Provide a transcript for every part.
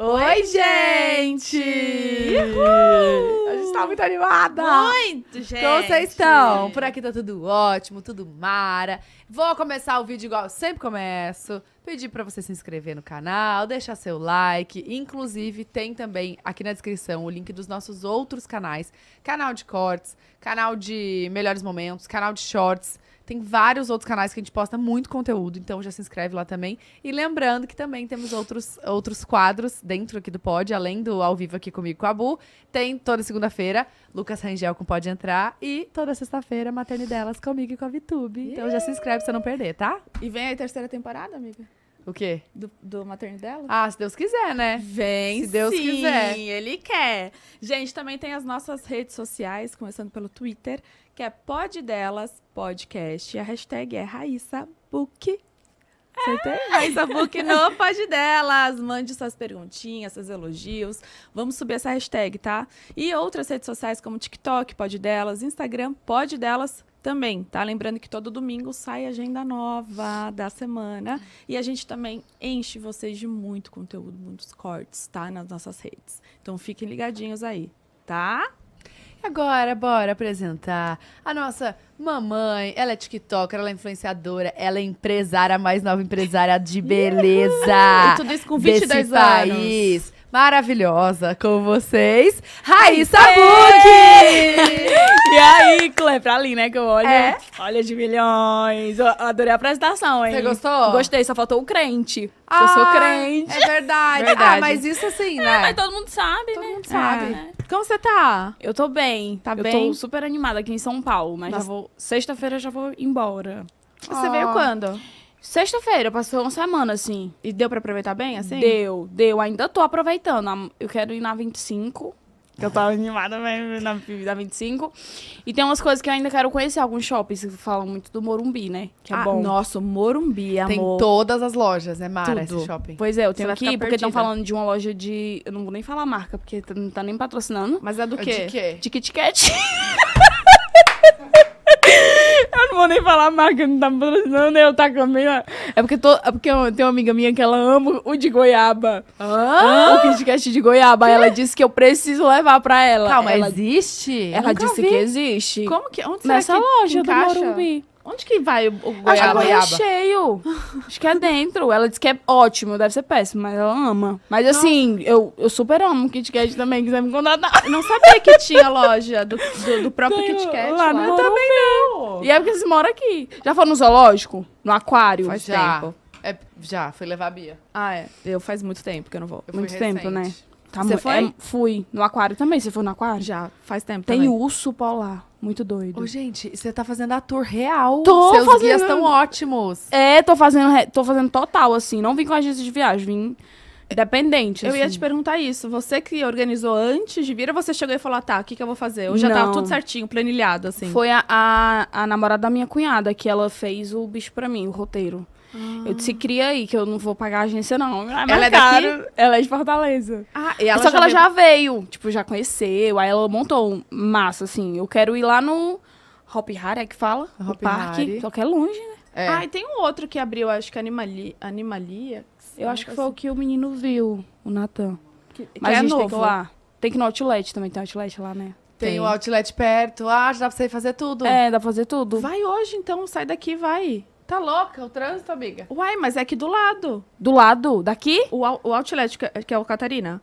Oi, gente! Uhul! A gente tá muito animada! Muito, gente! Como vocês estão? Por aqui tá tudo ótimo, tudo mara. Vou começar o vídeo igual eu sempre começo. Pedir pra você se inscrever no canal, deixar seu like. Inclusive, tem também aqui na descrição o link dos nossos outros canais. Canal de cortes, canal de melhores momentos, canal de shorts. Tem vários outros canais que a gente posta muito conteúdo, então já se inscreve lá também. E lembrando que também temos outros, outros quadros dentro aqui do Pod, além do ao vivo aqui comigo com a Bu. Tem toda segunda-feira Lucas Rangel com Pode Entrar e toda sexta-feira Delas comigo e com a Vitube. Yeah. Então já se inscreve pra você não perder, tá? E vem aí a terceira temporada, amiga. O quê? Do, do maternidela? Ah, se Deus quiser, né? Vem, se Deus sim, quiser. Ele quer. Gente, também tem as nossas redes sociais, começando pelo Twitter, que é Pod Delas Podcast. E a hashtag é Raíssa Book. É. Raíssa Book no Pode Delas. Mande suas perguntinhas, seus elogios. Vamos subir essa hashtag, tá? E outras redes sociais como TikTok, pode Delas, Instagram, pode Delas também, tá? Lembrando que todo domingo sai agenda nova da semana e a gente também enche vocês de muito conteúdo, muitos cortes, tá? Nas nossas redes. Então fiquem ligadinhos aí, tá? Agora, bora apresentar a nossa mamãe. Ela é TikToker, ela é influenciadora, ela é empresária, a mais nova empresária de beleza. tudo isso com 22 anos. país maravilhosa com vocês, Raíssa Bug! e aí, Clé, pra ali, né, que eu olho. É? Olha de milhões. Eu adorei a apresentação, hein? Você gostou? Gostei, só faltou o crente. Ah, eu sou crente. É verdade. Ah, verdade. Ah, mas isso assim, né? É, mas todo mundo sabe, todo né? Todo mundo sabe. É. Como você tá? Eu tô bem. Tá eu bem? Eu tô super animada aqui em São Paulo, mas Nossa. já vou... Sexta-feira já vou embora. Você oh. veio ah. quando? Sexta-feira, passou uma semana, assim. E deu pra aproveitar bem, assim? Deu, deu. Ainda tô aproveitando. Eu quero ir na 25. Que eu tava animada mesmo na, na 25. E tem umas coisas que eu ainda quero conhecer, alguns shoppings que falam muito do Morumbi, né? Que é ah, bom. Nossa, Morumbi, amor. Tem todas as lojas, né, Mara, Tudo. esse shopping. Pois é, eu tenho aqui, porque estão falando de uma loja de... Eu não vou nem falar a marca, porque tá, não tá nem patrocinando. Mas é do é quê? De quê? De Kit Kat. Eu não vou nem falar a marca, não tá me patrocinando, eu tá caminhando. É porque, tô, é porque eu tenho uma amiga minha que ela ama o de goiaba. Ah? O podcast de goiaba. Que? Ela disse que eu preciso levar pra ela. Calma, ela, existe? Ela disse vi. que existe. Como que? Onde Nessa será que loja encaixa? do Morumbi. Onde que vai o, goiaba? Acho que é cheio. Acho que é dentro. Ela diz que é ótimo, deve ser péssimo, mas ela ama. Mas assim, eu, eu super amo Kit Kat também, quiser me contratar. não sabia que tinha loja do, do, do próprio Tem, Kit Kat lá. lá. Né? Eu também não. E é porque você mora aqui. Já foi no zoológico? No aquário? Faz já. tempo. É, já, fui levar a Bia. Ah, é. Eu faz muito tempo que eu não vou. Eu muito tempo, né? recente. né? Tá você foi? É, fui. No aquário também. Você foi no aquário? Já, faz tempo. Tem também. urso polar. Muito doido. Ô, gente, você tá fazendo a tour real. Tô Seus fazendo... guias estão ótimos. É, tô fazendo, re... tô fazendo total, assim. Não vim com agência de viagem, vim dependente. Eu assim. ia te perguntar isso. Você que organizou antes de vir, ou você chegou e falou, ah, tá, o que, que eu vou fazer? Ou já Não. tava tudo certinho, planilhado, assim? Foi a, a, a namorada da minha cunhada que ela fez o bicho pra mim, o roteiro. Ah. Eu disse, cria aí, que eu não vou pagar a agência, não. Ah, ela é, é caro. Ela é de Fortaleza. Ah, e ela Só que ela veio... já veio, tipo, já conheceu. Aí ela montou um massa, assim. Eu quero ir lá no Hop Harry, é que fala? Hop no parque. Só que é longe, né? É. Ah, e tem um outro que abriu, acho que é Animali... Animalia. Eu acho que foi assim. o que o menino viu, o Natan. Que... Mas que é a gente novo. tem que ir lá. Tem que ir no Outlet também, tem Outlet lá, né? Tem, tem o Outlet perto. Ah, já dá pra você fazer tudo. É, dá pra fazer tudo. Vai hoje, então. Sai daqui, vai. Tá louca? O trânsito, amiga? Uai, mas é aqui do lado. Do lado daqui? O, o Outlet, que é, é o Catarina.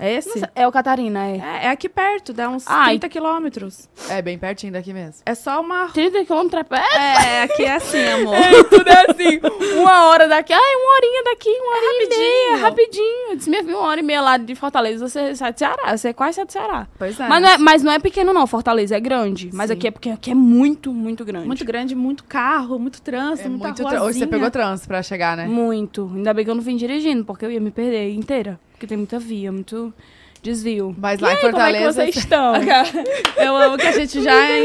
É esse? Nossa, é o Catarina, é. é. é aqui perto, dá uns Ai. 30 quilômetros. É, bem pertinho daqui mesmo. É só uma... 30 quilômetros é perto? É, aqui é assim, amor. É, tudo é assim. Uma hora daqui, ah, uma horinha daqui, uma horinha é rapidinho. e meia, rapidinho. Eu disse, minha filha, uma hora e meia lá de Fortaleza, você sai de Ceará, você é quase sai de Ceará. Pois é. Mas não é, mas não é pequeno não, Fortaleza é grande. Mas Sim. aqui é porque aqui é muito, muito grande. Muito grande, muito carro, muito trânsito, é muita muito ruazinha. Hoje você pegou trânsito pra chegar, né? Muito. Ainda bem que eu não vim dirigindo, porque eu ia me perder inteira. Porque tem muita via, muito desvio. Mas e lá em Fortaleza. Como é que vocês estão? Eu amo que a gente já é.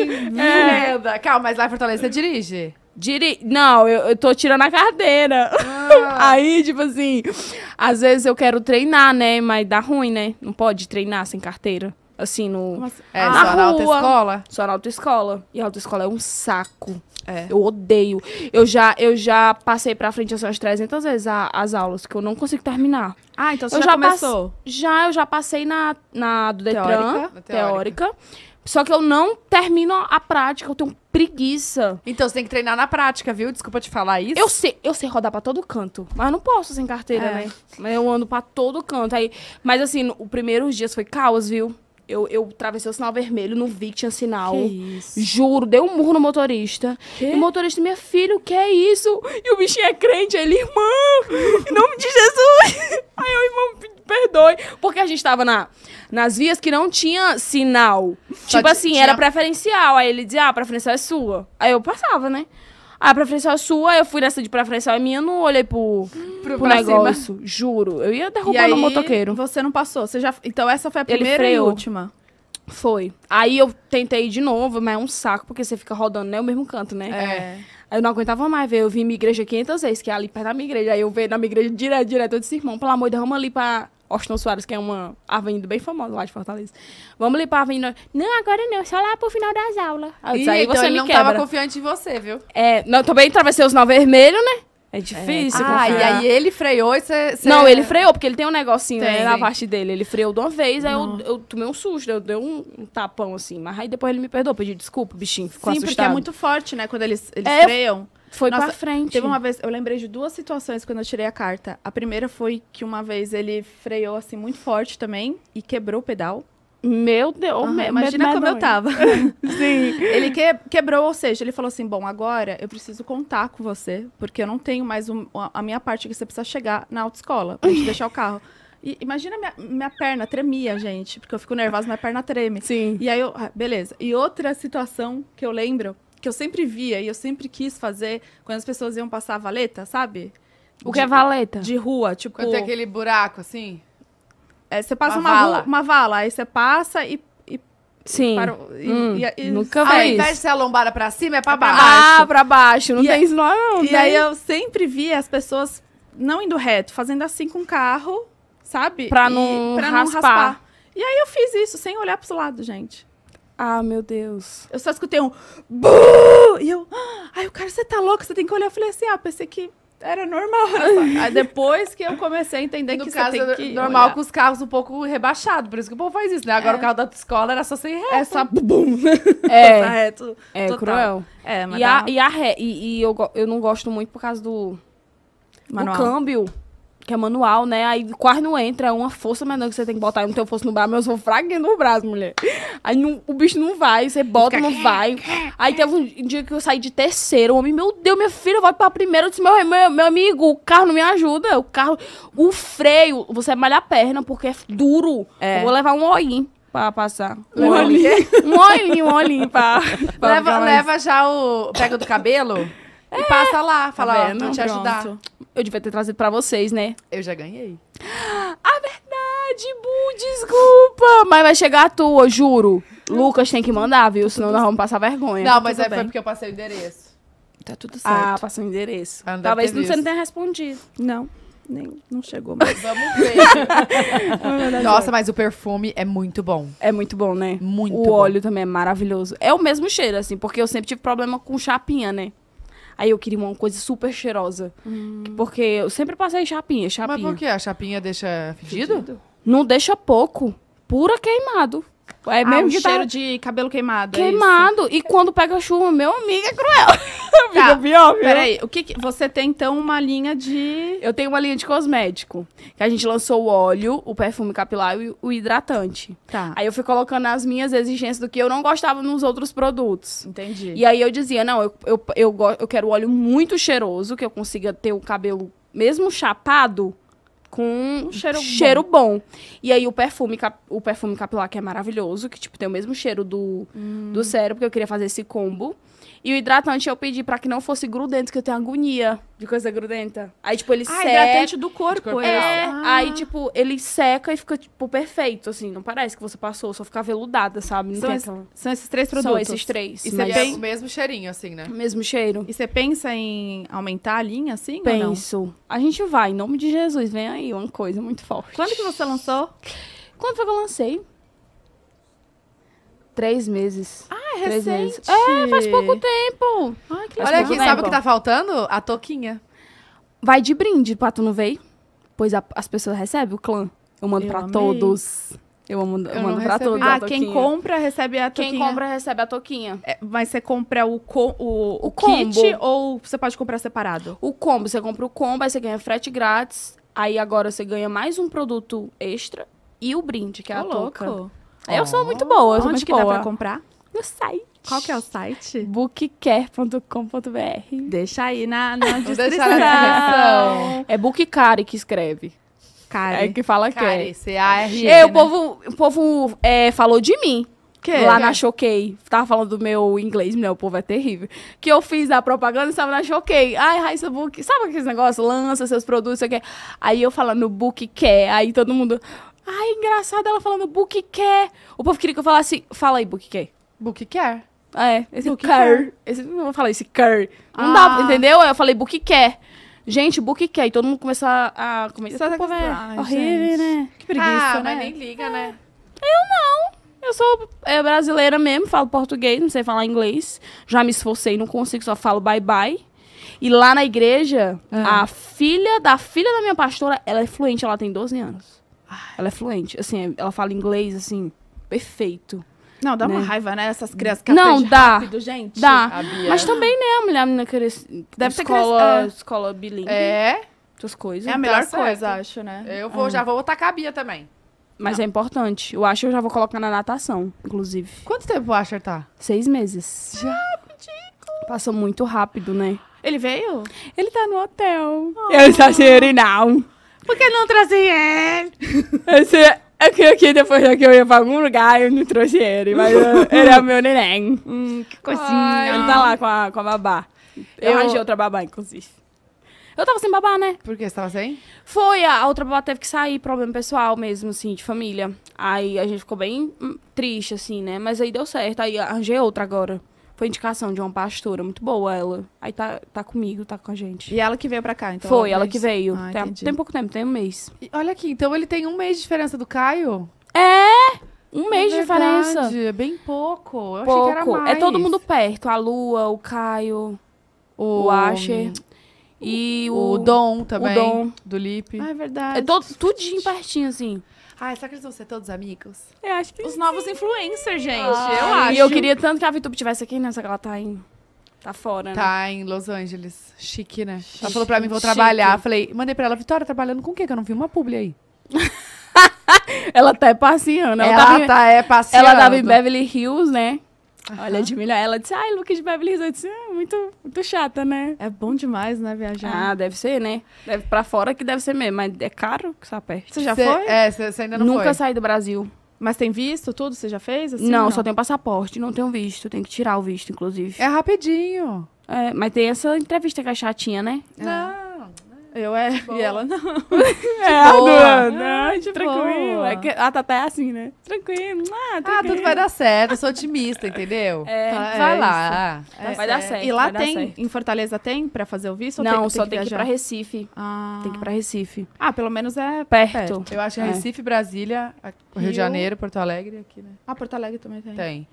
é. Calma, mas lá em Fortaleza você dirige? Diri... Não, eu, eu tô tirando a carteira. Ah. Aí, tipo assim, às vezes eu quero treinar, né? Mas dá ruim, né? Não pode treinar sem carteira. Assim, no. Assim? É, ah, na só rua, na autoescola? Só na autoescola. E a autoescola é um saco. É. Eu odeio. Eu já, eu já passei pra frente assim, umas 300 vezes a, as aulas, que eu não consigo terminar. Ah, então você eu já, já começou? Passe, já, eu já passei na, na do Detran, teórica. teórica. Só que eu não termino a prática, eu tenho preguiça. Então você tem que treinar na prática, viu? Desculpa te falar isso. Eu sei, eu sei rodar para todo canto, mas eu não posso sem carteira, é. né? Mas eu ando para todo canto aí. Mas assim, no, os primeiros dias foi caos, viu? Eu, eu travessei o sinal vermelho, não vi que tinha sinal. Que isso? Juro, dei um murro no motorista. Que? E o motorista, minha filha, o que é isso? E o bichinho é crente, ele, irmão em nome de Jesus. Aí eu, irmão, perdoe. Porque a gente tava na, nas vias que não tinha sinal. Só tipo assim, tinha... era preferencial. Aí ele dizia, ah, preferencial é sua. Aí eu passava, né? Ah, pra é sua, eu fui nessa de pra frente é minha, não olhei pro, pro, pro negócio. Cima. Juro. Eu ia derrubar no motoqueiro. Você não passou. Você já... Então essa foi a primeira e última. Foi. Aí eu tentei de novo, mas é um saco, porque você fica rodando, né? O mesmo canto, né? É. Aí eu não aguentava mais ver. Eu vim minha igreja 500 vezes, que é ali perto da minha igreja. Aí eu veio na minha igreja direto, direto. Eu disse, irmão, pelo amor, derrama ali pra Austin Soares, que é uma avenida bem famosa lá de Fortaleza. Vamos limpar a avenida. Não, agora não, é só lá pro final das aulas. Aí, Ih, aí então você ele me não quebra. tava confiante em você, viu? É, não, também atravessei o sinal vermelho, né? É difícil. É. Ah, e aí ele freou e você. Cê... Não, ele freou, porque ele tem um negocinho tem, né, na parte dele. Ele freou de uma vez, aí eu, eu, tomei um susto, eu dei um, um, tapão assim. Mas aí depois ele me perdoou, pedi desculpa, bichinho. Ficou Sim, assustado. porque é muito forte, né? Quando eles, eles é, freiam. Eu... Foi Nossa, pra frente. Teve uma vez, eu lembrei de duas situações quando eu tirei a carta. A primeira foi que uma vez ele freou assim muito forte também e quebrou o pedal. Meu Deus, uhum, imagina como eu tava. Sim. Ele que, quebrou, ou seja, ele falou assim: bom, agora eu preciso contar com você, porque eu não tenho mais um, a minha parte que você precisa chegar na autoescola pra gente deixar o carro. E imagina minha, minha perna tremia, gente, porque eu fico nervosa, minha perna treme. Sim. E aí eu, ah, beleza. E outra situação que eu lembro que eu sempre via e eu sempre quis fazer quando as pessoas iam passar a valeta, sabe? O que de, é valeta? De rua, tipo. Quando tem aquele buraco assim? É, você passa uma, uma vala. Rua, uma vala, aí você passa e Sim. Para, e, hum, e, e, nunca vai. Ao invés de ser a lombada pra cima, é pra, é baixo. Ah, pra baixo. Não e tem isso, não. não e tem. aí eu sempre via as pessoas não indo reto, fazendo assim com o carro, sabe? Pra, não, pra raspar. não raspar. E aí eu fiz isso, sem olhar pros lados, gente. Ah, meu Deus. Eu só escutei um E eu, ah, ai, o cara, você tá louco, você tem que olhar. Eu falei assim, ah, pensei que era normal. Aí depois que eu comecei a entender no que caso, você tem que normal olhar. com os carros um pouco rebaixados. Por isso que o povo faz isso, né? Agora é. o carro da escola era só sem reto. É só bum. É, reto, é cruel. É, mas e, a, e, a ré, e, e eu, eu não gosto muito por causa do Manual. O câmbio que é manual, né? Aí quase não entra, é uma força menor que você tem que botar. Eu não tenho força no braço, mas eu sou fraca no braço, mulher. Aí não, o bicho não vai, você bota, não vai. Aí teve um dia que eu saí de terceiro, o homem, meu Deus, minha filha, vai pra primeira. Eu disse, meu, meu, meu amigo, o carro não me ajuda. O carro, o freio, você malha a perna, porque é duro. É. Eu vou levar um olhinho. pra passar. Um olhinho. um olhinho, um olhinho pra, leva, leva já o... Pega do cabelo... É, e passa lá, tá fala, tá ó, vou te Pronto. ajudar. Eu devia ter trazido pra vocês, né? Eu já ganhei. a ah, verdade, Bu, desculpa. Mas vai chegar a tua, juro. Lucas tem que mandar, viu? Tá Senão nós vamos passar vergonha. Não, mas aí foi porque eu passei o endereço. Tá tudo ah, certo. Ah, passou o endereço. Ah, Talvez não você não tenha respondido. Não. Nem, não chegou mas Vamos ver. É Nossa, mas o perfume é muito bom. É muito bom, né? Muito o bom. óleo também é maravilhoso. É o mesmo cheiro, assim, porque eu sempre tive problema com chapinha, né? Aí eu queria uma coisa super cheirosa. Hum. Porque eu sempre passei chapinha, chapinha. Mas por que? A chapinha deixa fedido? fedido? Não deixa pouco. Pura queimado. É ah, mesmo um tá cheiro tá... de cabelo queimado. É queimado. É e quando pega chuva, meu amigo, é cruel. Tá. pior, viu? Peraí, o que, que, Você tem, então, uma linha de... Eu tenho uma linha de cosmético. Que a gente lançou o óleo, o perfume capilar e o hidratante. Tá. Aí eu fui colocando as minhas exigências do que eu não gostava nos outros produtos. Entendi. E aí eu dizia, não, eu, eu, eu, eu quero óleo muito cheiroso, que eu consiga ter o cabelo mesmo chapado com um cheiro, cheiro bom. bom. E aí o perfume, o perfume capilar que é maravilhoso, que tipo tem o mesmo cheiro do hum. do sérum, porque eu queria fazer esse combo. E o hidratante eu pedi pra que não fosse grudento, que eu tenho agonia de coisa grudenta. Aí, tipo, ele ah, seca. hidratante do corpo, é. Ah. Aí, tipo, ele seca e fica, tipo, perfeito, assim. Não parece que você passou, só fica veludada, sabe? Não são, es... aquela... são esses três produtos? São esses três. E você mas... o mesmo cheirinho, assim, né? O mesmo cheiro. E você pensa em aumentar a linha, assim, Penso. A gente vai, em nome de Jesus, vem aí uma coisa muito forte. Quando que você lançou? Quando foi que eu lancei? Três meses. Ah, é, recente. É, faz pouco tempo. Ai, que Olha aqui, tá sabe o que tá faltando? A toquinha. Vai de brinde pra tu não veio. Pois a- as pessoas recebem o clã. Eu mando para pra todos. Eu mando, eu mando pra todos. Ah, quem compra recebe a toquinha. Quem compra recebe a toquinha. É, mas você compra o, co- o, o, O kit combo. ou você pode comprar separado? O combo, você compra o combo, aí você ganha frete grátis. Aí agora você ganha mais um produto extra e o brinde, que é a toca. É, eu sou muito boa, eu sou Onde muito que dá boa. pra comprar? no site. Qual que é o site? bookcare.com.br. Deixa aí na, na descrição. é bookcare que escreve. Care. É que fala é. Care. C-A-R-E. É, né? O povo, o povo é, falou de mim. Que? Lá na Choquei. Tava falando do meu inglês, meu O povo é terrível. Que eu fiz a propaganda e estava na Choquei. Ai, Raíssa Book. Sabe aqueles negócios? Lança seus produtos, sei o quê. Aí eu falando Book Care. Aí todo mundo. Ai, engraçado ela falando Book Care. O povo queria que eu falasse. Fala aí, Book Care. Book Care. Ah, é. Esse book care. care. Esse, eu vou falar esse care. Não dá, ah. entendeu? Eu falei book care. Gente, book care. E todo mundo começa a... Começar a... Começa tá é a... Horrível, né? Que preguiça, ah, né? mas nem liga, é. né? Eu não. Eu sou é, brasileira mesmo, falo português, não sei falar inglês. Já me esforcei, não consigo, só falo bye-bye. E lá na igreja, ah. a filha da filha da minha pastora, ela é fluente, ela tem 12 anos. Ai. Ela é fluente, assim, ela fala inglês, assim, perfeito. Não, dá né? uma raiva, né? Essas crianças que Não, dá. Rápido, gente. Dá. Mas também, né? A mulher, a menina querer... Deve escola, ter cres... é. escola bilingue. É. Essas coisas. É a melhor tá coisa, acho, né? Eu vou, é. já vou botar Bia também. Mas Não. é importante. Eu acho que eu já vou colocar na natação, inclusive. Quanto tempo o Asher tá? Seis meses. Já, ah, Passou muito rápido, né? Ele veio? Ele tá no hotel. Oh. Eu exagerei, não. Por que não trazem ele? Esse é... Eu é creio que depois daqui eu ia pra algum lugar eu não trouxe ele, mas eu, ele é o meu neném. Hum, que coisinha. Ai, ele tá lá com a, com a babá. Eu, eu arranjei outra babá, inclusive. Eu tava sem babá, né? Por que você tava sem? Foi, a outra babá teve que sair, problema pessoal mesmo, assim, de família. Aí a gente ficou bem hum, triste, assim, né? Mas aí deu certo, aí arranjei outra agora. Foi indicação de uma pastora muito boa, ela. Aí tá, tá comigo, tá com a gente. E ela que veio pra cá, então? Foi, ela, ela que veio. Ah, tem, tem, pouco tempo, tem um mês. E olha aqui, então ele tem um mês de diferença do Caio? É! Um mês é de diferença. É bem pouco. Eu pouco. achei que era mais. É todo mundo perto. A Lua, o Caio, o, o Asher. E o, o Dom também. O Dom. Do Lip. Ah, é verdade. É todo, tudinho pertinho, assim. Ai, será que eles vão ser todos amigos? Eu acho que Os sim. novos influencers, gente. Ah, eu acho. E eu queria tanto que a Vitube tivesse aqui, né? Só que ela tá em. Tá fora, né? Tá em Los Angeles. Chique, né? Chique, ela falou pra mim, vou chique. trabalhar. Falei, mandei pra ela, Vitória, trabalhando com o quê? Que eu não vi uma publi aí. ela tá é passeando. Ela, ela tava, tá é passeando. Ela tava em Beverly Hills, né? Uhum. Olha, admira ela. Disse, ai, look de Beverly Hills. Eu disse, ah, muito, muito chata, né? É bom demais, né, viajar. Ah, deve ser, né? Deve, pra fora que deve ser mesmo, mas é caro que sapeste. Você já cê, foi? É, você ainda não Nunca foi. saí do Brasil. Mas tem visto tudo? Você já fez? Assim, não, não, só tenho passaporte, não tenho visto. Tem que tirar o visto, inclusive. É rapidinho. É, mas tem essa entrevista que é chatinha, né? É. Não. Eu é. E ela não. é, boa. Não, ah, tranquilo. É que, a Tata é assim, né? Tranquilo. Ah, ah tranquilo. ah, tudo vai dar certo. Eu sou otimista, entendeu? É, tá, vai é lá. É, vai dar certo. E lá tem, certo. em Fortaleza tem pra fazer o visto? Não, tem, só tem que, tem que ir pra Recife. Ah. Tem que ir pra Recife. Ah, pelo menos é perto. perto. Eu acho que é. é. Recife, Brasília, Rio, Rio de Janeiro, Porto Alegre aqui, né? Ah, Porto Alegre também tem. Tem.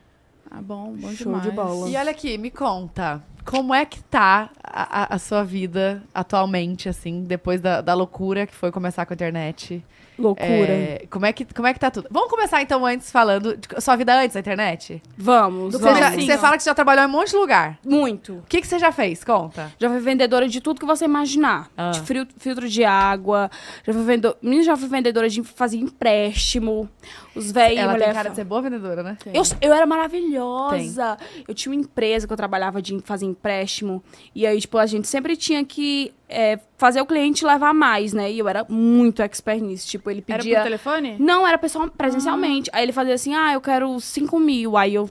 Ah, bom, bom Show demais. de bola. E olha aqui, me conta como é que tá a, a, sua vida atualmente, assim, depois da, da loucura que foi começar com a internet? Loucura. É, como, é que, como é que tá tudo? Vamos começar, então, antes falando de sua vida antes da internet? Vamos. Você, já, você fala que você já trabalhou em um monte de lugar. Muito. O que, que você já fez? Conta. Já fui vendedora de tudo que você imaginar. Ah. De frio, filtro de água. Já fui, vendo, já fui vendedora de fazer empréstimo. Os velhos. Ela mulher tem cara de ser boa vendedora, né? Eu, eu era maravilhosa. Tem. Eu tinha uma empresa que eu trabalhava de fazer empréstimo. E aí, tipo, a gente sempre tinha que é, fazer o cliente levar mais, né? E eu era muito expert nisso. Tipo, ele pedia. Era por telefone? Não, era pessoal, presencialmente. Ah. Aí ele fazia assim: ah, eu quero 5 mil. Aí eu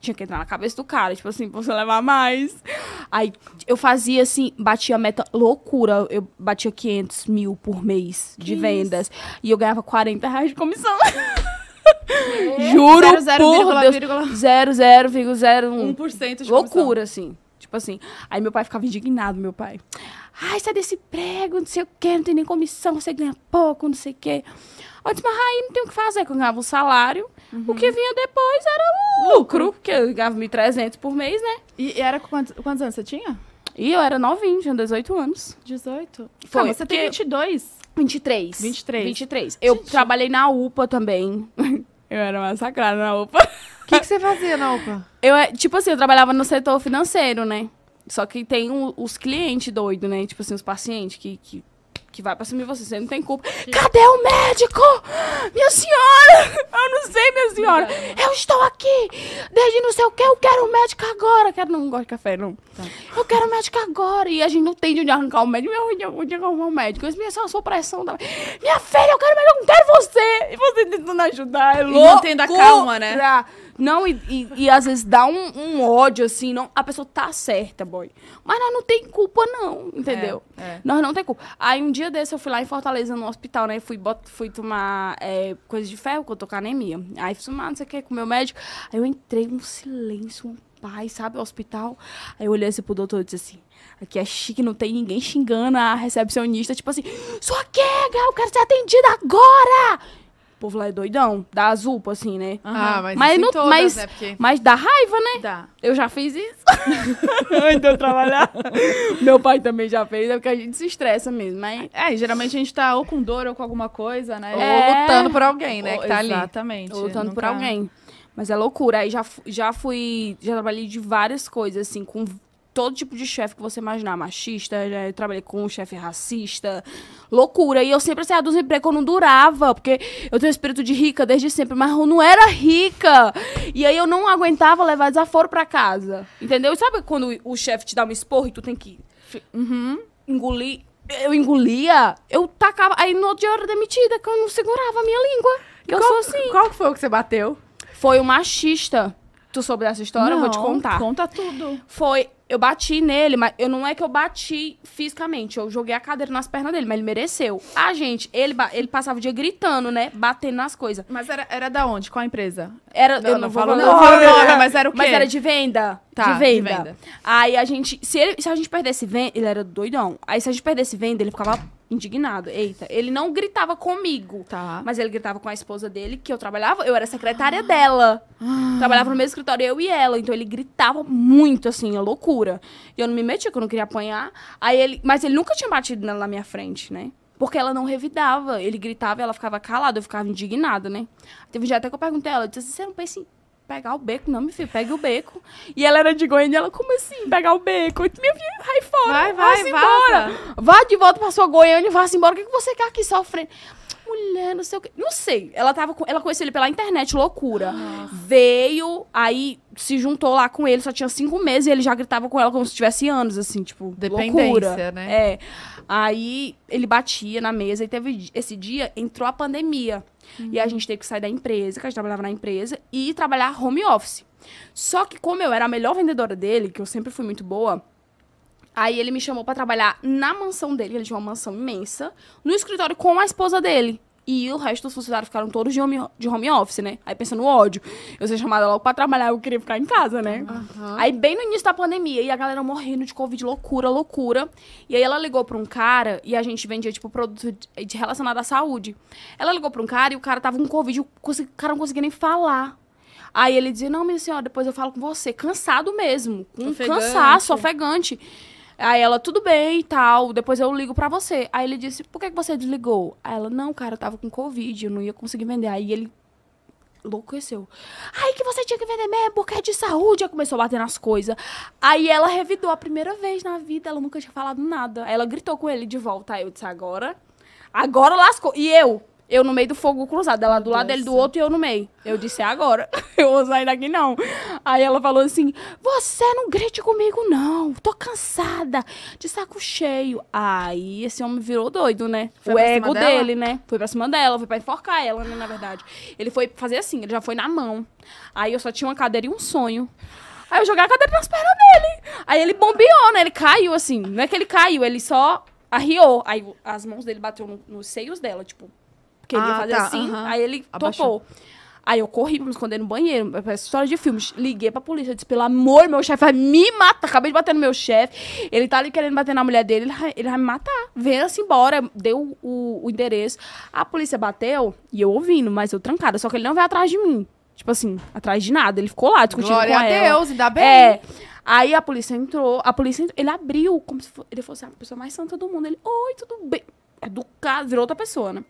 tinha que entrar na cabeça do cara, tipo assim, você levar mais. Aí eu fazia assim, batia a meta loucura. Eu batia 500 mil por mês que de vendas. Isso? E eu ganhava 40 reais de comissão. Juro zero, zero, por vírgula, de Loucura, comissão. assim. Tipo assim. Aí meu pai ficava indignado, meu pai. Ai, sai desse prego, não sei o quê, não tem nem comissão, você ganha pouco, não sei o quê. Eu disse, mas aí não tem o que fazer, que eu ganhava um salário. Uhum. O que vinha depois era o lucro, lucro que eu ganhava 1.300 por mês, né? E, e era quantos, quantos anos você tinha? E eu era novinha, tinha 18 anos. 18? Foi. Calma, você tem 22? 23. 23. 23. Eu Gente. trabalhei na UPA também. Eu era massacrada na UPA. O que, que você fazia na UPA? Eu, é, tipo assim, eu trabalhava no setor financeiro, né? Só que tem um, os clientes doidos, né? Tipo assim, os pacientes que, que que vai pra de você, você não tem culpa. Cadê o médico? Minha senhora! Eu não sei, minha senhora. Eu estou aqui desde não sei o que, eu quero o médico agora. quero, não, gosto de café, não. Tá. Eu quero o médico agora. E a gente não tem de onde arrancar o médico. Meu, onde, onde arrumar o médico? Mas minha senhora, sua pressão da Minha filha, eu quero o médico, eu não quero você. E você tentando ajudar, é louco. E mantendo a calma, né? Não, e, e, e às vezes dá um, um, ódio, assim, não, a pessoa tá certa, boy. Mas nós não tem culpa, não, entendeu? É, é. Nós não tem culpa. Aí um dia desse eu fui lá em Fortaleza, no hospital, né? Fui, bot, fui tomar é, coisa de ferro, que eu tô com anemia. Aí fui tomar, não sei o que, com meu médico. Aí eu entrei num silêncio, um pai, sabe, o hospital. Aí eu olhei assim pro doutor e disse assim: aqui é chique, não tem ninguém xingando a recepcionista, tipo assim, sua quega, eu quero ser atendida agora! O povo lá é doidão. Dá azul, assim, né? Uhum. Ah, mas mas, não, todas, mas, né? Porque... mas dá raiva, né? Dá. Eu já fiz isso. Antes de eu trabalhar. Meu pai também já fez, é porque a gente se estressa mesmo. Mas... É, geralmente a gente tá ou com dor ou com alguma coisa, né? É... Ou lutando por alguém, né? Ou, que tá exatamente. ali. Exatamente. Ou lutando Nunca... por alguém. Mas é loucura. Aí já, já fui. Já trabalhei de várias coisas, assim, com todo tipo de chefe que você imaginar, machista, já né, trabalhei com um chefe racista, loucura. E eu sempre saía dos empregos, eu não durava, porque eu tenho espírito de rica desde sempre, mas eu não era rica. E aí eu não aguentava levar desaforo para casa, entendeu? E sabe quando o chefe te dá uma esporra e tu tem que uhum, engolir? Eu engolia, eu tacava. Aí no outro dia eu era demitida, que eu não segurava a minha língua. Que eu sou assim. Qual foi o que você bateu? Foi o machista. Tu soube dessa história? Não, eu vou te contar. Conta tudo. Foi eu bati nele, mas eu não é que eu bati fisicamente. Eu joguei a cadeira nas pernas dele, mas ele mereceu. Ah, gente, ele, ele passava o dia gritando, né? Batendo nas coisas. Mas era, era da onde? Qual a empresa? Era, não, eu não, não vou não, não, não, mas era o quê? Mas era de venda. Tá, de venda. de venda. Aí a gente, se, ele, se a gente perdesse venda, ele era doidão. Aí se a gente perdesse venda, ele ficava indignado. Eita, ele não gritava comigo. Tá. Mas ele gritava com a esposa dele, que eu trabalhava, eu era secretária ah. dela. Ah. Trabalhava no mesmo escritório, eu e ela. Então ele gritava muito, assim, a é loucura. E eu não me metia, que eu não queria apanhar. Aí ele. Mas ele nunca tinha batido na, minha frente, né? Porque ela não revidava. Ele gritava e ela ficava calada, eu ficava indignada, né? Teve um dia até que eu perguntei a ela, eu disse assim, você não pensa em pegar o beco, não, minha filha, pega o beco. E ela era de Goiânia, ela, como assim, pegar o beco? Minha filha, vai fora, vai, vai, vai embora. Vá de volta pra sua Goiânia e vá embora. O que, que você quer aqui sofrendo? Mulher, não sei o que. Não sei. Ela, tava com... ela conheceu ele pela internet, loucura. Veio, aí se juntou lá com ele, só tinha cinco meses, e ele já gritava com ela como se tivesse anos, assim, tipo, Dependência, loucura. né? É. Aí ele batia na mesa e teve esse dia entrou a pandemia. Uhum. E a gente teve que sair da empresa, que a gente trabalhava na empresa, e trabalhar home office. Só que como eu era a melhor vendedora dele, que eu sempre fui muito boa, Aí ele me chamou para trabalhar na mansão dele, ele tinha uma mansão imensa, no escritório com a esposa dele. E o resto dos funcionários ficaram todos de home, de home office, né? Aí pensando no ódio. Eu ser chamada logo pra trabalhar, eu queria ficar em casa, né? Uhum. Aí bem no início da pandemia, e a galera morrendo de Covid, loucura, loucura. E aí ela ligou pra um cara, e a gente vendia, tipo, produto de, de relacionado à saúde. Ela ligou pra um cara e o cara tava com Covid, o cara não conseguia nem falar. Aí ele dizia, não, minha senhora, depois eu falo com você. Cansado mesmo. Com um cansaço, ofegante. Aí ela, tudo bem e tal, depois eu ligo para você. Aí ele disse, por que, que você desligou? Aí ela, não, cara, eu tava com Covid, eu não ia conseguir vender. Aí ele enlouqueceu. Aí que você tinha que vender mesmo, porque é de saúde. Aí começou a bater nas coisas. Aí ela revidou a primeira vez na vida, ela nunca tinha falado nada. Aí ela gritou com ele de volta. Aí eu disse, agora? Agora lascou. E eu, eu no meio do fogo cruzado, ela do lado, ele do outro e eu no meio. Eu disse, é agora. Eu vou sair daqui, não. Aí ela falou assim, você não grite comigo, não. Tô cansada, de saco cheio. Aí esse homem virou doido, né? Foi o ego dele, né? Foi pra cima dela, foi pra enforcar ela, né, na verdade. Ele foi fazer assim, ele já foi na mão. Aí eu só tinha uma cadeira e um sonho. Aí eu joguei a cadeira nas pernas dele. Aí ele bombeou, né? Ele caiu, assim. Não é que ele caiu, ele só arriou. Aí as mãos dele bateu no, nos seios dela, tipo queria ah, fazer tá, assim. Uh -huh. Aí ele Abaixou. topou. Aí eu corri pra me esconder no banheiro. história de filmes. Liguei pra polícia, disse, pelo amor, meu chefe vai me matar. Acabei de bater no meu chefe. Ele tá ali querendo bater na mulher dele, ele vai, ele vai me matar. Venha-se assim, embora. Deu o, o, endereço. A polícia bateu e eu ouvindo, mas eu trancada. Só que ele não veio atrás de mim. Tipo assim, atrás de nada. Ele ficou lá discutindo Glória com ela. Glória a Deus, ainda bem. É. Aí a polícia entrou, a polícia, entrou, ele abriu como se ele fosse a pessoa mais santa do mundo. Ele, oi, tudo bem? Educado, é virou outra pessoa, né?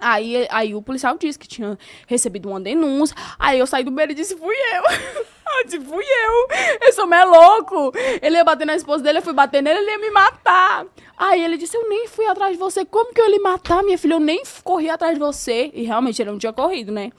Aí, aí o policial disse que tinha recebido uma denúncia. Aí eu saí do beiro e disse, fui eu. Eu disse, fui eu. Esse homem é louco. Ele ia bater na esposa dele, eu fui bater nele, ele ia me matar. Aí ele disse, eu nem fui atrás de você. Como que eu ia lhe matar, minha filha? Eu nem corri atrás de você. E realmente ele não tinha corrido, né?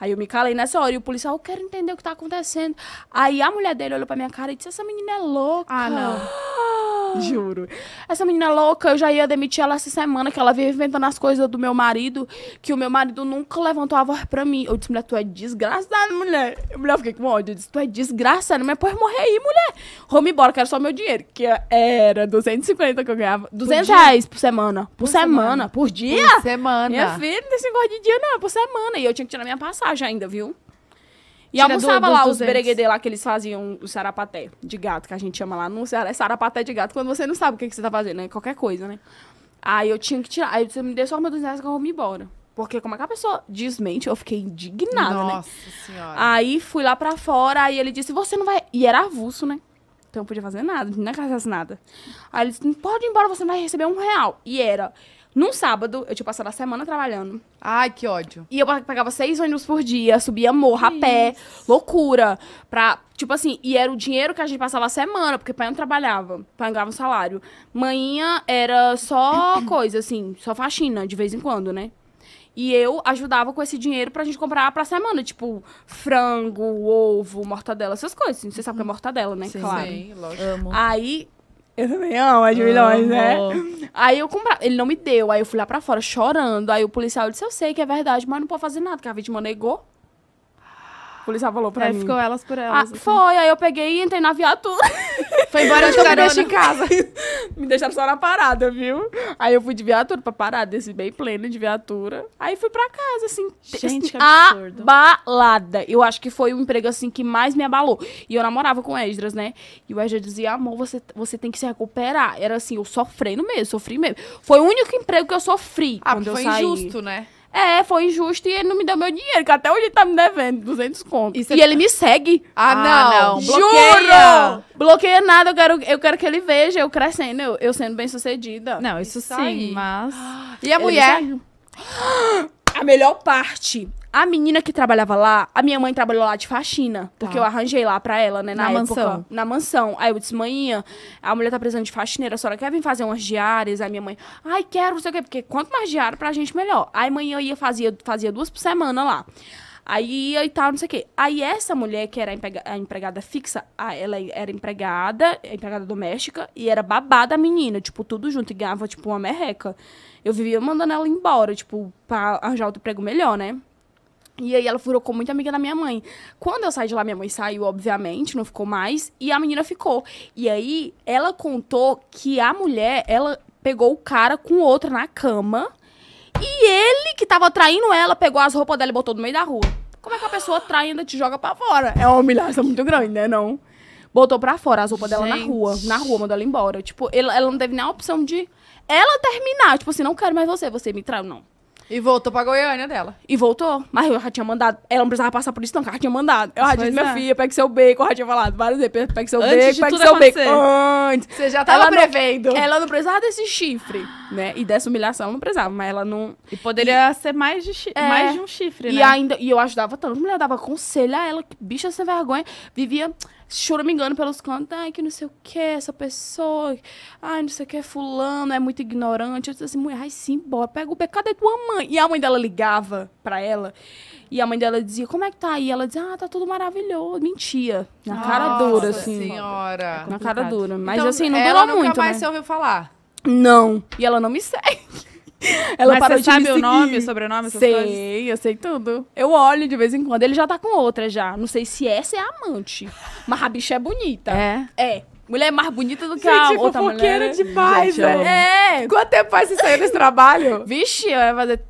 Aí eu me calei nessa hora e o policial, eu quero entender o que tá acontecendo. Aí a mulher dele olhou pra minha cara e disse, essa menina é louca. Ah, não. Ah, Juro. Essa menina louca, eu já ia demitir ela essa semana, que ela veio inventando as coisas do meu marido, que o meu marido nunca levantou a voz pra mim. Eu disse, mulher, tu é desgraçada, mulher. A mulher, eu fiquei com ódio. Eu disse, tu é desgraçada, mas pode morrer aí, mulher. Vamos embora, quero só meu dinheiro. Que era 250 que eu ganhava. 200 por reais por semana. Por, por semana. semana. Por dia? Por semana. Minha filha, não tem esse de dia, não. É por semana. E eu tinha que tirar minha passagem ainda, viu? E Tira almoçava do, lá os bereguedê lá que eles faziam o sarapaté de gato, que a gente chama lá no Ceará, é sarapaté de gato, quando você não sabe o que, que você tá fazendo, né? Qualquer coisa, né? Aí eu tinha que tirar. Aí você me deu só uma dos reais que eu vou me embora. Porque como é que a pessoa desmente? Eu fiquei indignada, Nossa né? Nossa senhora. Aí fui lá pra fora, aí ele disse, você não vai... E era avulso, né? Então eu não podia fazer nada, não podia fazer nada. Aí ele disse, pode ir embora, você não vai receber um real. E era... Num sábado, eu tinha passado a semana trabalhando. Ai, que ódio. E eu pagava seis ônibus por dia, subia morro a pé, loucura. Pra, tipo assim, e era o dinheiro que a gente passava a semana, porque pai não trabalhava, pagava um salário. Manhã era só coisa, assim, só faxina, de vez em quando, né? E eu ajudava com esse dinheiro pra gente comprar pra semana, tipo, frango, ovo, mortadela, essas coisas. você sabe o que é uhum. mortadela, né? Sim, claro. Sim, lógico. Amo. Aí eu também amo as milhões, né? Aí eu comprei, Ele não me deu. Aí eu fui lá pra fora chorando. Aí o policial disse: Eu sei que é verdade, mas não pode fazer nada, porque a vítima negou. O policial falou pra é, mim. ficou elas por ah, elas. Ah, assim. Foi, aí eu peguei e entrei na viatura. Foi embora de carona. Me em casa. me deixaram só na parada, viu? Aí eu fui de viatura pra parada, desci bem plena de viatura. Aí fui pra casa, assim. Gente, assim, que absurdo. Abalada. Eu acho que foi o emprego, assim, que mais me abalou. E eu namorava com Esdras, né? E o Esdras dizia, amor, você, você tem que se recuperar. Era assim, eu sofrendo mesmo, sofri mesmo. Foi o único emprego que eu sofri ah, quando eu saí. foi injusto, né? É, foi injusto e ele não me deu meu dinheiro, que até hoje ele tá me devendo 200 contos. E, e é ele me segue. Ah, ah não. não. Bloqueia. Juro! Bloqueia nada, eu quero, eu quero que ele veja eu crescendo, eu, eu sendo bem-sucedida. Não, isso, isso sim, aí. mas... E a ele mulher? A melhor parte. A menina que trabalhava lá, a minha mãe trabalhou lá de faxina. Porque tá. eu arranjei lá pra ela, né? Na, na época, mansão. Na mansão. Aí eu disse, manhinha, a mulher tá precisando de faxineira, a senhora quer vir fazer umas diárias? Aí minha mãe, ai, quero, não sei o quê. Porque quanto mais diário pra gente, melhor. Aí manhã eu ia, fazia, fazia duas por semana lá. Aí ia e tal, não sei o quê. Aí essa mulher que era a empregada fixa, ela era empregada, empregada doméstica, e era babada a menina, tipo, tudo junto, e ganhava, tipo, uma merreca. Eu vivia mandando ela embora, tipo, pra arranjar outro emprego melhor, né? E aí ela furou com muita amiga da minha mãe. Quando eu saí de lá, minha mãe saiu, obviamente, não ficou mais, e a menina ficou. E aí ela contou que a mulher, ela pegou o cara com outra na cama, e ele que tava traindo ela pegou as roupas dela e botou no meio da rua. Como é que a pessoa trai ainda te joga para fora? É uma humilhação muito grande, né, não? Botou pra fora as roupas dela na rua. Na rua, mandou ela embora. Tipo, ela, ela não teve nem a opção de ela terminar. Tipo assim, não quero mais você, você me traiu. Não, e voltou pra Goiânia dela. E voltou. Mas eu já tinha mandado. Ela não precisava passar por isso, não, que ela tinha mandado. Eu já disse, minha é. filha, pega seu bacon. Eu já tinha falado várias vezes. Pega seu Antes bacon, pega seu acontecer. bacon. Antes. Você já tava ela prevendo. Não, ela não precisava desse chifre, né? E dessa humilhação, ela não precisava. Mas ela não. E poderia e... ser mais de, é. mais de um chifre, né? E ainda. E eu ajudava tanto. A mulher dava conselho a ela, que bicha sem vergonha. Vivia me engano pelos cantos, ai, que não sei o que, essa pessoa, ai, não sei o que, fulano, é muito ignorante. Eu disse assim, mulher, ai, sim, bora, pega o pecado cadê tua mãe. E a mãe dela ligava pra ela, e a mãe dela dizia, como é que tá aí? Ela dizia, ah, tá tudo maravilhoso. Mentia, na Nossa cara dura, assim. senhora. É na cara dura. Mas então, assim, não ela durou nunca muito, mais né? você ouviu falar? Não. E ela não me segue. Ela Mas parou você de sabe o nome, o sobrenome, essas sei, coisas? Sei, eu sei tudo. Eu olho de vez em quando. Ele já tá com outra já. Não sei se essa é a amante. Mas a bicha é bonita. É? É. Mulher é mais bonita do que gente, a outra mulher. Né? Gente, demais, velho. É. Quanto tempo faz você sair desse trabalho? Vixe, vai fazer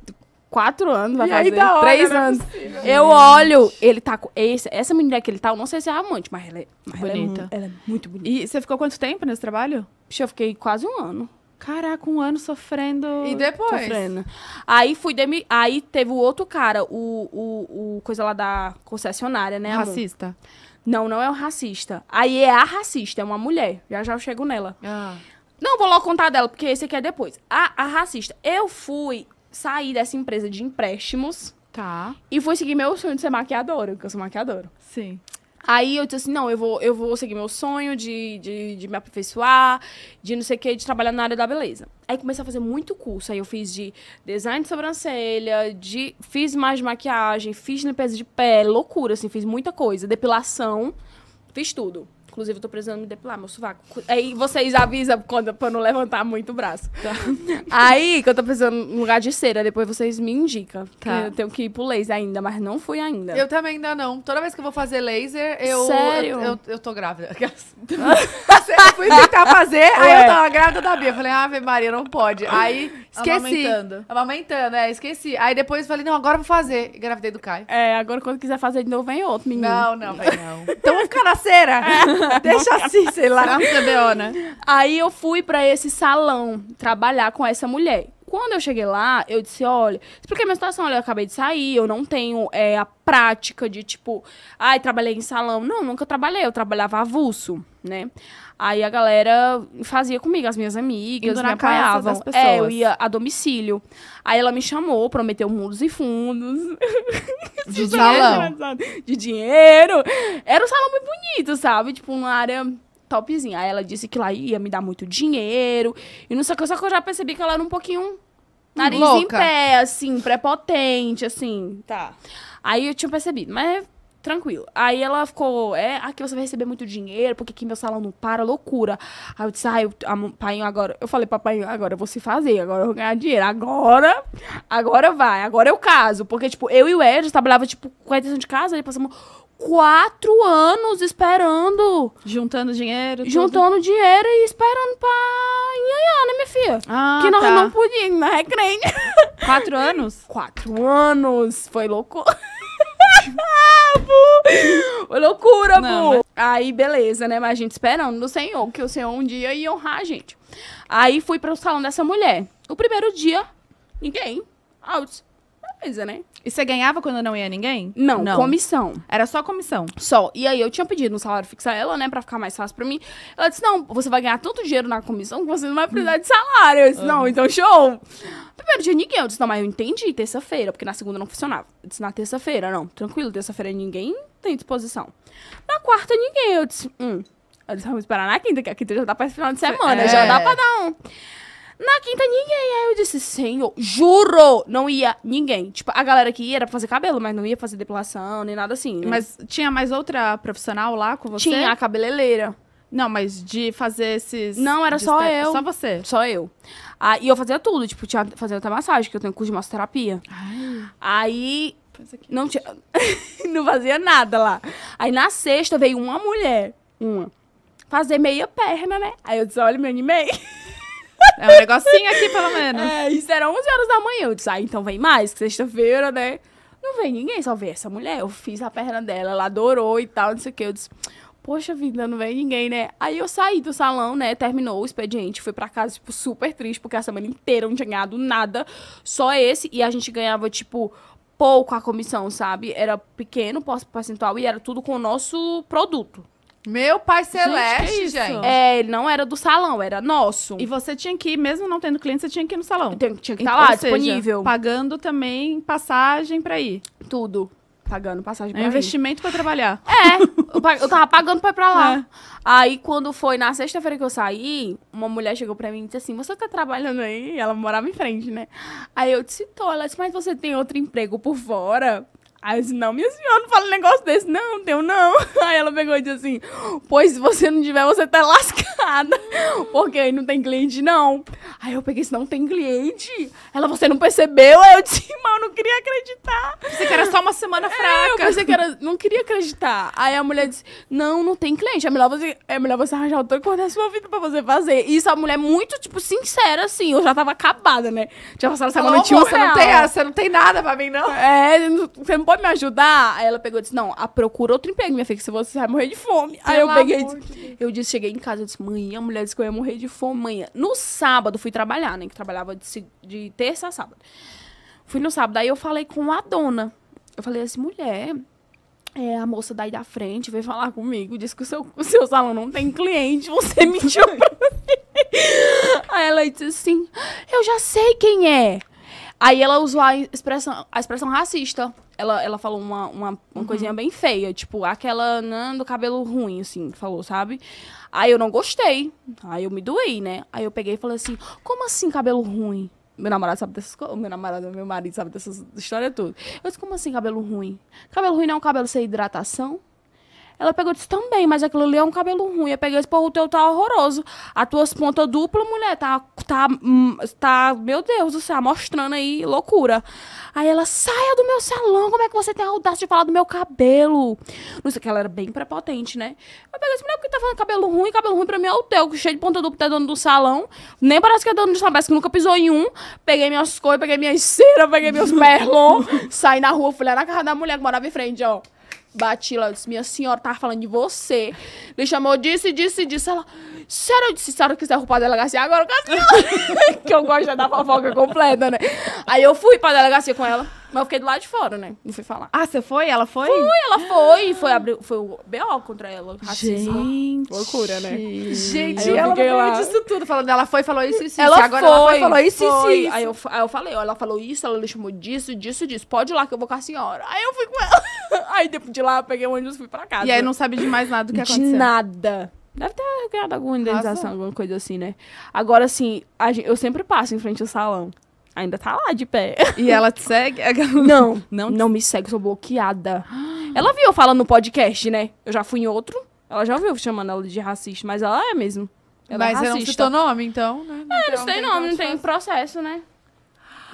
quatro anos, vai e fazer hora, três é anos. eu olho, ele tá com... Esse, essa mulher que ele tá, eu não sei se é a amante, mas ela é... Mas bonita. Ela é, ela é muito bonita. E você ficou quanto tempo nesse trabalho? Vixe, eu fiquei quase um ano. Caraca, um ano sofrendo. E depois? Sofrendo. Aí fui demi... Aí teve o outro cara, o, o, o coisa lá da concessionária, né? Amor? Racista. Não, não é o racista. Aí é a racista, é uma mulher. Já já eu chego nela. Ah. Não, vou logo contar dela, porque esse aqui é depois. A, a racista. Eu fui sair dessa empresa de empréstimos. Tá. E fui seguir meu sonho de ser maquiadora, porque eu sou maquiadora. Sim. Aí eu disse assim, não, eu vou, eu vou seguir meu sonho de, de, de me aperfeiçoar, de não sei o que, de trabalhar na área da beleza. Aí comecei a fazer muito curso. Aí eu fiz de design de sobrancelha, de, fiz mais de maquiagem, fiz limpeza de pele, loucura, assim, fiz muita coisa. Depilação, fiz tudo. Inclusive, eu tô precisando me depilar meu sovaco. Aí vocês avisam quando, pra não levantar muito o braço. Tá. Aí, que eu tô precisando um lugar de cera, depois vocês me indicam. Tá. eu tenho que ir pro laser ainda, mas não fui ainda. Eu também ainda não. Toda vez que eu vou fazer laser, eu. Sério? Eu, eu, eu tô grávida. eu fui tentar fazer, é. aí eu tava grávida da Bia. Falei, Ave Maria, não pode. Aí, esqueci. Amamentando. Amamentando, é, esqueci. Aí depois falei, não, agora eu vou fazer. E gravidei do Caio. É, agora quando quiser fazer de novo, vem outro, menino. Não, não, vem não. Então vou ficar na cera. É. Deixa assim, sei lá. CBO, né? Aí eu fui para esse salão trabalhar com essa mulher. Quando eu cheguei lá, eu disse, olha, expliquei a minha situação, olha, eu acabei de sair, eu não tenho é, a prática de, tipo, ai, trabalhei em salão. Não, nunca trabalhei, eu trabalhava avulso, né? Aí a galera fazia comigo, as minhas amigas Indo me apoiavam. É, eu ia a domicílio. Aí ela me chamou, prometeu mundos e fundos. De salão. de dinheiro. Era um salão muito bonito, sabe? Tipo, uma área topzinha. Aí ela disse que lá ia me dar muito dinheiro. E não sei o que, só que eu já percebi que ela era um pouquinho nariz Louca. em pé, assim, prepotente, assim. Tá. Aí eu tinha percebido, mas tranquilo. Aí ela ficou, é, aqui você vai receber muito dinheiro, porque aqui meu salão não para, loucura. Aí eu disse, ai, ah, pai, agora, eu falei, papai, agora eu vou se fazer, agora eu vou ganhar dinheiro, agora, agora vai, agora eu caso. Porque, tipo, eu e o Ed trabalhava, tipo, com a intenção de casa, aí passamos quatro anos esperando. Juntando dinheiro? Tudo. Juntando dinheiro e esperando pra Inhanhã, né, minha filha? Ah, que nós tá. não podíamos, não é crente. Quatro anos? Quatro anos. Foi louco ah, Bu! Loucura, não, Bu! Mas... Aí, beleza, né? Mas a gente esperando do Senhor, que o Senhor um dia ia honrar a gente. Aí fui para o salão dessa mulher. O primeiro dia, ninguém. Out coisa, né? E você ganhava quando não ia ninguém? Não, não, comissão. Era só comissão? Só. E aí eu tinha pedido um salário fixo a ela, né, pra ficar mais fácil pra mim. Ela disse, não, você vai ganhar tanto dinheiro na comissão que você não vai precisar de salário. Eu disse, não, então show. Primeiro dia ninguém. Eu disse, não, mas eu entendi, terça-feira, porque na segunda não funcionava. Eu disse, na terça-feira, não, tranquilo, terça-feira ninguém tem disposição. Na quarta ninguém. Eu disse, hum. Eu disse, vamos esperar na quinta, que a quinta já tá pra esse final de semana, é. já dá pra dar um. Na quinta, ninguém. Aí eu disse, senhor, juro, não ia ninguém. Tipo, a galera que ia era pra fazer cabelo, mas não ia fazer depilação, nem nada assim. Né? Mas tinha mais outra profissional lá com você? Tinha a cabeleireira. Não, mas de fazer esses. Não, era só eu. Só você. Só eu. Ah, e eu fazia tudo, tipo, tinha fazia até massagem, que eu tenho curso de massoterapia. Ai. Aí. Não tinha. não fazia nada lá. Aí na sexta veio uma mulher, uma, fazer meia perna, né? Aí eu disse, olha, me animei. É um negocinho aqui, pelo menos. É, isso era 11 horas da manhã. Eu disse, ah, então vem mais, sexta-feira, né? Não vem ninguém, só vem essa mulher. Eu fiz a perna dela, ela adorou e tal, não sei o quê. Eu disse, poxa vida, não vem ninguém, né? Aí eu saí do salão, né? Terminou o expediente, fui pra casa, tipo, super triste, porque a semana inteira não tinha ganhado nada, só esse. E a gente ganhava, tipo, pouco a comissão, sabe? Era pequeno o percentual e era tudo com o nosso produto. Meu pai celeste, gente, gente. É, ele não era do salão, era nosso. E você tinha que ir, mesmo não tendo cliente, você tinha que ir no salão. Tem, tinha que estar tá então, lá, seja, disponível. Pagando também passagem pra ir. Tudo. Pagando passagem é pra é ir. investimento pra trabalhar. É, eu, eu tava pagando pra ir pra lá. É. Aí, quando foi na sexta-feira que eu saí, uma mulher chegou pra mim e disse assim, você tá trabalhando aí? Ela morava em frente, né? Aí eu disse, tô. Ela disse, mas você tem outro emprego por fora? Aí eu disse, não, minha senhora, não fala um negócio desse, não, não tenho não. Aí ela pegou e disse assim, pois se você não tiver, você tá lascada, porque aí não tem cliente, não. Aí eu peguei, se não tem cliente? Ela, você não percebeu? Aí eu disse, mas eu não queria acreditar. Você que era só uma semana fraca. É, eu pensei que era, não queria acreditar. Aí a mulher disse, não, não tem cliente, é melhor você, é melhor você arranjar outra coisa da sua vida pra você fazer. E isso a mulher é muito, tipo, sincera, assim, eu já tava acabada, né? Tinha passado a semana, tinha você não tem, Você não tem nada pra mim, não? É, você não pode pode me ajudar? Aí ela pegou e disse, não, a ah, procura outro emprego, minha filha, que se você vai morrer de fome. Aí Pelo eu peguei, de eu disse, cheguei em casa, eu disse, mãe, a mulher disse que eu ia morrer de fome, mãe. No sábado fui trabalhar, né, que trabalhava de, de terça a sábado. Fui no sábado, aí eu falei com a dona. Eu falei assim, mulher, é, a moça daí da frente veio falar comigo, disse que o seu, o seu salão não tem cliente, você mentiu pra mim. Aí ela disse assim, eu já sei quem é. Aí ela usou a expressão, a expressão racista ela, ela falou uma, uma, uma uhum. coisinha bem feia, tipo, aquela nã, né, do cabelo ruim, assim, falou, sabe? Aí eu não gostei. Aí eu me doei, né? Aí eu peguei e falei assim: como assim cabelo ruim? Meu namorado sabe dessas coisas. Meu namorado, meu marido sabe dessas histórias tudo. Eu disse, como assim cabelo ruim? Cabelo ruim não é um cabelo sem hidratação? Ela pegou e disse, também, mas aquilo ali é um cabelo ruim. Eu peguei e disse, pô, o teu tá horroroso. A tuas pontas dupla, mulher, tá, tá, tá, meu Deus do céu, mostrando aí loucura. Aí ela, saia do meu salão, como é que você tem a audácia de falar do meu cabelo? Não sei, que ela era bem prepotente, né? Eu peguei e disse, mulher, que tá falando cabelo ruim? Cabelo ruim pra mim é o teu, cheio de ponta dupla, tá dono do salão. Nem parece que é dono do salão, parece que nunca pisou em um. Peguei minhas coisas, peguei minhas cera, peguei meus perlon, saí na rua, fui lá na casa da mulher que morava em frente, ó bati lá, disse, minha senhora, tava falando de você. Ele chamou, disse, disse, disse. Ela, sério, eu disse, se a senhora quiser roubar a delegacia agora, eu que eu gosto já da fofoca completa, né? Aí eu fui pra delegacia com ela. Mas eu fiquei do lado de fora, né? Não fui falar. Ah, você foi? Ela foi? Fui, ela foi. Foi, abri... foi o BO contra ela. Racismo. Gente. Loucura, né? Gente, ela no meio lá... disso tudo, falando, ela foi, falou isso, isso, ela isso. Agora foi, ela foi, falou isso, foi. isso. Aí eu, aí eu falei, ó, ela falou isso, ela lhe chamou disso, disso, disso. Pode ir lá que eu vou com a senhora. Aí eu fui com ela. Aí depois de lá, eu peguei o ônibus e fui pra casa. E aí não sabe de mais nada do que aconteceu. De nada. Deve ter ganhado alguma indenização, Nossa. alguma coisa assim, né? Agora, assim, gente, eu sempre passo em frente ao salão ainda tá lá de pé. E ela te segue? não, não, não me segue, sou bloqueada. ela viu eu falando no podcast, né? Eu já fui em outro. Ela já viu chamando ela de racista, mas ela é mesmo. Ela é mas é racista. não citou nome, então, né? Não é, não então, tem, tem nome, não tem processo, né?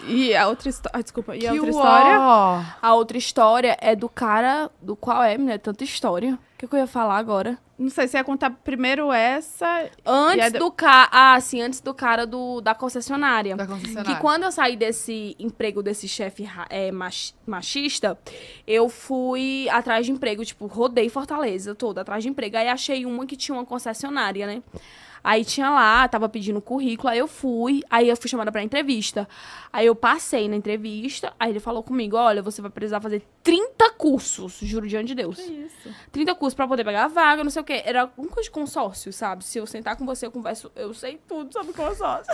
E a outra história. desculpa. E a outra uó. história? A outra história é do cara do qual é, né? Tanta história que, que eu ia falar agora? Não sei, se ia contar primeiro essa. Antes do cara. Ah, sim, antes do cara do, da concessionária. Da concessionária. Que quando eu saí desse emprego desse chefe é, machista, eu fui atrás de emprego, tipo, rodei Fortaleza toda atrás de emprego. Aí achei uma que tinha uma concessionária, né? Aí tinha lá, tava pedindo currículo, aí eu fui, aí eu fui chamada pra entrevista. Aí eu passei na entrevista, aí ele falou comigo: olha, você vai precisar fazer 30 cursos, juro diante de Deus. Que isso? 30 cursos para poder pegar a vaga, não sei o quê. Era alguma coisa de consórcio, sabe? Se eu sentar com você, eu converso, eu sei tudo sobre consórcio.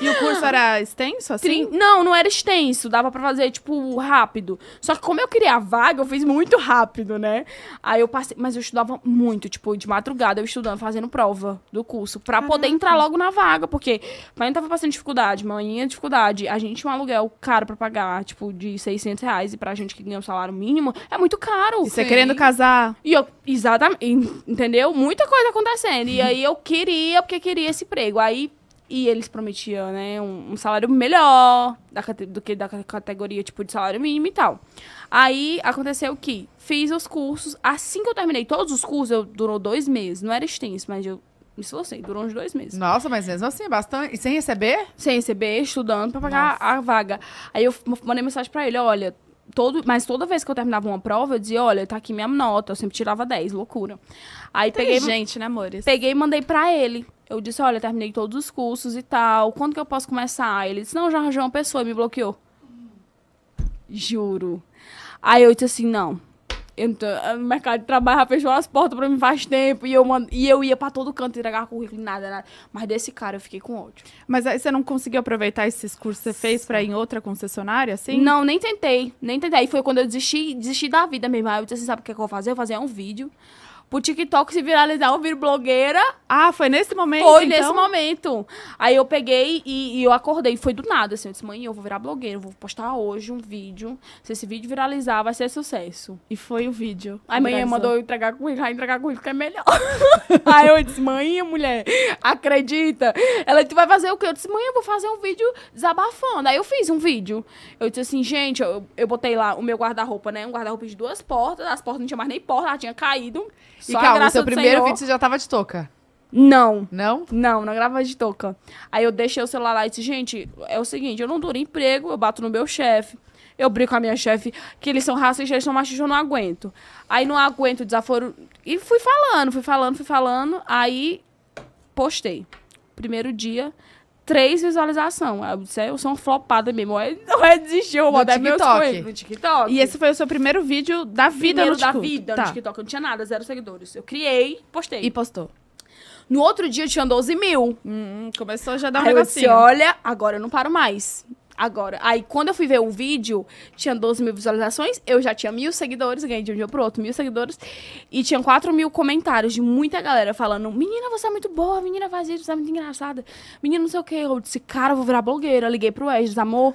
E o curso era extenso, assim? Trin... Não, não era extenso, dava para fazer, tipo, rápido. Só que como eu queria a vaga, eu fiz muito rápido, né? Aí eu passei, mas eu estudava muito, tipo, de madrugada, eu estudando, fazendo prova do curso, para poder entrar logo na vaga, porque mãe tava passando dificuldade, manhã tinha dificuldade. A gente um aluguel caro pra pagar, tipo, de 600 reais, e pra gente que ganha um salário mínimo, é muito caro. E você querendo casar. E eu, exatamente, entendeu? Muita coisa acontecendo. E uhum. aí eu queria, porque queria esse emprego. Aí e eles prometiam, né, um, um salário melhor da, do que da categoria, tipo, de salário mínimo e tal. Aí aconteceu que fiz os cursos, assim que eu terminei todos os cursos, eu durou dois meses, não era extenso, mas eu me esforcei, durou uns dois meses. Nossa, mas mesmo assim, bastante. E sem receber? Sem receber, estudando para pagar a vaga. Aí eu mandei mensagem para ele, olha, todo, mas toda vez que eu terminava uma prova, eu dizia, olha, tá aqui minha nota, eu sempre tirava 10, loucura. Aí peguei, gente, né, amores? Peguei e mandei para ele. Eu disse, olha, terminei todos os cursos e tal. Quando que eu posso começar? Ele disse, não, já arranjou uma pessoa e me bloqueou. Juro. Aí eu disse assim, não, então, o mercado de trabalho já fechou as portas pra mim faz tempo. E eu, mando e eu ia pra todo canto entregar currículo, nada, nada. Mas desse cara eu fiquei com ódio. Mas aí você não conseguiu aproveitar esses cursos que você fez pra ir em outra concessionária, assim? Não, nem tentei. Nem tentei. Aí foi quando eu desisti, desisti da vida mesmo. Aí eu disse assim, sabe o que, é que eu vou fazer? Eu vou fazer um vídeo pro TikTok se viralizar, eu viro blogueira. Ah, foi nesse momento? Foi então? nesse momento. Aí eu peguei e, e, eu acordei, foi do nada, assim, eu disse, mãe, eu vou virar blogueira, eu vou postar hoje um vídeo, se esse vídeo viralizar, vai ser sucesso. E foi o vídeo. Aí mãe mandou eu entregar com vai entregar currículo que é melhor. Aí eu disse, mãe, mulher, acredita? Ela, tu vai fazer o quê? Eu disse, mãe, eu vou fazer um vídeo desabafando. Aí eu fiz um vídeo. Eu disse assim, gente, eu, eu botei lá o meu guarda-roupa, né, um guarda-roupa de duas portas, as portas não tinha mais nem porta, ela tinha caído. Só e calma, seu primeiro Senhor... vídeo você já tava de touca? Não. Não? Não, não gravava de touca. Aí eu deixei o celular lá e disse, gente, é o seguinte, eu não duro emprego, eu bato no meu chefe. Eu brinco com a minha chefe que eles são racistas, eles são machistas, eu não aguento. Aí não aguento desaforo. E fui falando, fui falando, fui falando. Aí postei. Primeiro dia, três visualizações. É, eu é, eu sou uma flopada mesmo. Não é desistir, eu vou TikTok. No TikTok. E esse foi o seu primeiro vídeo da vida primeiro no TikTok? da vida tá. no TikTok. Eu não tinha nada, zero seguidores. Eu criei, postei. E postou. No outro dia eu tinha 12 mil. Hum, hum, começou já a dar um negocinho. Eu disse, olha, agora eu não paro mais. Agora, aí quando eu fui ver o vídeo, tinha 12 mil visualizações, eu já tinha mil seguidores, ganhei de um dia pro outro mil seguidores, e tinha 4 mil comentários de muita galera falando: Menina, você é muito boa, menina, faz isso, você é muito engraçada, menina, não sei o que. Eu disse: Cara, eu vou virar blogueira. Liguei pro Edges, amor,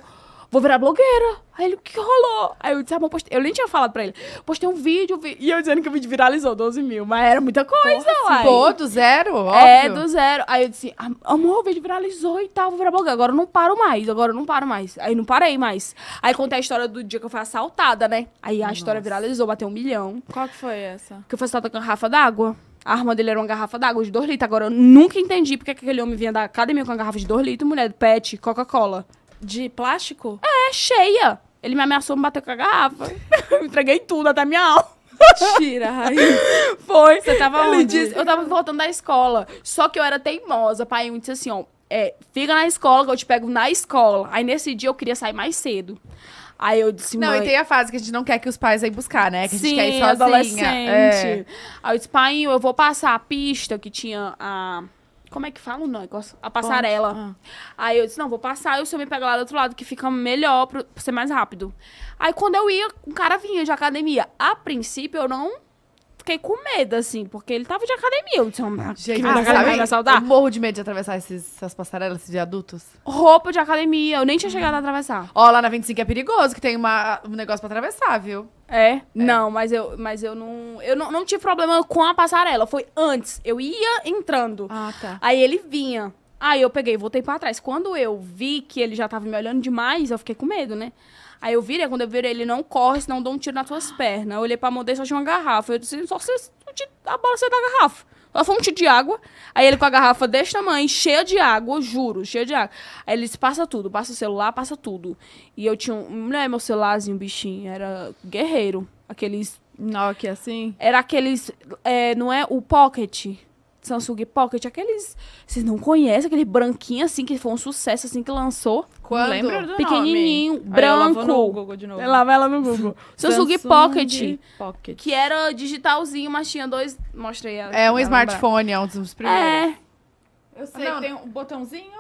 vou virar blogueira. Aí ele, o que rolou? Aí eu disse, amor, postei... eu nem tinha falado pra ele. Postei um vídeo, vi... e eu dizendo que o vídeo viralizou 12 mil, mas era muita coisa, Porra, Pô, do zero, é, óbvio. É, do zero. Aí eu disse, amor, o vídeo viralizou e tal, vou virar blogueira. Agora eu não paro mais, agora eu não paro mais. Aí não parei mais. Aí contei a história do dia que eu fui assaltada, né? Aí a Nossa. história viralizou, bateu um milhão. Qual que foi essa? Que eu fui assaltada com a garrafa d'água. A arma dele era uma garrafa d'água de 2 litros. Agora, eu nunca entendi porque aquele homem vinha da academia com uma garrafa de 2 litros, mulher, pet, Coca-Cola de plástico? É, cheia. Ele me ameaçou me bater com a garrafa. Entreguei tudo, até minha aula Mentira, Raíssa. Foi. Você tava Ele onde? Disse, eu tava voltando da escola. Só que eu era teimosa. Pai, eu disse assim, ó. É, fica na escola que eu te pego na escola. Aí nesse dia eu queria sair mais cedo. Aí eu disse, Não, mãe... e tem a fase que a gente não quer que os pais aí buscar, né? Que a gente quer ir sozinha. É. adolescente. É. Aí eu disse, pai, eu vou passar a pista que tinha a... Como é que fala o negócio? A passarela. ah. Aí eu disse, não, vou passar, e o senhor me pega lá do outro lado, que fica melhor pra, pra ser mais rápido. Aí quando eu ia, um cara vinha de academia. A princípio, eu não fiquei com medo, assim, porque ele tava de academia. Eu disse, ah, Gente, que ah, academia vai saudar. Eu morro de medo de atravessar esses, essas passarelas, de adultos Roupa de academia, eu nem tinha chegado a atravessar. Ó, lá na 25 é perigoso, que tem uma, um negócio pra atravessar, viu? É? é? Não, mas eu, mas eu não. Eu não, não tive problema com a passarela. Foi antes. Eu ia entrando. Ah, tá. Aí ele vinha. Aí eu peguei, voltei para trás. Quando eu vi que ele já tava me olhando demais, eu fiquei com medo, né? Aí eu virei, quando eu virei, ele não corre, senão eu dou um tiro nas tuas pernas. Eu olhei pra mão dele, só tinha uma garrafa. Eu disse, só se a bola sai da garrafa. Só foi um tiro de água. Aí ele com a garrafa desse tamanho, cheia de água, juro, cheia de água. Aí ele disse, passa tudo, passa o celular, passa tudo. E eu tinha um, não é meu celularzinho, bichinho, era guerreiro. Aqueles... Não, aqui assim? Era aqueles, é, não é? O pocket. Samsung Pocket, aqueles. Vocês não conhecem, aquele branquinho assim, que foi um sucesso assim que lançou. Quando? Lembra do Pequenininho, nome. branco. Aí no Google de novo. Ela vai lá no Google. Samsung, Samsung Pocket, Pocket, Que era digitalzinho, mas tinha dois. Mostrei ela. É um smartphone, lembrar. é um dos primeiros. É. Eu sei, não, tem um botãozinho.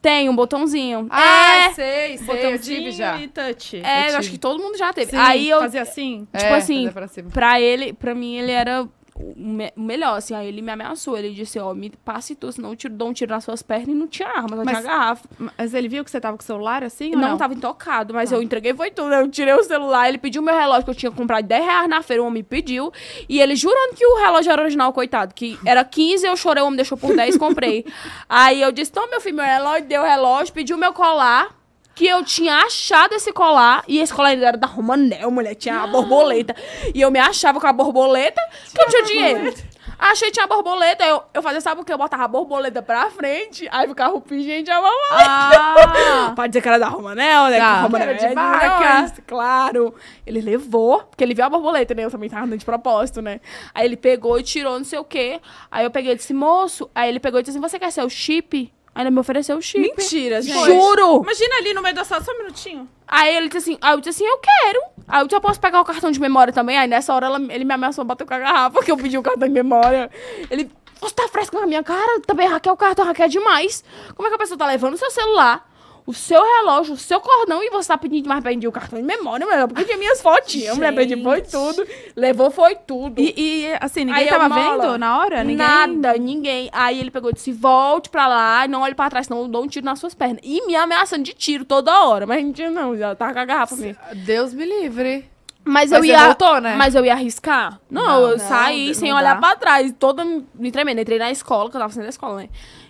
Tem um botãozinho. Ah, é. sei, sei. Botãozinho eu tive já. e touch. É, eu, eu acho que todo mundo já teve. Sim, Aí eu fazia assim. Tipo é, assim, para ele, pra mim ele era o, melhor, assim, aí ele me ameaçou, ele disse, ó, me passe tu, senão eu dou um tiro nas suas pernas e não tinha arma, não mas, tinha garrafa. Mas ele viu que você tava com o celular, assim, não, não? tava intocado, mas tá. eu entreguei, foi tudo, eu tirei o celular, ele pediu meu relógio, que eu tinha comprado 10 reais na feira, o homem pediu, e ele jurando que o relógio era original, coitado, que era 15, eu chorei, o homem deixou por 10, comprei. aí eu disse, toma meu filho, meu relógio, deu o relógio, pediu meu colar, que eu tinha achado esse colar. E esse colar era da Romanel, né? mulher. Tinha a ah! borboleta. E eu me achava com a borboleta que eu tinha dinheiro. Achei que tinha borboleta. Eu, eu fazia, sabe o que? Eu botava a borboleta pra frente, aí ficava o pingente e a mamãe. Ah. Pode dizer que era da Romanel, né? Tá. Que a Romanel era é de vaca. Claro. Ele levou, porque ele viu a borboleta, né? Eu também tava andando de propósito, né? Aí ele pegou e tirou não sei o quê. Aí eu peguei e disse, moço. Aí ele pegou e disse assim: Você quer ser o chip? Ainda me ofereceu o chip. Mentira, gente. Juro! Imagina ali no meio da sala, só um minutinho. Aí ele disse assim, aí eu disse assim, eu quero. Aí eu já posso pegar o cartão de memória também. Aí nessa hora ela, ele me ameaçou, bateu com a garrafa, porque eu pedi o cartão de memória. Ele, você tá fresco na minha cara? Também Raquel, o cartão Raquel é demais. Como é que a pessoa tá levando o seu celular? o seu relógio, o seu cordão e você tá pedindo mais pedir o cartão de memória, mulher. Porque tinha minhas fotinhas, mulher. Pedi foi tudo. Levou foi tudo. E, e assim, ninguém aí tava vendo na hora? Ninguém... Nada, ninguém. Aí ele pegou e disse: volte pra lá, não olhe pra trás, senão eu dou um tiro nas suas pernas. E me ameaçando de tiro toda hora. Mas não tinha, não, já tava com a garrafa mesmo. Deus me livre. Mas, mas eu ia. Voltou, né? Mas eu ia arriscar? Não, não eu não, saí não sem dá. olhar pra trás, toda me tremendo. Entrei na escola, que eu tava saindo da escola, né?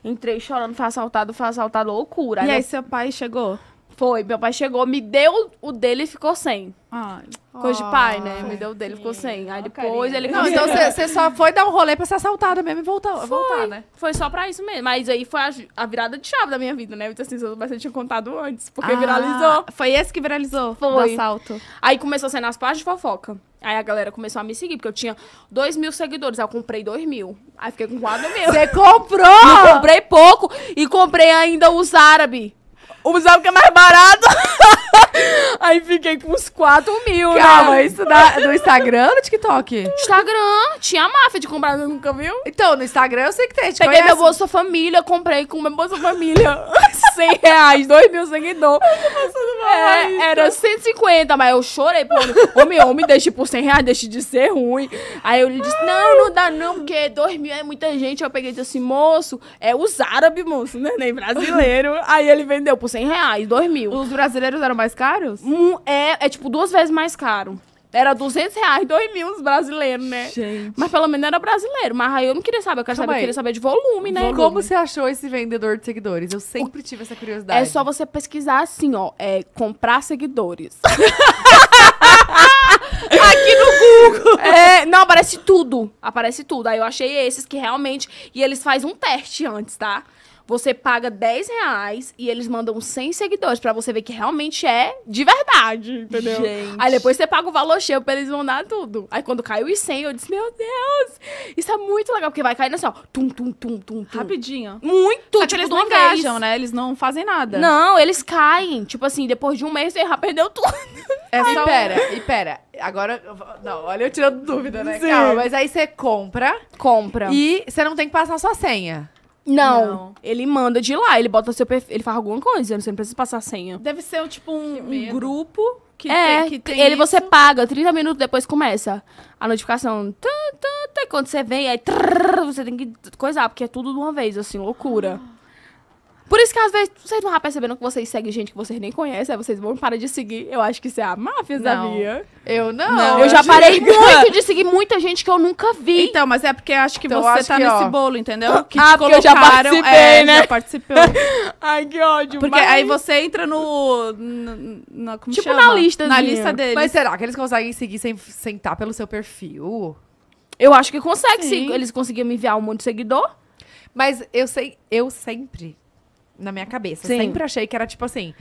Entrei chorando, fui assaltado, fui assaltado, loucura. E aí, aí eu... seu pai chegou? Foi, meu pai chegou, me deu o dele e ficou sem. Ai. Coisa de pai, né? Me deu o dele, e ficou sem. Aí depois ele Não, então você só foi dar um rolê pra ser assaltada mesmo e voltar, foi, voltar, né? Foi só pra isso mesmo. Mas aí foi a, a virada de chave da minha vida, né? Então, assim, mas eu tinha contado antes, porque ah, viralizou. Foi esse que viralizou? Foi. Do assalto. Aí começou a ser nas páginas de fofoca. Aí a galera começou a me seguir, porque eu tinha 2 mil seguidores. Aí eu comprei 2 mil. Aí fiquei com 4 mil. Você comprou? Eu comprei pouco. E comprei ainda os árabes. O museu que é mais barato. Aí fiquei com uns 4 mil, né? Calma, né? isso da, no Instagram ou no TikTok? Instagram. Tinha máfia de comprar, nunca viu? Então, no Instagram eu sei que tem. Peguei conhece? meu Bolsa Família, comprei com meu Bolsa Família. 100 reais, 2 mil seguidores. É, então. era 150, mas eu chorei. Pô, homem, homem, deixe por 100 reais, deixe de ser ruim. Aí eu lhe disse, não, não dá não, porque 2 mil é muita gente. Eu peguei e disse assim, moço, é os árabes, moço, né? Nem brasileiro. Aí ele vendeu por 100 reais, 2 mil. Os brasileiros eram mais caros? um, é, é tipo duas vezes mais caro. Era 200 reais, 2 mil os brasileiros, né? Gente. Mas pelo menos era brasileiro. Mas aí eu não queria saber, eu, saber, eu queria saber de volume, né? Volume. Como você achou esse vendedor de seguidores? Eu sempre o... tive essa curiosidade. É só você pesquisar assim, ó. É comprar seguidores. Aqui no Google. É, não, aparece tudo. Aparece tudo. Aí eu achei esses que realmente. E eles fazem um teste antes, tá? Você paga 10 reais e eles mandam 100 seguidores para você ver que realmente é de verdade, entendeu? Gente. Aí depois você paga o valor cheio pra eles mandar tudo. Aí quando caiu os 100, eu disse, meu Deus, isso é muito legal, porque vai caindo assim, ó, tum, tum, tum, tum, tum. Rapidinho. Muito, Só tipo, eles não engajam, vez. né? Eles não fazem nada. Não, eles caem. Tipo assim, depois de um mês, você já perdeu tudo. É só... E pera, e pera. Agora, não, olha eu tirando dúvida, né? Sim. Calma, mas aí você compra. Compra. E você não tem que passar sua senha. Não. Não. Ele manda de lá, ele bota seu perfil, ele faz alguma coisa, você não precisa passar a senha. Deve ser tipo um, um grupo que é, tem, que tem ele isso. você paga, 30 minutos depois começa a notificação. Tum, tum, tum, quando você vem, aí trrr, você tem que coisar, porque é tudo de uma vez, assim, loucura. Ah. Por isso que às vezes vocês não vão percebendo que vocês seguem gente que vocês nem conhecem, aí é, vocês vão parar de seguir. Eu acho que isso é a máfia, sabia? Eu não. não eu já parei muito de seguir muita gente que eu nunca vi. Então, mas é porque acho que então, você acho tá que, nesse ó, bolo, entendeu? Que ah, te eu já é, participei, é, né? Já participou. Ai, que ódio. Porque mas... aí você entra no... no, no como tipo chama? na lista. Na lista deles. Mas será que eles conseguem seguir sem, sentar pelo seu perfil? Eu acho que consegue, Sim. eles conseguiam me enviar um monte de seguidor. Mas eu sei, eu sempre na minha cabeça. Sim. Sempre achei que era tipo assim.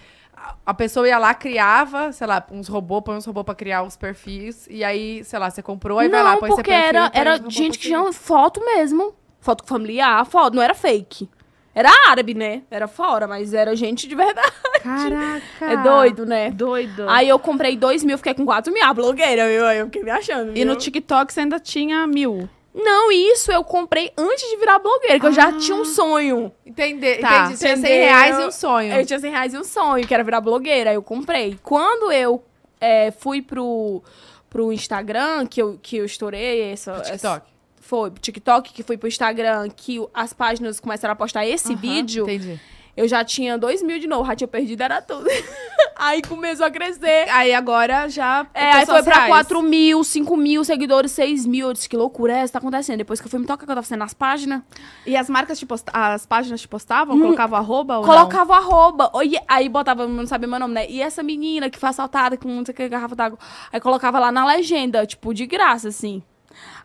A pessoa ia lá, criava, sei lá, uns robôs, põe uns robôs pra criar os perfis. E aí, sei lá, você comprou, aí não, vai lá, põe porque seu perfil. Era, era gente que tinha foto mesmo. Foto familiar, foto. Não era fake. Era árabe, né? Era fora, mas era gente de verdade. Caraca. É doido, né? Doido. Aí eu comprei dois mil, fiquei com quatro mil. A ah, blogueira, eu, eu fiquei me achando. E viu? no TikTok você ainda tinha mil. Não, isso eu comprei antes de virar blogueira, que ah. eu já ah. tinha um sonho. Entendi, tá. entendi. Tinha 100 reais e um sonho. Eu tinha 100 reais e um sonho, que era virar blogueira. Eu comprei. Quando eu é, fui pro, pro Instagram, que eu, que eu estourei essa. TikTok. Essa, foi TikTok, que fui pro Instagram, que as páginas começaram a postar esse uhum, vídeo. Entendi eu já tinha dois mil de novo, já tinha perdido, era tudo. aí começou a crescer. Aí agora já. É, aí foi pra quatro mil, cinco mil seguidores, seis mil. Eu disse, que loucura é essa tá acontecendo? Depois que eu fui me tocar que eu tava fazendo as páginas. E as marcas te postavam, as páginas te postavam? Hum, arroba ou Colocava arroba. E aí botava, não sabia meu nome, né? E essa menina que foi assaltada com não sei que garrafa d'água. Aí colocava lá na legenda, tipo, de graça, assim.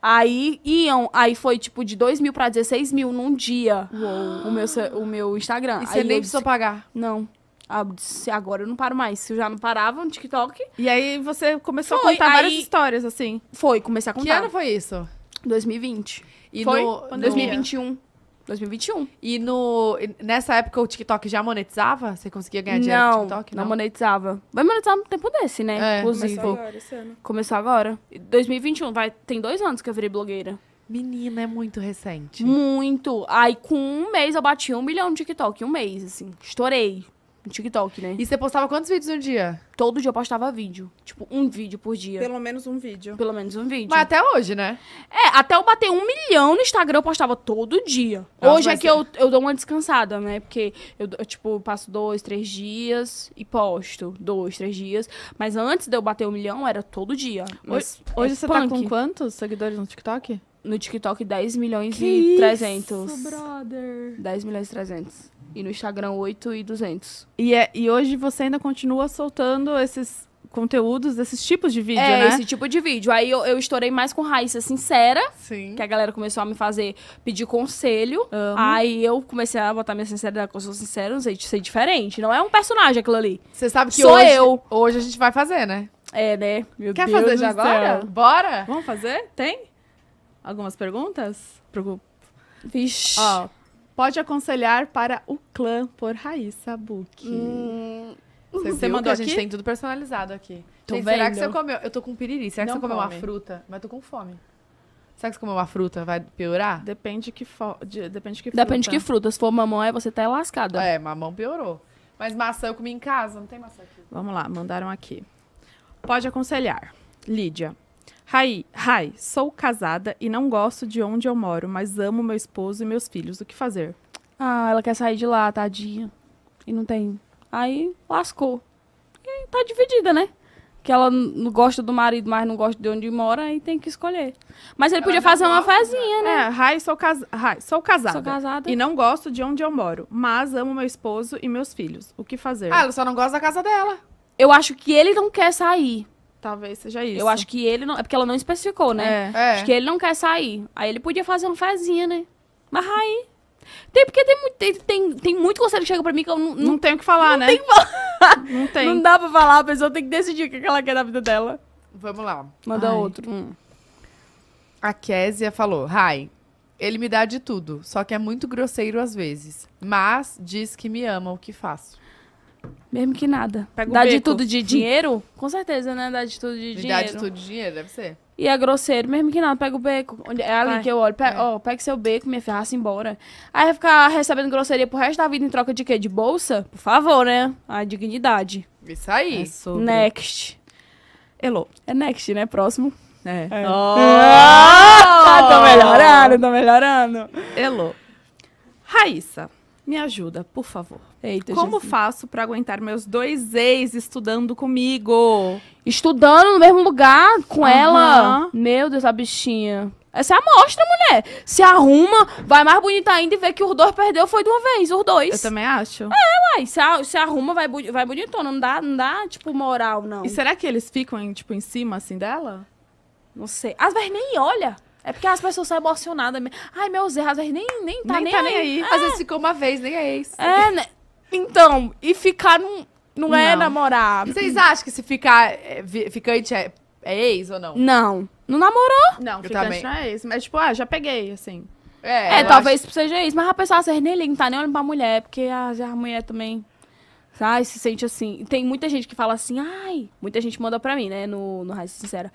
Aí iam, aí foi tipo de 2 mil pra 16 mil num dia O, meu, o meu Instagram. E aí você nem precisou disse, pagar? Não. Ah, disse, agora eu não paro mais. Eu já não parava no TikTok. E aí você começou foi, a contar aí, várias histórias, assim. Foi, comecei a contar. Que ano foi isso? 2020. E foi? No, 2021. 2021. E no, nessa época o TikTok já monetizava? Você conseguia ganhar dinheiro não, no TikTok? Não, não monetizava. Vai monetizar no tempo desse, né? É, Inclusive. Começou agora, esse ano. Começou agora. 2021, vai, tem dois anos que eu virei blogueira. Menina, é muito recente. Muito. Aí com um mês eu bati um milhão no TikTok. Um mês, assim. Estourei. No TikTok, né? E você postava quantos vídeos no dia? Todo dia eu postava vídeo. Tipo, um vídeo por dia. Pelo menos um vídeo. Pelo menos um vídeo. Mas até hoje, né? É, até eu bater um milhão no Instagram, eu postava todo dia. Nossa, hoje é que eu, eu dou uma descansada, né? Porque eu, eu, tipo, passo dois, três dias e posto. Dois, três dias. Mas antes de eu bater um milhão, era todo dia. Mas é hoje, hoje é você punk. tá com quantos seguidores no TikTok? No TikTok, 10 milhões que e 300. Isso, brother. 10 milhões e 300. E no Instagram, 8 e 200. E, é, e hoje você ainda continua soltando esses conteúdos, desses tipos de vídeo, é, né? esse tipo de vídeo. Aí eu, eu estourei mais com Raíssa assim, Sincera. Sim. Que a galera começou a me fazer pedir conselho. Amo. Aí eu comecei a botar minha sinceridade, com eu sou sincera, não sei ser diferente. Não é um personagem aquilo ali. Você sabe que sou hoje, eu. hoje a gente vai fazer, né? É, né? Meu Quer Deus fazer já agora? Céu. Bora? Vamos fazer? Tem? Algumas perguntas? preocupa Vixe. Ó. Pode aconselhar para o clã por Raíssa Book. Hum. Você, mandou a gente tem tudo personalizado aqui. Gente, será que você comeu? Eu tô com piriri. Será que Não você comeu come. uma fruta? Mas tô com fome. Será que você comeu uma fruta? Vai piorar? Depende que fo... de... Depende que fruta. Depende que fruta. Se for mamão, é você tá lascada. É, mamão piorou. Mas maçã eu comi em casa, não tem maçã aqui. Vamos lá, mandaram aqui. Pode aconselhar. Lídia, Raí, Rai, sou casada e não gosto de onde eu moro, mas amo meu esposo e meus filhos. O que fazer? Ah, ela quer sair de lá, tadinha. E não tem. Aí lascou. E tá dividida, né? Que ela não gosta do marido, mas não gosta de onde mora, aí tem que escolher. Mas ele ela podia fazer gosta, uma né? fezinha, né? É, Rai, sou, cas... Rai, sou casada. Sou casada. E não gosto de onde eu moro, mas amo meu esposo e meus filhos. O que fazer? Ah, ela só não gosta da casa dela. Eu acho que ele não quer sair. Talvez seja isso. Eu acho que ele não. É porque ela não especificou, né? É. é. Acho que ele não quer sair. Aí ele podia fazer um fezinha, né? Mas aí. Tem, porque tem, tem, tem, tem muito conselho que chega pra mim que eu não. Não, não tenho o que falar, não né? Tem que falar. Não tem. Não dá pra falar, a pessoa tem que decidir o que ela quer da vida dela. Vamos lá. Manda Ai. outro. Hum. A Késia falou: Rai, ele me dá de tudo, só que é muito grosseiro às vezes. Mas diz que me ama o que faço. Mesmo que nada. Pega Dá de tudo de dinheiro? Com certeza, né? Dá de tudo de dinheiro. Dá de tudo de dinheiro, deve ser. E é grosseiro, mesmo que nada, pega o beco. Onde, é ali que eu olho. Pega, é. ó, pega seu beco, minha ferraça, embora. Aí vai ficar recebendo grosseria pro resto da vida em troca de quê? De bolsa? Por favor, né? A dignidade. Isso aí. É sobre... Next. Hello. É next, né? Próximo. É. é. Oh! Ah, tá, tô melhorando, tô melhorando. Hello. Raíssa. Me ajuda, por favor. Eita, Como Jesus. faço para aguentar meus dois ex estudando comigo? Estudando no mesmo lugar com uhum. ela? Meu Deus, a bichinha. Essa é a mostra, mulher. Se arruma, vai mais bonita ainda e vê que os dois perdeu foi de uma vez, os dois. Eu também acho. É, uai. Se, a, se arruma, vai, vai bonitona. Não dá, não dá, tipo, moral, não. E será que eles ficam, em, tipo, em cima, assim, dela? Não sei. Às vezes nem olha. É porque as pessoas são emocionadas. Ai, meus erros, às vezes nem, nem tá nem, nem tá nem aí. É. Às vezes ficou uma vez, nem é isso. É, né? Então, e ficar num, não, é não, é namorar. vocês acham que se ficar é, ficante é, é, ex ou não? Não. Não namorou? Não, eu ficante também. não é ex. Mas, tipo, ah, já peguei, assim. É, é talvez acho... seja isso. Mas a pessoa, vezes, nem ligam, tá nem olhando pra mulher, porque a, a mulher também. Ai, se sente assim. Tem muita gente que fala assim, ai. Muita gente manda pra mim, né, no, no Raiz Sincera.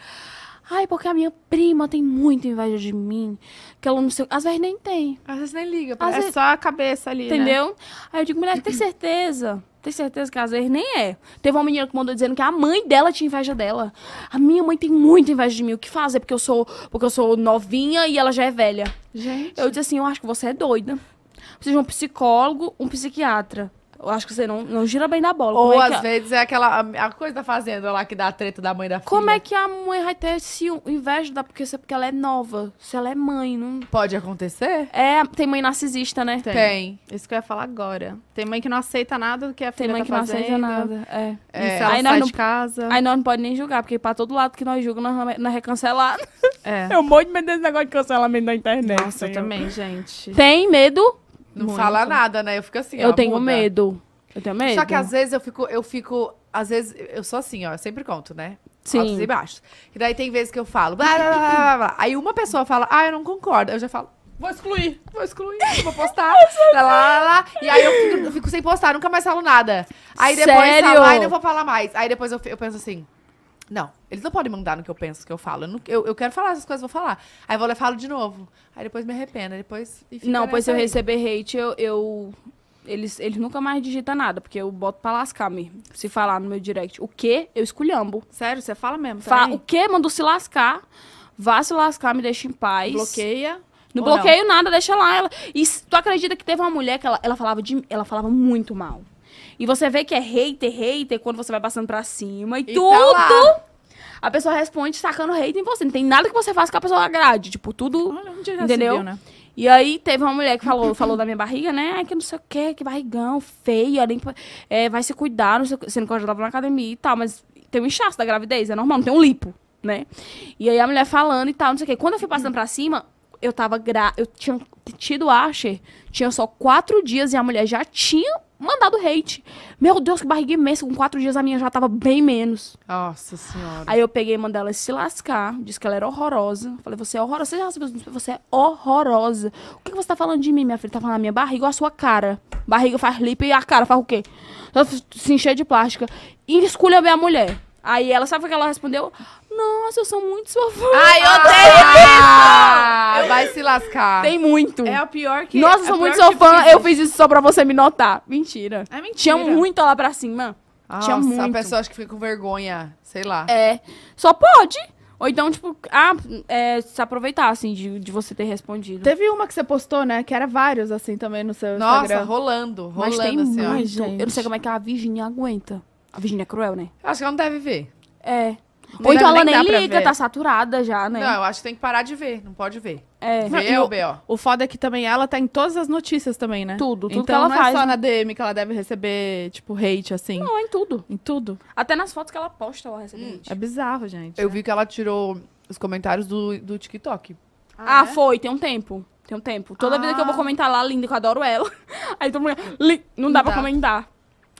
Ai, porque a minha prima tem muita inveja de mim. Que ela não sei. Às vezes nem tem. Às vezes nem liga. Às é vezes... só a cabeça ali. Né? Entendeu? Né? Aí eu digo, mulher, tem certeza? Tem certeza que às vezes nem é. Teve uma menina que mandou dizendo que a mãe dela tinha inveja dela. A minha mãe tem muita inveja de mim. O que fazer? Porque eu sou, porque eu sou novinha e ela já é velha. Gente. Eu disse assim, eu acho que você é doida. Precisa de um psicólogo, um psiquiatra. Eu acho que você não, não gira bem na bola. Ou é às a... vezes é aquela a coisa da fazenda lá que dá a treta da mãe da filha. Como é que a mãe vai ter esse inveja da porque, porque ela é nova? Se ela é mãe, não. Pode acontecer? É, tem mãe narcisista, né? Tem. tem. Isso que eu ia falar agora. Tem mãe que não aceita nada do que a filha Tem mãe tá que fazendo. não aceita nada. É. é. é. aí nós não, de casa. Aí nós não pode nem julgar, porque pra todo lado que nós julgamos, nós, recancelamos. é, é. Eu É. é um monte de medo desse negócio de cancelamento na internet. Nossa, eu também, gente. Tem medo? Não Muito. fala nada, né? Eu fico assim, Eu ó, tenho muda. medo. Eu tenho medo. Só que às vezes eu fico, eu fico, às vezes, eu sou assim, ó, eu sempre conto, né? Sim. Altos e baixos. E daí tem vezes que eu falo, blá, blá, blá, blá, blá. Aí uma pessoa fala, ah, eu não concordo. Eu já falo, Vou excluir, vou excluir, vou postar. lá, lá, assim. lá, E aí eu fico, eu fico, sem postar, nunca mais falo nada. Aí depois Sério? falo, ah, não vou falar mais. Aí depois eu, eu penso assim, não, eles não podem mandar no que eu penso, no que eu falo. Eu, não, eu, eu quero falar essas coisas, vou falar. Aí eu vou lá e falo de novo. Aí depois me arrependo, aí depois... Não, pois se eu aí. receber hate, eu, eu... eles, eles nunca mais digitam nada, porque eu boto pra lascar mesmo. Se falar no meu direct o quê, eu esculhambo. Sério, você fala mesmo? Fa o quê? mandou se lascar. Vá se lascar, me deixa em paz. Bloqueia. Não bloqueio não? nada, deixa lá. Ela... E tu acredita que teve uma mulher que ela, ela falava de... Ela falava muito mal. E você vê que é hater, hater, quando você vai passando pra cima e, e tá tudo. Tá a pessoa responde sacando hater em você. Não tem nada que você faça que a pessoa agrade. Tipo, tudo. Olha, entendeu? Viu, né? E aí teve uma mulher que falou, falou da minha barriga, né? Ai, que não sei o que, que barrigão, feia, nem, é, vai se cuidar, não sei o que. Sendo que eu já tava na academia e tal, mas tem um inchaço da gravidez, é normal, não tem um lipo, né? E aí a mulher falando e tal, não sei o que. Quando eu fui passando pra cima, eu tava gra... Eu tinha tido Asher, tinha só quatro dias e a mulher já tinha mandado hate. Meu Deus, que barriga imensa. Com quatro dias a minha já tava bem menos. Nossa senhora. Aí eu peguei e mandei ela se lascar. Disse que ela era horrorosa. Falei, você é horrorosa. Você, já sabe, você é horrorosa. O que, que você tá falando de mim, minha filha? Tá falando da minha barriga ou a sua cara? Barriga faz lipo e a cara faz o quê? Se encher de plástica. E escolha bem a mulher. Aí ela, sabe o que ela respondeu? Nossa, eu sou muito sua fã. Ai, eu odeio ah, isso! Vai se lascar. Tem muito. É a pior que. Nossa, é eu sou muito sua fã. Eu fiz isso só pra você me notar. Mentira. É mentira. Tinha muito lá pra cima. Nossa, Tinha muito. a pessoa acho que fica com vergonha. Sei lá. É. Só pode. Ou então, tipo, ah, é, se aproveitar, assim, de, de você ter respondido. Teve uma que você postou, né? Que era vários, assim, também no seu Nossa, Instagram. Nossa, rolando, rolando, Mas tem assim, muito. Ó, eu não sei como é que a Virginia aguenta. A Virginia é cruel, né? acho que ela não deve ver. É. Ou então ela nem, liga, tá saturada já, né? Não, eu acho que tem que parar de ver, não pode ver. É. Ver é o B.O. O foda é que também ela tá em todas as notícias também, né? Tudo, tudo então, que ela não faz. não é só né? na DM que ela deve receber, tipo, hate, assim. Não, em tudo. Em tudo. Até nas fotos que ela posta, ela recebe hum. hate. É bizarro, gente. Eu vi que ela tirou os comentários do, do TikTok. Ah, ah é? foi, tem um tempo. Tem um tempo. Toda ah. vida que eu vou ah. comentar lá, linda, que eu adoro ela. Aí todo mundo. não, dá, dá pra comentar.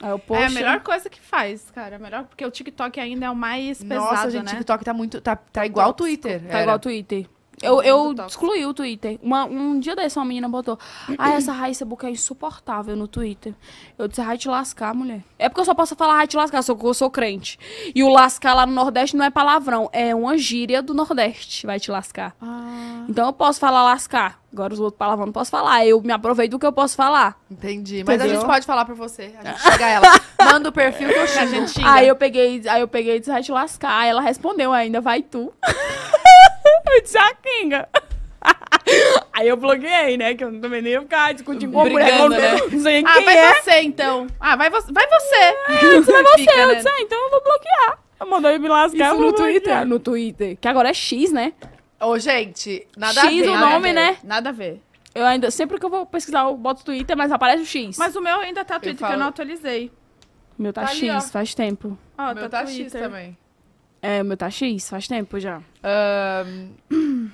É, é a melhor né? coisa que faz, cara. É melhor, porque o TikTok ainda é o mais Nossa, pesado, gente, né? Nossa, o TikTok tá muito. Tá, tá igual o Twitter. Tá era. igual o Twitter. Eu, eu excluí o Twitter. Uma, um dia desse, uma menina botou. Ah, essa Raíssa Book é insuportável no Twitter. Eu disse, Raí, te lascar, mulher. É porque eu só posso falar Raí, te lascar, só que eu sou crente. E o lascar lá no Nordeste não é palavrão, é uma gíria do Nordeste. Vai te lascar. Ah. Então eu posso falar lascar. Agora os outros palavrão não posso falar. Eu me aproveito do que eu posso falar. Entendi. Mas Entendeu? a gente pode falar pra você. A gente ela. Manda o perfil que eu xingo. gente Aí eu peguei, aí eu peguei e disse, vai te lascar. Aí ela respondeu ainda, vai tu. Eu disse, ah, Kinga. Aí eu bloqueei, né? Que eu não também nem ia ficar discutindo com a mulher. Né? ah, vai é. você então. Ah, vai, vo vai você. É, eu disse, vai você. Fica, eu né? disse, ah, então eu vou bloquear. Eu mandei me lascar. Isso no Twitter. Bloquear. No Twitter. Que agora é X, né? Ô, gente, nada X, a ver. X o nome, né? Nada a ver. Eu ainda, sempre que eu vou pesquisar, eu boto Twitter, mas aparece o X. Mas o meu ainda tá Twitter, eu que eu não atualizei. Tá tá meu tá, tá X, ali, faz tempo. Ah, meu tá, tá X também. É, meu tá é isso, faz tempo já. Um...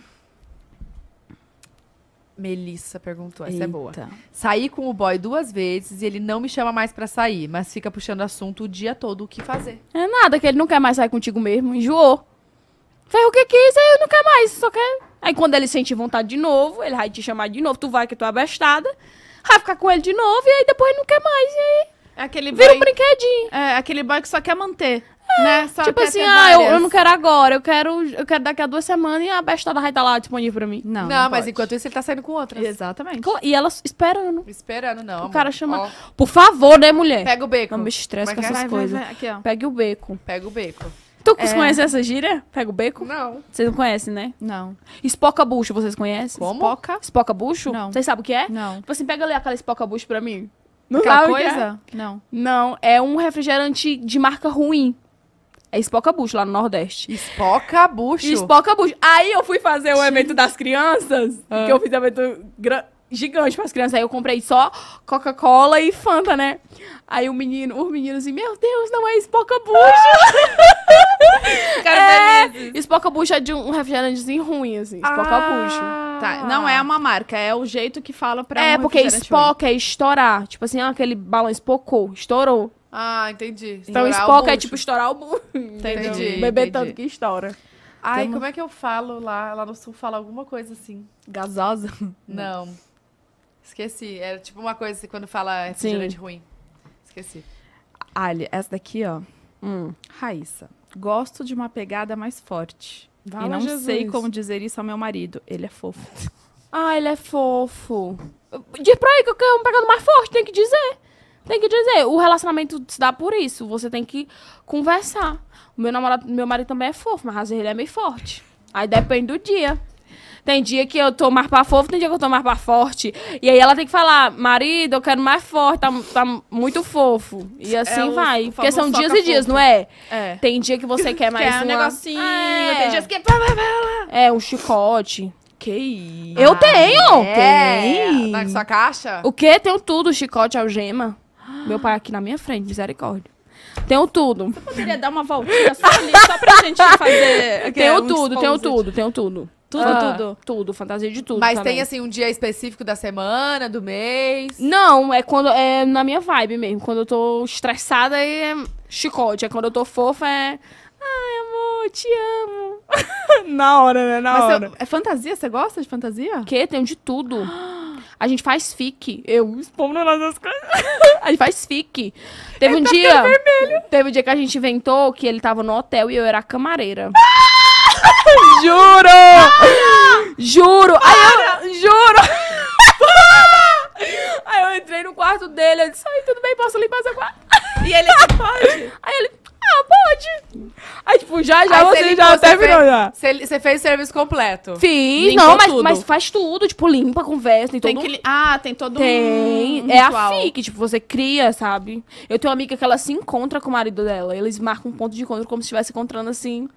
Melissa perguntou, essa Eita. é boa. Saí com o boy duas vezes e ele não me chama mais para sair, mas fica puxando assunto o dia todo, o que fazer? É nada, que ele não quer mais sair contigo mesmo, enjoou. Fez o que quis, aí não quero mais, só quer... Aí quando ele sente vontade de novo, ele vai te chamar de novo, tu vai que tu é bestada, vai ficar com ele de novo e aí depois não quer mais, e aí... É aquele boy... Vira um brinquedinho. É, aquele boy que só quer manter né? É, Só tipo assim, ah, eu, eu, não quero agora, eu quero, eu quero daqui a duas semanas e a bestada vai estar tá lá disponível pra mim. Não, não, não mas pode. enquanto isso ele tá saindo com outras. Exatamente. E ela esperando. Esperando, não. O amor. cara chama. Oh. Por favor, né, mulher? Pega o beco. Não me estresse é com essas é? coisas. Aqui, ó. Pega o beco. Pega o beco. Tu é... conhece essa gíria? Pega o beco? Não. Vocês não conhecem, né? Não. Espoca bucho, vocês conhecem? Como? Espoca? Espoca bucho? Não. Vocês sabem o que é? Não. Tipo assim, pega ali aquela espoca bucho pra mim. Não aquela coisa? É? Não. Não, é um refrigerante de marca ruim. É Espocabucho, lá no Nordeste. Espocabucho? Espocabucho. Aí eu fui fazer o evento das crianças, ah. que eu fiz um evento gigante as crianças. Aí eu comprei só Coca-Cola e Fanta, né? Aí o menino, os meninos assim, meu Deus, não é Espocabucho! Ah! é, Espocabucho é de um refrigerantezinho ruim, assim. Espocabucho. Ah. Tá, não é uma marca, é o jeito que fala pra É, um porque Spock é estourar. Tipo assim, ah, aquele balão espocou, estourou. Ah, entendi. Então, estourar Spock é tipo estourar o bucho. Entendi. entendi. Beber tanto que estoura. Ai, como é que eu falo lá? Lá no sul fala alguma coisa assim. Gasosa? Não. Esqueci. Era é, tipo uma coisa assim, quando fala refrigerante Sim. ruim. Esqueci. Ali, essa daqui, ó. Hum. Raíssa. Gosto de uma pegada mais forte. Vala e não Jesus. sei como dizer isso ao meu marido. Ele é fofo. ah, ele é fofo. Diz pra ele que eu quero uma pegada mais forte, tem que dizer. Tem que dizer, o relacionamento se dá por isso. Você tem que conversar. O meu namorado, meu marido também é fofo, mas às vezes ele é meio forte. Aí depende do dia. Tem dia que eu tô mais pra fofo, tem dia que eu tô mais pra forte. E aí ela tem que falar, marido, eu quero mais forte, tá, tá muito fofo. E é assim é, vai. Porque são dias e dias, fofo. não é? É. Tem dia que você quer é mais quer um negocinho, é. tem dias que... É, é um chicote. Que isso. Eu ah, tenho! É. Tem. Tá com sua caixa? O quê? Tenho tudo, chicote, algema. Meu pai aqui na minha frente, misericórdia. Tenho tudo. Você poderia dar uma voltinha só ali, só pra gente fazer. Tenho um tudo, tenho tudo, tenho tudo. Tudo, ah, tudo. Tudo, fantasia de tudo. Mas também. Tá tem assim um dia específico da semana, do mês? Não, é quando é na minha vibe mesmo. Quando eu tô estressada é chicote. É quando eu tô fofa é ai, amor, te amo. na hora, né? Na Mas hora. Você, é fantasia? Você gosta de fantasia? Que? Tenho de tudo. A gente faz fique. Eu expondo nas nossas coisas. a gente faz fique. Teve um tá dia. Teve um dia que a gente inventou que ele tava no hotel e eu era camareira. juro! Para! Juro! Para! Aí eu, juro! Para! Aí eu entrei no quarto dele, eu disse, ai, tudo bem, posso limpar seu quarto? E ele, pode? É Aí ele, ah, pode. Aí, tipo, já, já, Aí você, limpou, já até virou, fez, já. Você, fez o serviço completo? Fiz, Limpou não, mas, tudo. mas faz tudo, tipo, limpa, conversa, tem, tem todo... Que, ah, tem todo tem. um Tem, é a FIC, tipo, você cria, sabe? Eu tenho uma amiga que ela se encontra com o marido dela, eles marcam um ponto de encontro como se estivesse encontrando, assim...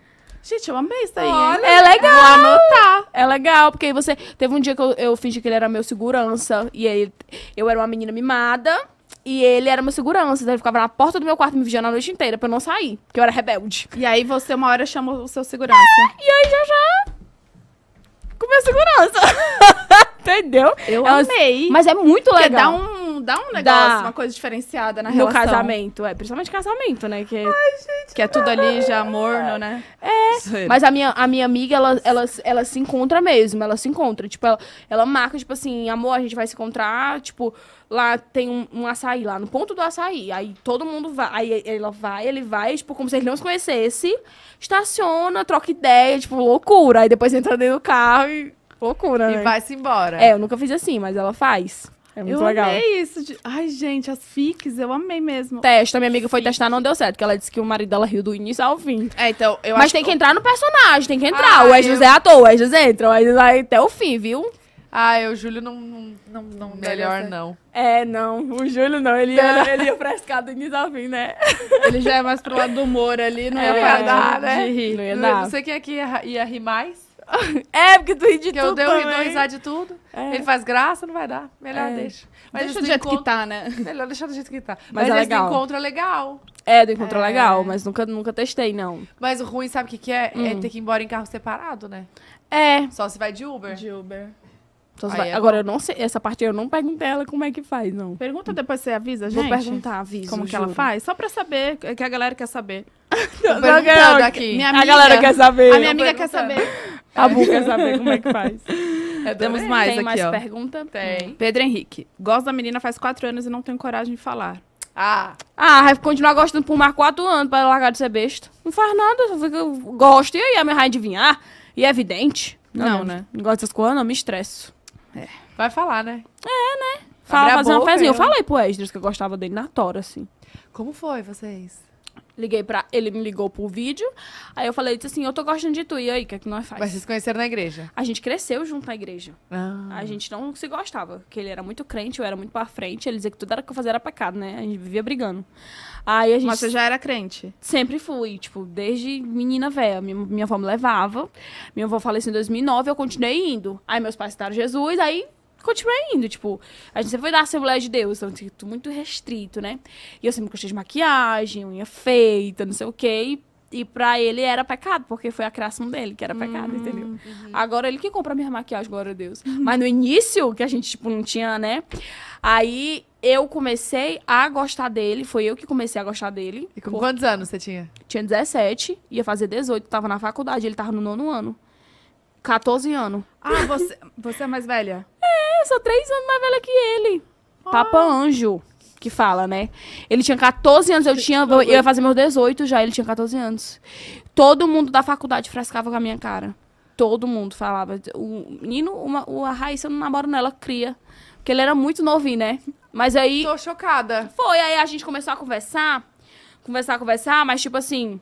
Gente, eu amei isso aí. Olha, é legal. Vou anotar. É legal, porque aí você... Teve um dia que eu, eu fingi que ele era meu segurança, e aí eu era uma menina mimada... E ele era meu segurança, então ele ficava na porta do meu quarto me vigiando a noite inteira pra eu não sair, porque eu era rebelde. E aí você uma hora chamou o seu segurança. É, e aí já já. Com meu segurança. Entendeu? Eu é, amei. Mas é muito legal. dá um, dá um negócio, dá. uma coisa diferenciada na no relação. No casamento, é. Principalmente casamento, né? Que, Ai, gente, que é tudo ali já morno, é. né? É. Mas a minha, a minha amiga, ela, ela, ela se encontra mesmo. Ela se encontra. Tipo, ela, ela marca, tipo assim, amor, a gente vai se encontrar, tipo lá tem um, um açaí lá, no ponto do açaí. Aí todo mundo vai, aí ela vai, ele vai, tipo, como se ele não se conhecesse, estaciona, troca ideia, tipo, loucura. Aí depois entra dentro do carro e. Loucura, e né? E vai-se embora. É, eu nunca fiz assim, mas ela faz. É muito eu legal. Eu amei isso. De... Ai, gente, as fics, eu amei mesmo. Testa, minha amiga foi testar, não deu certo, porque ela disse que o marido dela riu do início ao fim. É, então, eu Mas tem que, que entrar no personagem, tem que entrar. o Wesley eu... é ator, o José entra, o José vai até o fim, viu? Ah, eu, é, o Júlio não. não, não melhor não. É, não. O Júlio não. Ele ia, ele ia pra escada em desafio, né? Ele já é mais pro lado do humor ali, não é, ia parar dar, né? de rir. Né? Não ia dar. Você quem é que ia, ia rir mais? É, porque tu ri de porque tudo. Porque eu deu, dou risada de tudo. É. Ele faz graça, não vai dar. Melhor é. deixa. Mas deixa do jeito encontro... que tá, né? Melhor deixar do jeito que tá. Mas, mas é legal. encontro é legal. É, do encontro é, é legal, mas nunca, nunca testei, não. Mas o ruim, sabe o que, que é? é hum. É ter que ir embora em carro separado, né? É. Só se vai de Uber. De Uber. Então vai... É Agora, eu não sei, essa parte eu não perguntei ela como é que faz, não. Pergunta depois você avisa, gente. Vou perguntar, avisa. Como que ela faz? Só pra saber, é que a galera quer saber. não, não, aqui. Minha amiga, a galera quer saber. A minha amiga quer saber. A Bu quer saber como é que faz. É, temos mais Tem aqui, mais ó. pergunta? Tem. Hum. Pedro Henrique. Gosto da menina faz quatro anos e não tenho coragem de falar. Ah. Ah, vai continuar gostando por mais quatro anos pra largar de ser besta. Não faz nada, só Gosto. E aí, a minha rainha adivinhar? E é evidente. Não, não né? né? Não gosto dessas coisas, não. Me estresso. É. Vai falar, né? É, né? Fala, fazer uma fezinha. Eu... Né? falei pro Esdras que eu gostava dele na tora, assim. Como foi vocês? Liguei pra... Ele me ligou pro vídeo. Aí eu falei, disse assim, eu tô gostando de tu. E aí, o que é que nós faz? Mas vocês conheceram na igreja? A gente cresceu junto na igreja. Ah. A gente não se gostava. Porque ele era muito crente, eu era muito pra frente. Ele dizia que tudo era que eu fazia era pecado, né? A gente vivia brigando. Aí a gente... Mas você já era crente? Sempre fui, tipo, desde menina velha. Minha, minha avó me levava. Minha avó faleceu em 2009, eu continuei indo. Aí meus pais citaram Jesus, aí continuei indo, tipo, a gente sempre foi da Assembleia de Deus, então tipo, muito restrito, né? E eu sempre gostei de maquiagem, unha feita, não sei o quê, e, e pra ele era pecado, porque foi a criação dele que era pecado, hum, entendeu? Uhum. Agora ele que compra minha maquiagem, glória a Deus. Mas no início, que a gente, tipo, não tinha, né? Aí eu comecei a gostar dele, foi eu que comecei a gostar dele. E com quantos anos você tinha? Tinha 17, ia fazer 18, tava na faculdade, ele tava no nono ano. 14 anos. Ah, você, você é mais velha? É, eu sou 3 anos mais velha que ele. Oh. Papa Anjo, que fala, né? Ele tinha 14 anos, eu tinha, eu ia fazer meus 18 já, ele tinha 14 anos. Todo mundo da faculdade frescava com a minha cara. Todo mundo falava. O menino, uma, a Raíssa não namora nela, cria. Porque ele era muito novinho, né? Mas aí. Tô chocada. Foi, aí a gente começou a conversar. Conversar, conversar, mas tipo assim.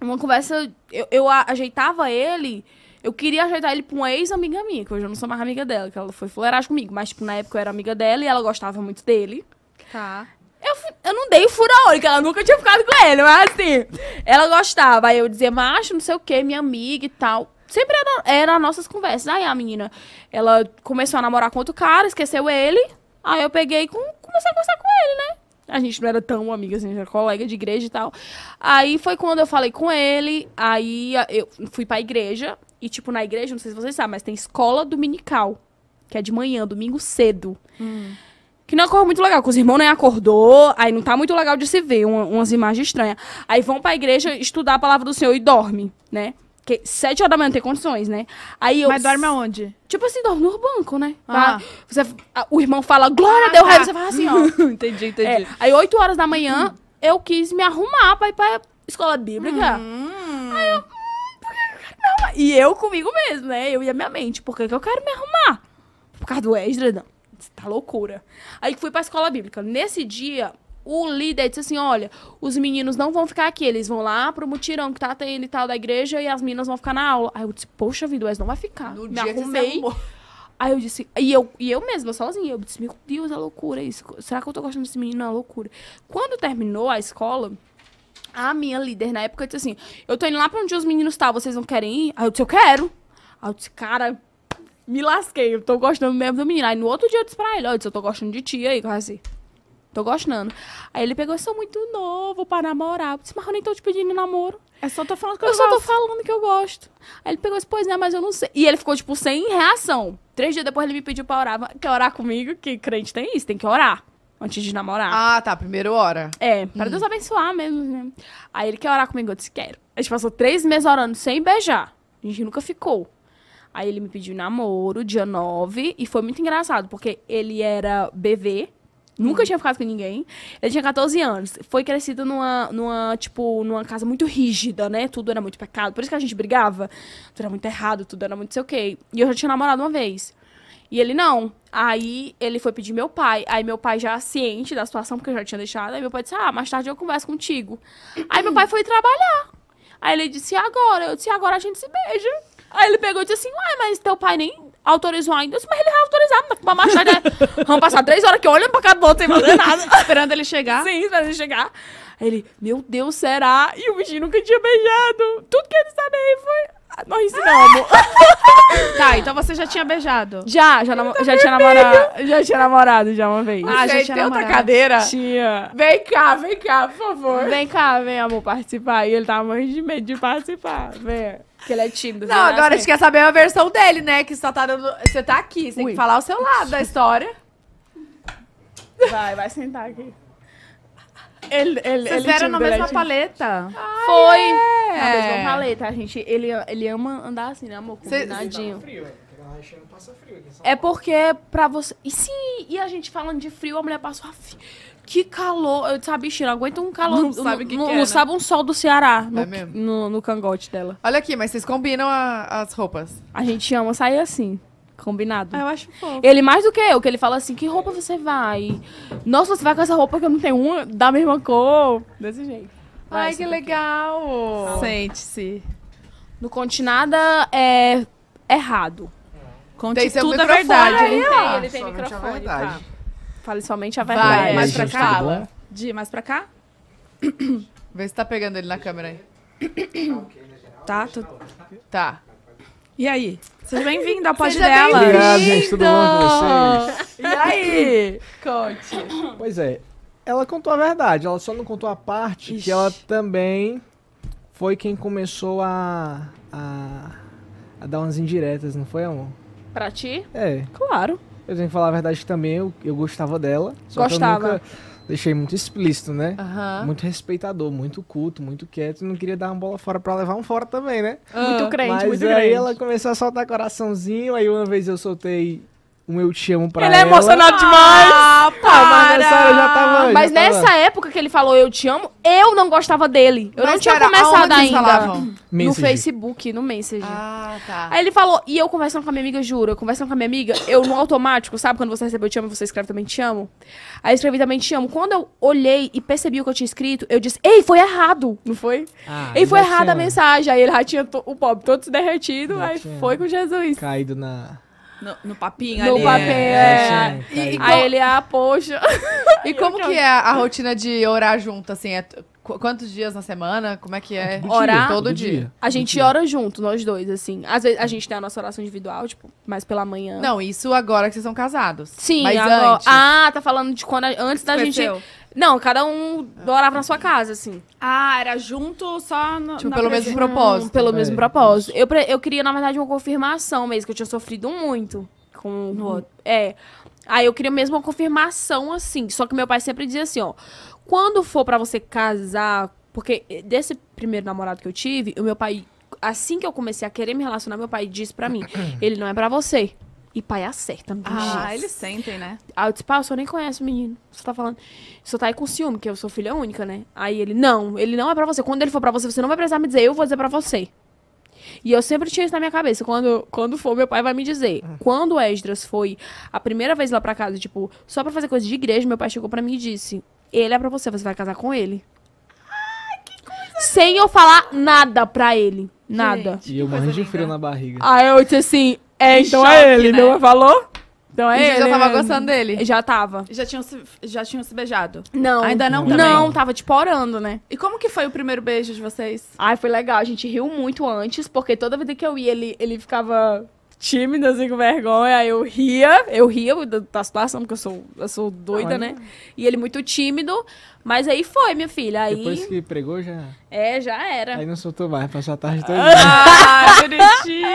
Uma conversa. Eu, eu ajeitava ele. Eu queria ajeitar ele pra uma ex-amiga minha, que hoje eu não sou mais amiga dela, que ela foi fuleiragem comigo. Mas, tipo, na época eu era amiga dela e ela gostava muito dele. Tá. Eu, eu não dei furo a olho, que ela nunca tinha ficado com ele, mas assim. Ela gostava. Aí eu dizia, macho, não sei o quê, minha amiga e tal. Sempre era, é era é nossas conversas. Aí a menina, ela começou a namorar com outro cara, esqueceu ele. Aí eu peguei e com, comecei a conversar com ele, né? A gente não era tão amiga assim, a gente era colega de igreja e tal. Aí foi quando eu falei com ele, aí eu fui pra igreja. E, tipo, na igreja, não sei se vocês sabem, mas tem escola dominical, que é de manhã, domingo cedo. Hum. Que não é muito legal, porque os irmãos nem acordou, aí não tá muito legal de se ver, uma, umas imagens estranhas. Aí vão pra igreja estudar a palavra do Senhor e dorme, né? Porque sete horas da manhã não tem condições, né? Aí eu. Mas dorme aonde? Tipo assim, dorme no banco, né? Ah. Você, o irmão fala, glória, ah, deu raiva. Tá. Você fala assim, ó. entendi, entendi. É, aí, oito horas da manhã, hum. eu quis me arrumar pra ir pra escola bíblica. Hum. Aí eu. Não, hum, e eu comigo mesmo, né? Eu e a minha mente. Por que, que eu quero me arrumar? Por causa do Esdras, não. Tá loucura. Aí fui pra escola bíblica. Nesse dia, o líder disse assim: olha, os meninos não vão ficar aqui, eles vão lá pro mutirão que tá tendo ele tal da igreja e as meninas vão ficar na aula. Aí eu disse: poxa vida, o Wes não vai ficar. No Me arrumei. Aí eu disse, e eu, e eu mesma, sozinha, eu disse, meu Deus, é loucura isso. Será que eu tô gostando desse menino? É loucura. Quando terminou a escola, a minha líder na época disse assim: Eu tô indo lá pra onde os meninos estão, tá, vocês não querem ir? Aí eu disse, eu quero. Aí eu disse, cara, me lasquei, eu tô gostando mesmo do menino. Aí no outro dia eu disse pra ele, ó, eu, disse, eu tô gostando de ti aí, é quase. Assim. Tô gostando. Aí ele pegou, eu sou muito novo pra namorar. Eu disse, mas eu nem tô te pedindo namoro. Eu é só tô falando que eu, gosto. Eu só tô falando que eu gosto. Aí ele pegou e disse, pois né, mas eu não sei. E ele ficou, tipo, sem reação. Três dias depois ele me pediu pra orar. Quer orar comigo? Que crente tem isso, tem que orar. Antes de namorar. Ah, tá. Primeiro hora. É, pra hum. Deus abençoar mesmo. Né? Aí ele quer orar comigo, eu disse, quero. A gente passou três meses orando sem beijar. A gente nunca ficou. Aí ele me pediu namoro, dia 9, e foi muito engraçado, porque ele era BV, Nunca uhum. tinha ficado com ninguém. Ele tinha 14 anos. Foi crescido numa, numa, tipo, numa casa muito rígida, né? Tudo era muito pecado. Por isso que a gente brigava. Tudo era muito errado, tudo era muito sei o quê. E eu já tinha namorado uma vez. E ele não. Aí ele foi pedir meu pai. Aí meu pai já ciente da situação, porque eu já tinha deixado. Aí meu pai disse: Ah, mais tarde eu converso contigo. Aí meu pai foi trabalhar. Aí ele disse: e agora? Eu disse: e agora a gente se beija. Aí ele pegou e disse assim: Ué, mas teu pai nem autorizou ainda. mas ele vai é autorizar, mas mais tarde é, vamos passar três horas aqui olhando pra cada outro sem fazer nada. esperando ele chegar. Sim, esperando ele chegar. Aí ele, meu Deus, será? E o bichinho nunca tinha beijado. Tudo que ele sabia foi. Ah, nós ensinamos. tá, então você já tinha beijado? Já, já, nam então já tinha namorado. Já tinha namorado já uma vez. Ah, Você já tinha namorado. cadeira? Tinha. Vem cá, vem cá, por favor. Vem cá, vem, amor, participar. E ele tava morrendo de medo de participar. Vem. Porque ele é tímido. Não, agora a gente assim. quer saber a versão dele, né? Que só tá dando. Você tá aqui, você tem que falar o seu lado da história. Vai, vai sentar aqui. Ele, ele, Vocês ele vieram na mesma é paleta. Foi. É. Na é. mesma paleta. A gente, ele, ele ama andar assim, né, amor? Combinadinho. Tá é é porque pra você. E sim, e a gente falando de frio, a mulher passou a frio. Que calor. Eu sabe, bicho, não aguenta um calor. Não sabe o que, que é, não né? sabe um sol do Ceará é no, é no, no, cangote dela. Olha aqui, mas vocês combinam a, as roupas? A gente ama sair assim. Combinado. Ah, eu acho fofo. Ele mais do que eu, que ele fala assim: que roupa você vai? Nossa, você vai com essa roupa que eu não tenho uma da mesma cor. Desse jeito. Vai, Ai, que legal! Sente-se. Não conte nada é, errado. Conte tem tudo a é verdade. ele, tem, ele tem microfone. A tá. verdade. Tá. Fale somente a verdade. Vai, mais pra tá cá? Fala. Di, mais pra cá? Vê se tá pegando ele na câmera aí. Tá, tô... Tá. E aí? Seja bem-vindo ao pódio dela. Obrigado, gente. Tudo bom com vocês? E aí? Conte. Pois é. Ela contou a verdade. Ela só não contou a parte Ixi. que ela também foi quem começou a, a, a dar umas indiretas, não foi, amor? Pra ti? É. Claro. Eu tenho que falar a verdade também eu, eu gostava dela. Só gostava. Que eu nunca deixei muito explícito, né? Uhum. Muito respeitador, muito culto, muito quieto. Não queria dar uma bola fora pra levar um fora também, né? Uhum. Muito ah. crente, Mas muito aí crente. ela começou a soltar coraçãozinho. Aí uma vez eu soltei um eu te amo pra ele Ele é emocionado ah, demais! Ah, para. mas nessa já tava. Mas já nessa tava... época que ele falou eu te amo, eu não gostava dele. Eu mas não tinha começado ainda. No Facebook, no Messenger. Ah, tá. Aí ele falou, e eu conversando com a minha amiga, juro, eu conversando com a minha amiga, eu no automático, sabe? Quando você recebeu eu te amo, você escreve também te amo. Aí eu escrevi também te amo. Quando eu olhei e percebi o que eu tinha escrito, eu disse, ei, foi errado, não foi? Ah, e foi errada a mensagem. Aí ele já tinha o pobre todo se derretido, já aí tinha... foi com Jesus. Caído na. No, no papinho no ali. No papinho, é. é. é, é e, e, aí ele, ah, poxa. E como que é a rotina de orar junto, assim? É quantos dias na semana? Como é que é? Todo orar dia, todo dia. dia. A gente dia. ora junto, nós dois, assim. Às vezes a gente tem a nossa oração individual, tipo, mais pela manhã. Não, isso agora que vocês são casados. Sim, mas agora... antes. Ah, tá falando de quando a... antes da Conheceu. gente não, cada um morava na sua casa, assim. Ah, era junto só no, Tipo, pelo mesmo propósito. Hum, pelo mesmo é. propósito. Eu, eu queria, na verdade, uma confirmação mesmo, que eu tinha sofrido muito com o outro. É. Aí eu queria mesmo uma confirmação, assim. Só que meu pai sempre dizia assim, ó. Quando for pra você casar, porque eh, desse primeiro namorado que eu tive, o meu pai, assim que eu comecei a querer me relacionar, meu pai disse pra mim, ele não é pra você. E pai acerta. Não ah, eles sentem, né? Aí ah, eu disse, pai, o senhor nem conhece o menino. Você tá falando. O senhor tá aí com ciúme, que eu sou filha é única, né? Aí ele, não, ele não é pra você. Quando ele for pra você, você não vai precisar me dizer, eu vou dizer pra você. E eu sempre tinha isso na minha cabeça. Quando, quando for, meu pai vai me dizer. Hum. Quando o Esdras foi a primeira vez lá pra casa, tipo, só pra fazer coisa de igreja, meu pai chegou pra mim e disse: Ele é pra você, você vai casar com ele. Ai, que coisa Sem eu falar nada pra ele. Nada. Gente, e eu morri de frio na barriga. Aí eu disse assim: é, então é choque, é ele, né? não Então é e ele. já tava né? gostando dele? Já tava. Já tinham se, já tinham se beijado? Não. Ainda não também? Não, tava tipo orando, né? E como que foi o primeiro beijo de vocês? Ai, foi legal. A gente riu muito antes, porque toda vida que eu ia, ele, ele ficava tímida, assim, com vergonha. Aí eu ria, eu ria da situação, porque eu sou, eu sou doida, Olha. né? E ele muito tímido. Mas aí foi, minha filha. Aí... Depois que pregou, já. É, já era. Aí não soltou mais, passou a tarde toda. Ah, bonitinho!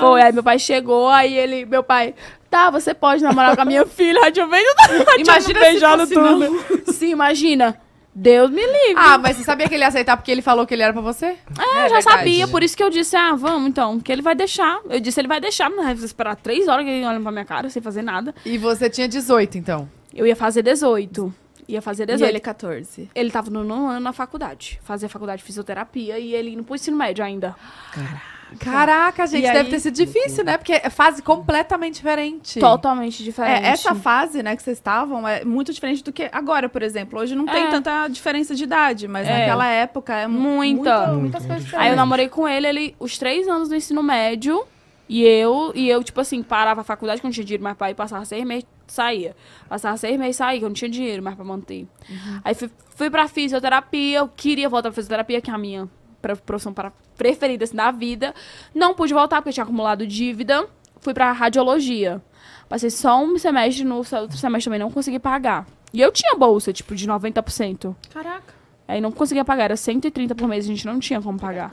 Foi, aí meu pai chegou, aí ele, meu pai, tá, você pode namorar com a minha filha, a eu veio, a tia imagina beijando tudo. Sim, imagina. Deus me livre. Ah, mas você sabia que ele ia aceitar porque ele falou que ele era pra você? É, é eu já verdade. sabia, por isso que eu disse, ah, vamos então, que ele vai deixar. Eu disse, ele vai deixar, mas vai esperar três horas que ele olha pra minha cara sem fazer nada. E você tinha 18, então? Eu ia fazer 18. Ia fazer 18. E ele 14. É ele tava no nono ano na faculdade. Fazia faculdade de fisioterapia e ele indo pro ensino médio ainda. Caraca. Caraca, gente, deve ter sido difícil, né? Porque é fase completamente diferente. Totalmente diferente. É, essa fase, né, que vocês estavam é muito diferente do que agora, por exemplo. Hoje não tem é. tanta diferença de idade, mas é. naquela época é muita. muita muitas coisas diferentes. Aí eu namorei com ele, ele, os três anos do ensino médio. E eu, e eu, tipo assim, parava a faculdade que não tinha dinheiro mais para ir, passava seis meses, saía. Passava seis meses, saía, que eu não tinha dinheiro mais pra manter. Uhum. Aí fui, fui pra fisioterapia, eu queria voltar pra fisioterapia, que é a minha pra profissão para preferida assim, da vida. Não pude voltar porque tinha acumulado dívida. Fui pra radiologia. Passei só um semestre, no outro semestre também não consegui pagar. E eu tinha bolsa, tipo, de 90%. Caraca. Aí não conseguia pagar, era 130 por mês, a gente não tinha como pagar.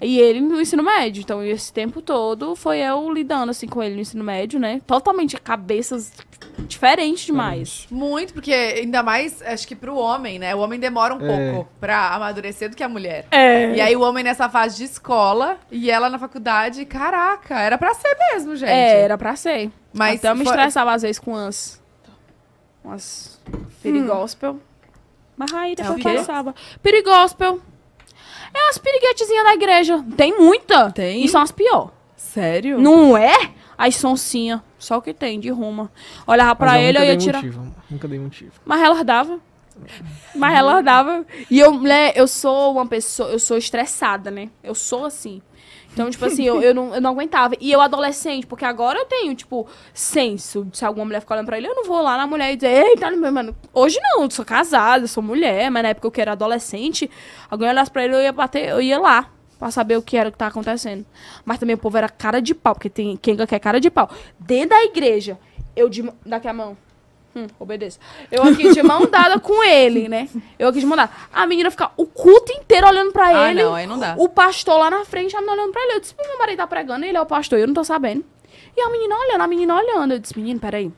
E ele no ensino médio, então esse tempo todo foi eu lidando assim com ele no ensino médio, né? Totalmente cabeças diferentes demais. Muito, porque ainda mais, acho que pro homem, né? O homem demora um é. pouco pra amadurecer do que a mulher. É. E aí o homem nessa fase de escola e ela na faculdade, caraca, era pra ser mesmo, gente. É, era pra ser. Mas Até eu me for... estressava às vezes com as. umas. umas hum. Mas aí depois é passava. Pirigóspel. É as piriguetezinhas da igreja. Tem muita. Tem. E são as pior. Sério? Não é? As soncinha. Só o que tem, de ruma. Olhava pra Mas ele, eu, ia tirar. Motivo. Nunca dei motivo. Mas ela dava. Mas ela dava. E eu, mulher, eu sou uma pessoa. Eu sou estressada, né? Eu sou assim. Então, tipo assim, eu, eu, não, eu não aguentava. E eu adolescente, porque agora eu tenho, tipo, senso. Se alguma mulher ficar olhando pra ele, eu não vou lá na mulher e dizer, ei, tá no meu, mano. Hoje não, eu sou casada, eu sou mulher, mas na época que eu era adolescente, alguém olhasse pra ele, eu ia bater, eu ia lá. Pra saber o que era o que tá acontecendo. Mas também o povo era cara de pau, porque tem quem quer cara de pau. Dentro da igreja, eu de. Daqui a mão. Hum, obedeça. Eu aqui de mão dada com ele, né? Eu aqui de mão dada. A menina fica o culto inteiro olhando pra ah, ele. Não, aí não dá. O pastor lá na frente, a menina olhando pra ele. Eu disse, meu marido tá pregando, ele é o pastor, eu não tô sabendo. E a menina olhando, a menina olhando. Eu disse, menino, peraí.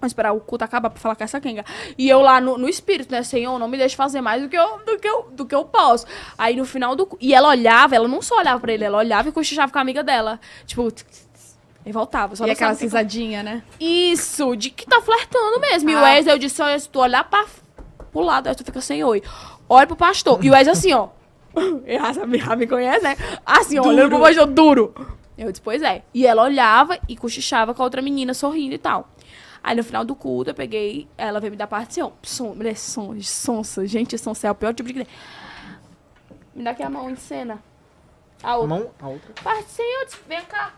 Vamos esperar o culto acabar pra falar com essa quenga. E eu lá no, no espírito, né? Senhor, não me deixe fazer mais do que, eu, do, que eu, do que eu posso. Aí no final do. E ela olhava, ela não só olhava pra ele, ela olhava e cochichava com a amiga dela. Tipo, e voltava. Só e aquela cisadinha, né? Isso, de que tá flertando mesmo. Ah. E o ah. Wesley, eu disse, olha, se tu olhar pra, pro lado, aí tu fica sem oi. Olha pro pastor. E o Wesley assim, ó. Já me conhece, né? Assim, duro. olhando pro pastor, duro. Eu disse, pois é. E ela olhava e cochichava com a outra menina, sorrindo e tal. Aí no final do culto, eu peguei, ela veio me dar parte, assim, ó, som, mulher, som, sonsa, gente, sonsa é o pior tipo de... Me dá aqui a mão em cena. A outra. A mão, a outra. Parte, disse, vem cá.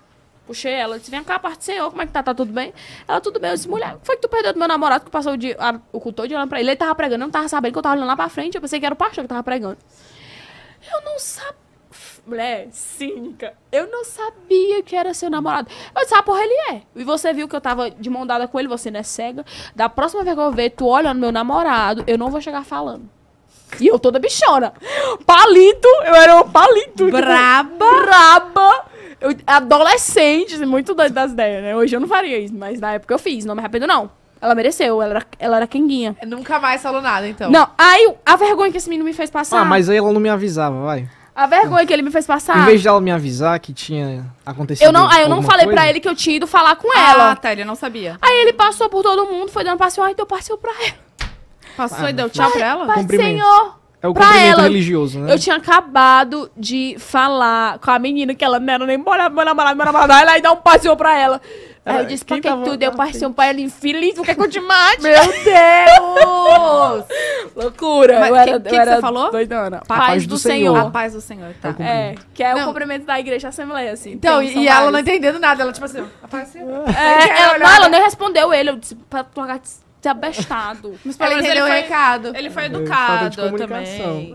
Puxei ela, disse: Vem cá, senhor, como é que tá? Tá tudo bem? Ela, tudo bem. Eu disse: Mulher, foi que tu perdeu do meu namorado que passou o, dia, a, o culto de olhando pra ele? Ele tava pregando, eu não tava sabendo que eu tava olhando lá pra frente. Eu pensei que era o pastor que tava pregando. Eu não sabia. Mulher, cínica. Eu não sabia que era seu namorado. Eu disse, ah, porra, ele é. E você viu que eu tava de mão dada com ele, você não é cega. Da próxima vez que eu ver tu olhando meu namorado, eu não vou chegar falando. E eu toda bichona. Palito, eu era um palito. Braba. Braba. Eu, adolescente, muito doido das ideias, né? Hoje eu não faria isso, mas na época eu fiz, não me arrependo, não. Ela mereceu, ela era, ela era quenguinha. Nunca mais falou nada, então. Não, aí a vergonha que esse menino me fez passar. Ah, mas aí ela não me avisava, vai. A vergonha que ele me fez passar. Em vez dela me avisar que tinha acontecido. Eu não, aí eu não falei coisa? pra ele que eu tinha ido falar com ela. Ah, tá, ele não sabia. Aí ele passou por todo mundo, foi dando passeio, aí deu passeio pra ela. Passou ah, e deu tchau pra ela? Pai, senhor! É o pra ela, religioso, né? Eu tinha acabado de falar com a menina que ela não era nem bora, meu namorado, meu namorado, ela aí dá um passeio pra ela. Aí eu disse, pra que tudo? Eu passei um pai ali infeliz, não é que eu te mate? Meu Deus! Loucura! Mas eu era, que, que, era você falou? Doidona. Paz, paz do, do Senhor. Senhor. A paz do Senhor, tá. É, é que é não. o cumprimento da igreja Assembleia, assim. Então, e, e ela não entendendo nada, ela tipo assim, a paz do Senhor. É, ela, ela, ela nem respondeu ele, eu disse, pra tu largar ter tá abestado. Mas pelo ele menos ele foi, recado. Ele foi é, educado também.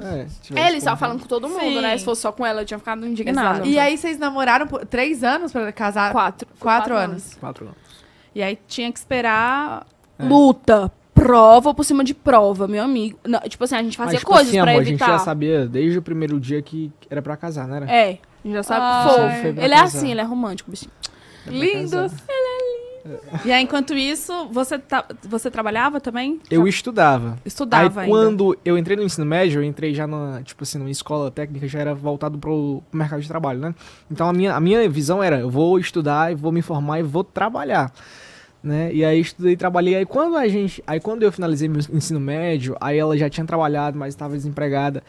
É, ele estava falando com todo mundo, Sim. né? Se fosse só com ela, eu tinha ficado indignada. E aí vocês namoraram por três anos para casar? Quatro. Quatro, quatro anos. anos. Quatro anos. E aí tinha que esperar é. luta, prova por cima de prova, meu amigo. Não, tipo assim, a gente fazia Mas, tipo coisas assim, pra amor, evitar. A gente já sabia desde o primeiro dia que era pra casar, né? É, a gente já sabe. Ah, foi. Ele é assim, ele é romântico, bichinho. Lindo. Ele é e aí, enquanto isso, você, tá, você trabalhava também? Eu estudava. Estudava Aí, ainda. quando eu entrei no ensino médio, eu entrei já na, tipo assim, numa escola técnica, já era voltado pro mercado de trabalho, né? Então, a minha, a minha visão era, eu vou estudar, e vou me formar e vou trabalhar. Né? E aí estudei, trabalhei. Aí quando a gente, aí quando eu finalizei meu ensino médio, aí ela já tinha trabalhado, mas estava desempregada.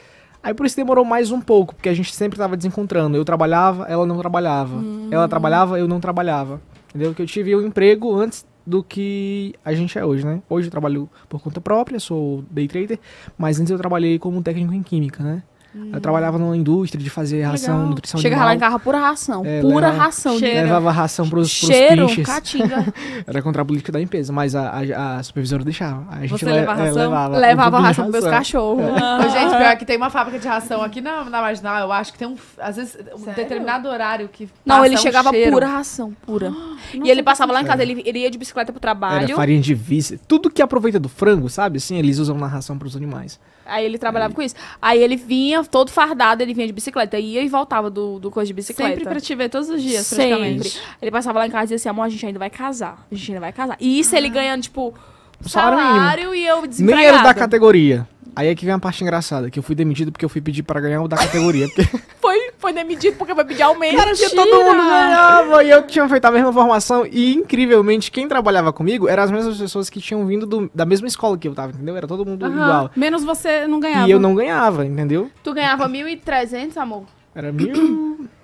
Aí por isso demorou mais um pouco, porque a gente sempre estava desencontrando. Eu trabalhava, ela não trabalhava. Hum. Ela trabalhava, eu não trabalhava. Entendeu? Que eu tive um emprego antes do que a gente é hoje, né? Hoje eu trabalho por conta própria, sou day trader, mas antes eu trabalhei como técnico em química, né? Hum. Eu trabalhava numa indústria de fazer Legal. ração, nutrição Chega animal. lá em casa pura ração, é, pura leva, ração. Cheira. Levava ração pros, pros Cheiro, pinches. Catinga. Era contra a política da empresa, mas a, a, a supervisora deixava. A gente Você le, é, ração? levava. ração pros meus cachorros. É. gente, pior é que tem uma fábrica de ração aqui na, na Marginal, eu acho que tem um, às vezes, um Sério? determinado horário que Não, ele chegava um pura ração, pura. Ah, e ele passava lá em é. casa, ele, ele ia de bicicleta pro trabalho. Era farinha de vice, tudo que aproveita do frango, sabe? Sim, eles usam na ração pros animais. Aí ele trabalhava com isso. Aí ele vinha todo fardado, ele vinha de bicicleta, ia e voltava do, do coisa de bicicleta. Sempre pra te ver todos os dias, praticamente. Sempre. Ele passava lá em casa e dizia assim, amor, a gente ainda vai casar. A gente ainda vai casar. E isso ah. ele ganhando, tipo, salário, e eu desempregada. Nem era da categoria. Aí é que vem a parte engraçada, que eu fui demitido porque eu fui pedir para ganhar o da categoria. Porque... foi, foi demitido porque vai pedir aumento. Cara, Mentira. todo mundo ganhava e eu tinha feito a mesma formação. E, incrivelmente, quem trabalhava comigo eram as mesmas pessoas que tinham vindo do, da mesma escola que eu tava, entendeu? Era todo mundo uhum. igual. Menos você não ganhava. E eu não ganhava, entendeu? Tu ganhava 1.300, amor? Era mil...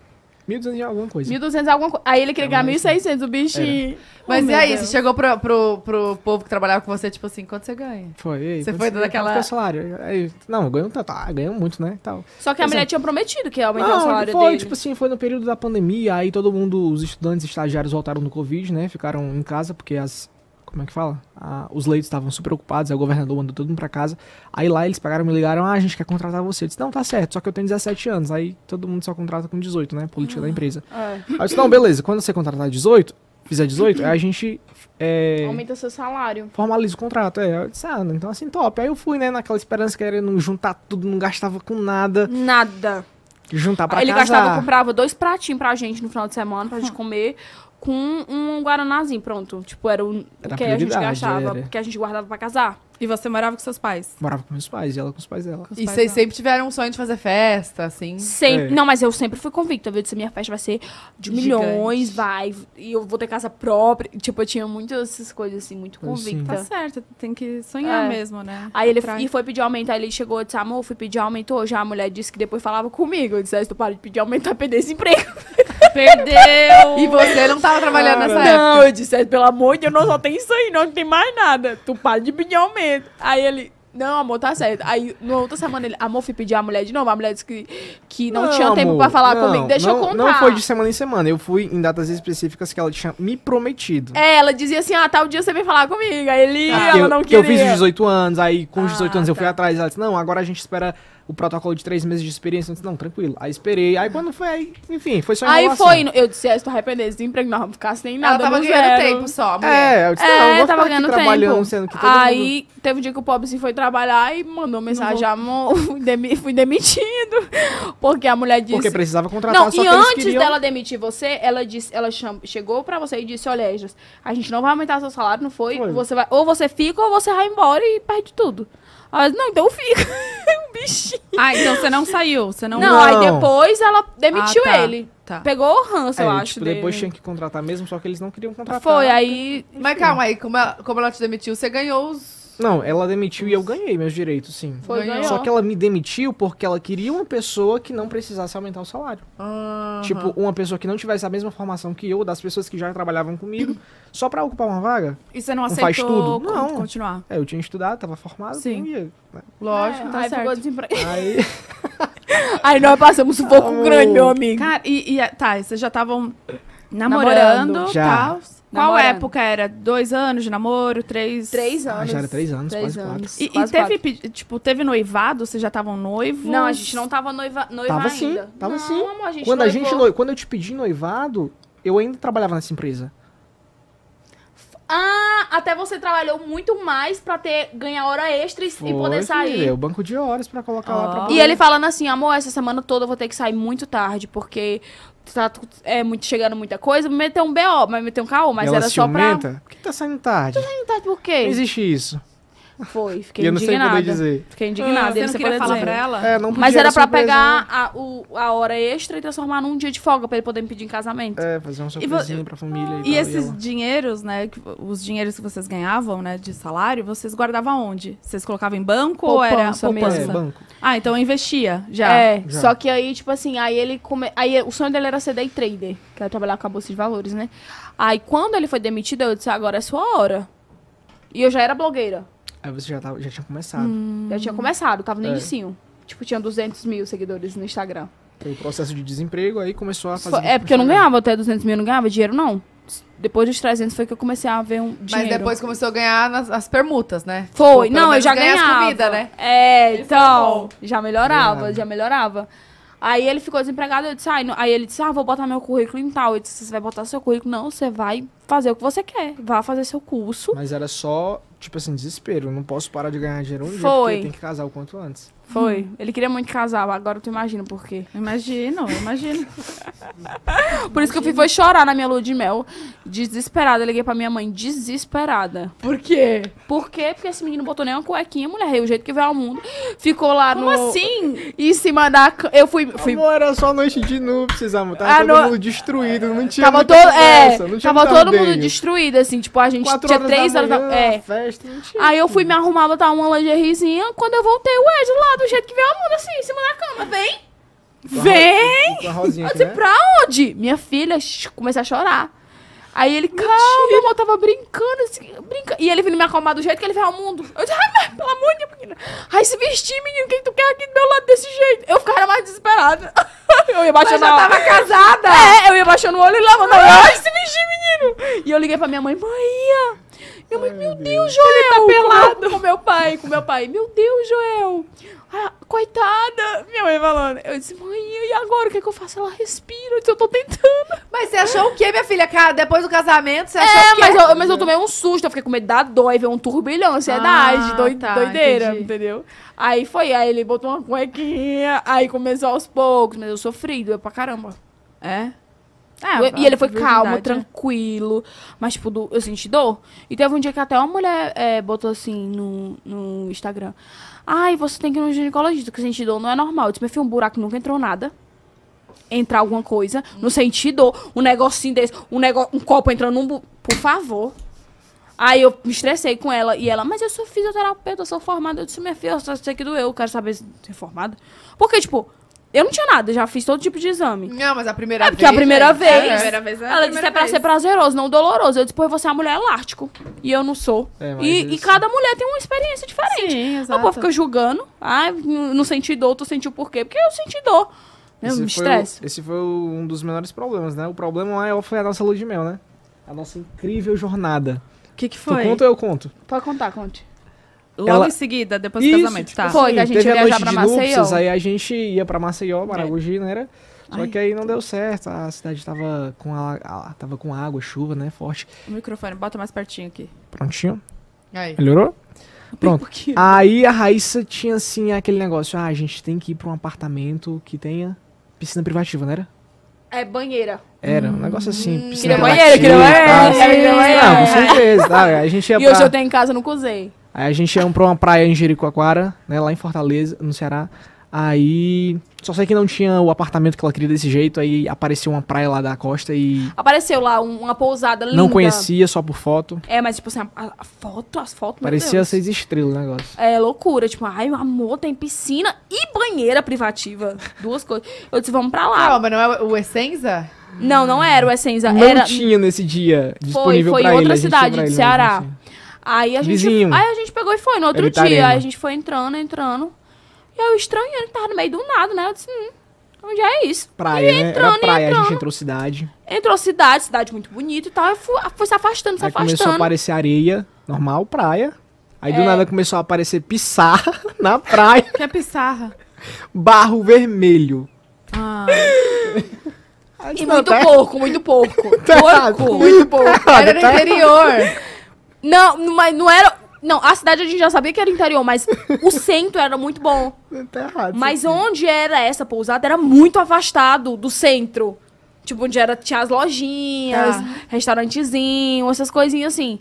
1.200 alguma coisa. 1.200 alguma coisa. Aí ele queria é ganhar 1.600, o bichinho é. Era. Mas oh, e aí, Deus. você chegou pro, pro, pro povo que trabalhava com você, tipo assim, quanto você ganha? Foi, aí, Você foi daquela aquela. salário? Aí, não, eu ganho tanto, tá, tá, ah, ganho muito, né? Tal. Só que a Mas, mulher é tinha prometido que ia aumentar não, o salário foi, dele. Foi, tipo assim, foi no período da pandemia, aí todo mundo, os estudantes estagiários voltaram no Covid, né? Ficaram em casa, porque as como é que fala? Ah, os leitos estavam super ocupados, aí o governador mandou todo mundo pra casa. Aí lá eles pegaram me ligaram, ah, a gente quer contratar você. Eu disse, não, tá certo, só que eu tenho 17 anos. Aí todo mundo só contrata com 18, né? Política da uhum. empresa. É. Aí eu disse, não, beleza, quando você contratar 18, fizer 18, aí a gente. É, Aumenta seu salário. Formaliza o contrato. É. Eu disse, ah, então assim, top. Aí eu fui, né, naquela esperança que era não juntar tudo, não gastava com nada. Nada. Juntar pra Aí ele casar. gastava, comprava dois pratinhos pra gente no final de semana, pra gente hum. comer com um guaranazinho, pronto. Tipo, era o, era que a gente gastava, era. que a gente guardava para casar. E você morava com seus pais? Morava com meus pais e ela com os pais dela. Os e pais vocês dela. sempre tiveram um sonho de fazer festa, assim? Sempre. É. Não, mas eu sempre fui convicta. Eu disse, minha festa vai ser de Gigante. milhões, vai. E eu vou ter casa própria. Tipo, eu tinha muitas essas coisas, assim, muito assim. convicta. Assim. Tá certo, tem que sonhar é. mesmo, né? Aí ele Atrás. foi pedir aumento. Aí ele chegou e disse, amor, fui pedir aumento hoje. A mulher disse que depois falava comigo. Eu disse, ah, se tu para de pedir aumento, vai perder esse emprego. Perdeu! E você não tava trabalhando ah, nessa não, época? Não, eu disse, é, pelo amor de Deus, não só tem isso aí, não, não tem mais nada. Tu para de pedir aumento. Aí ele, não, amor, tá certo. Aí, na outra semana, ele, amor, fui pedir a mulher de novo. A mulher disse que, que não, não tinha amor, tempo pra falar não, comigo. Deixa não, eu contar. Não foi de semana em semana. Eu fui em datas específicas que ela tinha me prometido. É, ela dizia assim, ah, tal dia você vem falar comigo. Aí ele, ah, ela eu, não queria. Eu fiz os 18 anos, aí com os 18 ah, anos eu fui tá. atrás. Ela disse, não, agora a gente espera o protocolo de três meses de experiência. Eu disse, não, tranquilo. Aí esperei. Aí quando foi, aí, enfim, foi só enrolação. Aí foi, eu disse, é, estou arrependendo desse emprego, não, não ficasse nem nada. Ela tava ganhando zero. tempo só, mulher. É, eu disse, é, eu vou tava ganhando tempo. trabalhando, sendo que todo Aí mundo... teve um dia que o pobre se foi trabalhar e mandou mensagem, amor, fui, demi fui demitido. Porque a mulher disse... Porque precisava contratar, não, só e antes queriam... dela demitir você, ela disse, ela chegou pra você e disse, olha, Esdras, a gente não vai aumentar seu salário, não foi? foi. Você vai... Ou você fica ou você vai embora e perde tudo. Aí, não, então fica. bichinho. Ah, então você não saiu, você não... Não, aí depois ela ah, demitiu ah, tá. ele. Tá. Pegou o ranço, é, eu acho, tipo, dele. depois tinha que contratar mesmo, só que eles não queriam contratar. Foi, aí... Mas calma aí, como ela, como ela te demitiu, você ganhou os não, ela demitiu e eu ganhei meus direitos, sim. Foi, ganhou. Só que ela me demitiu porque ela queria uma pessoa que não precisasse aumentar o salário. Ah, tipo, uma pessoa que não tivesse a mesma formação que eu, das pessoas que já trabalhavam comigo, só pra ocupar uma vaga. E você não aceitou não faz tudo? Não. continuar? É, eu tinha estudado, tava formado, sim. ia. Né? Lógico, é, tá aí certo. Ficou Aí... aí nós passamos um pouco oh. grande, meu amigo. Cara, e, e é, tá, vocês já estavam namorando, namorando. Já. tal... Qual namorando. época era? Dois anos de namoro? Três? Três anos. Ah, já era três anos, três quase anos. quatro. E, quase e teve, quatro. tipo, teve noivado? Vocês já estavam noivos? Não, a gente não tava noiva, noiva tava ainda. Sim, tava não, sim. Amor, a gente quando, noivou. a gente noiv... quando eu te pedi noivado, eu ainda trabalhava nessa empresa. Ah, até você trabalhou muito mais pra ter, ganhar hora extra e, Foi, e poder sair. é o banco de horas pra colocar lá pra poder... E ele falando assim, amor, essa semana toda eu vou ter que sair muito tarde, porque tá é, muito, chegando muita coisa, meteu um BO, mas meteu um K.O., mas era só pra. Por que tá saindo tarde? Tá saindo tarde por quê? Não existe isso. Foi, fiquei e indignada. eu não sei poder dizer. Fiquei indignada. Ah, você não, falar dizer. pra ela? É, não podia, Mas era pra pegar né? a, o, a hora extra e transformar num dia de folga pra ele poder me pedir em casamento. É, fazer um surpresinho pra família. E, e tal, esses e dinheiros, né? Os dinheiros que vocês ganhavam, né? De salário, vocês guardavam onde? Vocês colocavam em banco poupança, ou era poupança? É, banco. Ah, então eu investia já. É, já. só que aí, tipo assim, aí ele come... aí o sonho dele era ser day trader, que era trabalhar com a bolsa de valores, né? Aí quando ele foi demitido, eu disse: agora é sua hora. E eu já era blogueira. Aí você já, tava, já tinha começado. Hum. Já tinha começado, tava no é. Inicinho. Tipo, tinha 200 mil seguidores no Instagram. Foi o processo de desemprego, aí começou a fazer... é, porque eu não ganhava até 200 mil, não ganhava dinheiro, não. Depois dos 300 foi que eu comecei a ver um dinheiro. Mas depois começou a ganhar nas, as permutas, né? Foi, tipo, não, eu já ganhava. comida, né? É, então, já melhorava, já melhorava. Aí ele ficou desempregado, eu disse, ah, não, aí ele disse, ah, vou botar meu currículo em tal. Eu disse, você vai botar seu currículo? Não, você vai fazer o que você quer, vá fazer seu curso. Mas era só tipo assim, desespero. eu Não posso parar de ganhar dinheiro um Foi. dia, porque tem que casar o quanto antes. Foi. Hum. Ele queria muito casar, agora tu imagina por quê. Imagino, imagino. por isso que eu fui foi chorar na minha lua de mel. Desesperada. Eu liguei pra minha mãe, desesperada. Por quê? Por quê? Porque esse menino botou nem uma cuequinha, mulher. E o jeito que veio ao mundo. Ficou lá Como no. Como assim? Em cima da. Eu fui. fui... Amor, era só noite de núpcias, amor. Tava ah, todo no... mundo destruído. Não tinha Tava, to... é, não tinha tava todo mundo destruído, assim. Tipo, a gente Quatro tinha horas três horas da. Manhã, da... É. Festa, Aí eu fui me arrumar, botar uma lingeriezinha. Quando eu voltei, o Ed lá do jeito que veio ao mundo, assim, em cima da cama. Vem! Vem! Eu disse, né? pra onde? Minha filha começou comecei a chorar. Aí ele, calma, amor, eu tava brincando, assim, brinca. E ele vindo me acalmar do jeito que ele veio ao mundo. Eu disse, ai, mas, pelo amor de Deus, Ai, se vestir, menino, quem tu quer aqui do meu lado desse jeito? Eu ficava mais desesperada. Eu ia baixando Mas já tava casada. É, eu ia baixando o olho e lá, mandando, ai, se vestir, menino. E eu liguei pra minha mãe, mãe, minha mãe, Ai, meu Deus, Deus, Joel! Ele tá pelado! Com meu, com meu pai, com meu pai. Meu Deus, Joel! Ah, coitada! Minha mãe falando. Eu disse, mãe, e agora? O que, é que eu faço? Ela respira. Eu disse, eu tô tentando. Mas você achou o quê, minha filha? Cara, depois do casamento, você é, achou é, o quê? Mas eu, mas eu tomei um susto. Eu fiquei com medo da dói, ver um turbilhão, ansiedade, ah, doi, tá, doideira, entendi. entendeu? Aí foi, aí ele botou uma cuequinha, aí começou aos poucos, mas eu sofri, doeu pra caramba. É? É, e é ele foi calmo, é. tranquilo. Mas, tipo, do, eu senti dor. E teve um dia que até uma mulher é, botou assim no, no Instagram. Ai, você tem que ir no ginecologista, que sentir dor não é normal. Eu disse, meu filho, um buraco nunca entrou nada. Entrar alguma coisa, não senti dor. Um negocinho desse, um, nego, um copo entrando num... Por favor. Aí eu me estressei com ela. E ela, mas eu sou fisioterapeuta, eu sou formada. Eu disse, minha filha, eu sei que doeu. Eu quero saber se é formada. Porque, tipo, eu não tinha nada, já fiz todo tipo de exame. Não, mas a primeira é vez. É porque a primeira né? vez. É, a primeira vez é a ela disse disse é pra vez. ser prazeroso, não doloroso. Eu disse, pô, você é uma mulher elástico. E eu não sou. É, e, e, cada mulher tem uma experiência diferente. Sim, exato. Ah, o povo fica julgando. Ah, não senti dor, tu sentiu por quê? Porque eu senti dor. Eu esse me estresse. esse foi um dos menores problemas, né? O problema maior é, foi a nossa lua de mel, né? A nossa incrível jornada. O que, que foi? Tu conta ou eu conto? Pode contar, conte. Logo ela... em seguida, depois do casamento, tipo tá? Assim, Foi, assim, a gente ia viajar pra Maceió. Núpcias, aí a gente ia pra Maceió, Maragogi, né? Era... Só Ai. que aí não deu certo, a cidade tava com, a, a, tava com água, chuva, né? Forte. O microfone, bota mais pertinho aqui. Prontinho. Aí. Melhorou? Pronto. Um aí a Raíssa tinha assim aquele negócio: ah, a gente tem que ir pra um apartamento que tenha piscina privativa, não era? É banheira. Era, um negócio assim. Hum. Queria banheira, queria banheira. Queria banheira. Não, com certeza. Tá? a gente ia e pra... hoje eu tenho em casa, não cozei. Aí a gente ia pra uma praia em Jericoacoara, né, lá em Fortaleza, no Ceará. Aí. Só sei que não tinha o apartamento que ela queria desse jeito, aí apareceu uma praia lá da costa e. Apareceu lá uma pousada linda. Não conhecia, só por foto. É, mas tipo assim, a, a foto, as fotos. Parecia seis estrelas o negócio. É loucura, tipo, ai, amor, tem piscina e banheira privativa. Duas coisas. Eu disse, vamos pra lá. Não, mas não é o Essenza? Não, não era o Essenza. Não era... tinha nesse dia disponível Foi, foi em outra cidade de Ceará. Aí a, gente, aí a gente pegou e foi no outro Ele tá dia. Tá aí né? a gente foi entrando, entrando. Eu estranho ele tava no meio do nada, né? Eu disse, hum, onde então é isso? Praia, e entrando, né? Era praia, a gente entrou cidade. Entrou cidade, cidade muito bonita e tal. Eu fui, fui se afastando, se Aí afastando. começou a aparecer areia, normal, praia. Aí é. do nada começou a aparecer pissarra na praia. que é pissarra? Barro vermelho. Ah. E muito pouco tá porco, muito porco. Tá porco, muito porco. Era no tá interior. Não, mas não era não, a cidade a gente já sabia que era interior, mas o centro era muito bom. Tá errado. Mas onde era essa pousada era muito afastado do centro. Tipo, onde era, tinha as lojinhas, tá. restaurantezinho, essas coisinhas assim.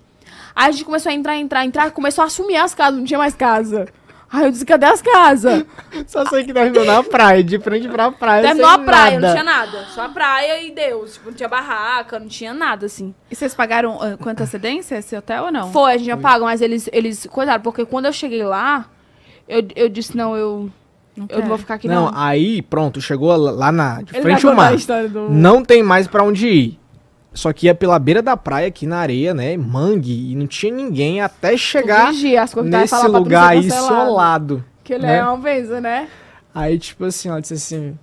Aí a gente começou a entrar, entrar, entrar, começou a assumir as casas, não tinha mais casa. Aí eu disse, cadê as casas? Só sei que terminou na praia, de frente pra praia. Terminou a praia, nada. não tinha nada. Só a praia e Deus. Tipo, não tinha barraca, não tinha nada, assim. E vocês pagaram uh, com antecedência esse hotel ou não? Foi, a gente já paga, mas eles, eles coisaram, porque quando eu cheguei lá, eu, eu disse, não, eu. Não eu não vou ficar aqui não. Não, aí, pronto, chegou lá na. De frente ao mar. Do... Não tem mais pra onde ir. Só que ia pela beira da praia, aqui na areia, né? Mangue, e não tinha ninguém até chegar vigia, nesse lugar isolado. Que ele né? é uma vez, né? Aí, tipo assim, ela disse assim.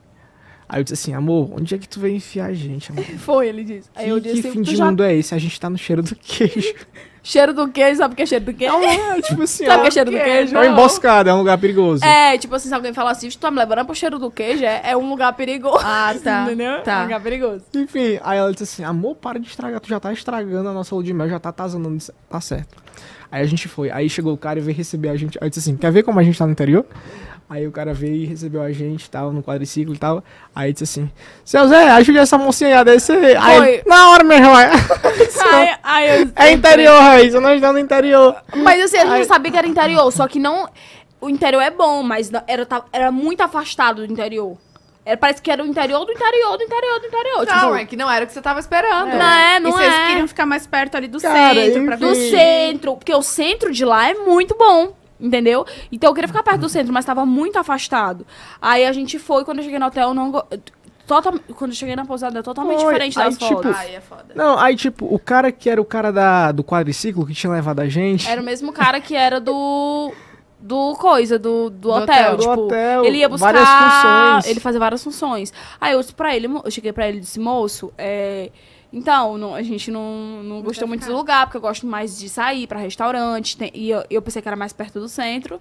Aí eu disse assim, amor, onde é que tu veio enfiar a gente, amor? Foi, ele disse. Aí que, eu disse que assim, fim de já... mundo é esse? A gente tá no cheiro do queijo. Cheiro do queijo, sabe o que é cheiro do queijo? é, tipo assim, sabe o que é cheiro do queijo? É uma emboscada, é um lugar perigoso. É, tipo assim, se alguém falar assim, tu tá me levando pro cheiro do queijo, é, é um lugar perigoso. Ah, tá. Entendeu? Tá. É um tá. lugar perigoso. Enfim, aí ela disse assim, amor, para de estragar, tu já tá estragando a nossa lua de mel, já tá tazanando, tá certo. Aí a gente foi, aí chegou o cara e veio receber a gente, aí disse assim, quer ver como a gente tá no interior? Aí o cara veio e recebeu a gente, tal, no quadriciclo e tal. Aí disse assim: Seu Zé, ajude essa mocinha aí, daí Aí, na hora, meu irmão. É. É eu... É interior, Raiz, nós estamos no interior. Mas assim, a gente sabia que era interior, só que não. O interior é bom, mas era, era muito afastado do interior. Era, parece que era o interior do interior do interior do interior. Não, tipo, é que não era o que você tava esperando. Não é, não e vocês é. queriam ficar mais perto ali do Cara, centro. Pra do centro. Porque o centro de lá é muito bom. Entendeu? Então eu queria ficar perto do centro, mas estava muito afastado. Aí a gente foi, quando eu cheguei no hotel, não. Total... Quando eu cheguei na pousada, é totalmente diferente aí, das tipo, Ai, é foda. Não, aí, tipo, o cara que era o cara da, do quadriciclo que tinha levado a gente. Era o mesmo cara que era do. do coisa, do, do, do hotel. hotel. Tipo, do hotel, ele ia buscar. Várias funções. Ele fazia várias funções. Aí eu disse pra ele, eu cheguei pra ele e disse, moço, é então, não, a gente não, não gostou muito do lugar, porque eu gosto mais de sair para restaurante. Tem, e eu, eu, pensei que era mais perto do centro.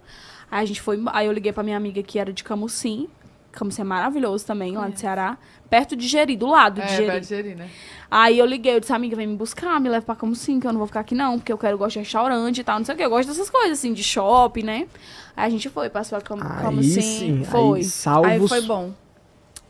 Aí a gente foi. Aí eu liguei pra minha amiga que era de Camucim. Camucim é maravilhoso também, lá no Ceará. Perto de Jeri, do lado é, de Jeri. Perto de Geri, né? Aí eu liguei, eu disse, amiga, vem me buscar, me leva pra Camucim, que eu não vou ficar aqui não, porque eu quero, eu gosto de restaurante e tal, não sei o que. Eu gosto dessas coisas, assim, de shopping, né? Aí a gente foi, passou a Cam aí Camucim. Sim, foi. Aí, salvos... aí foi bom.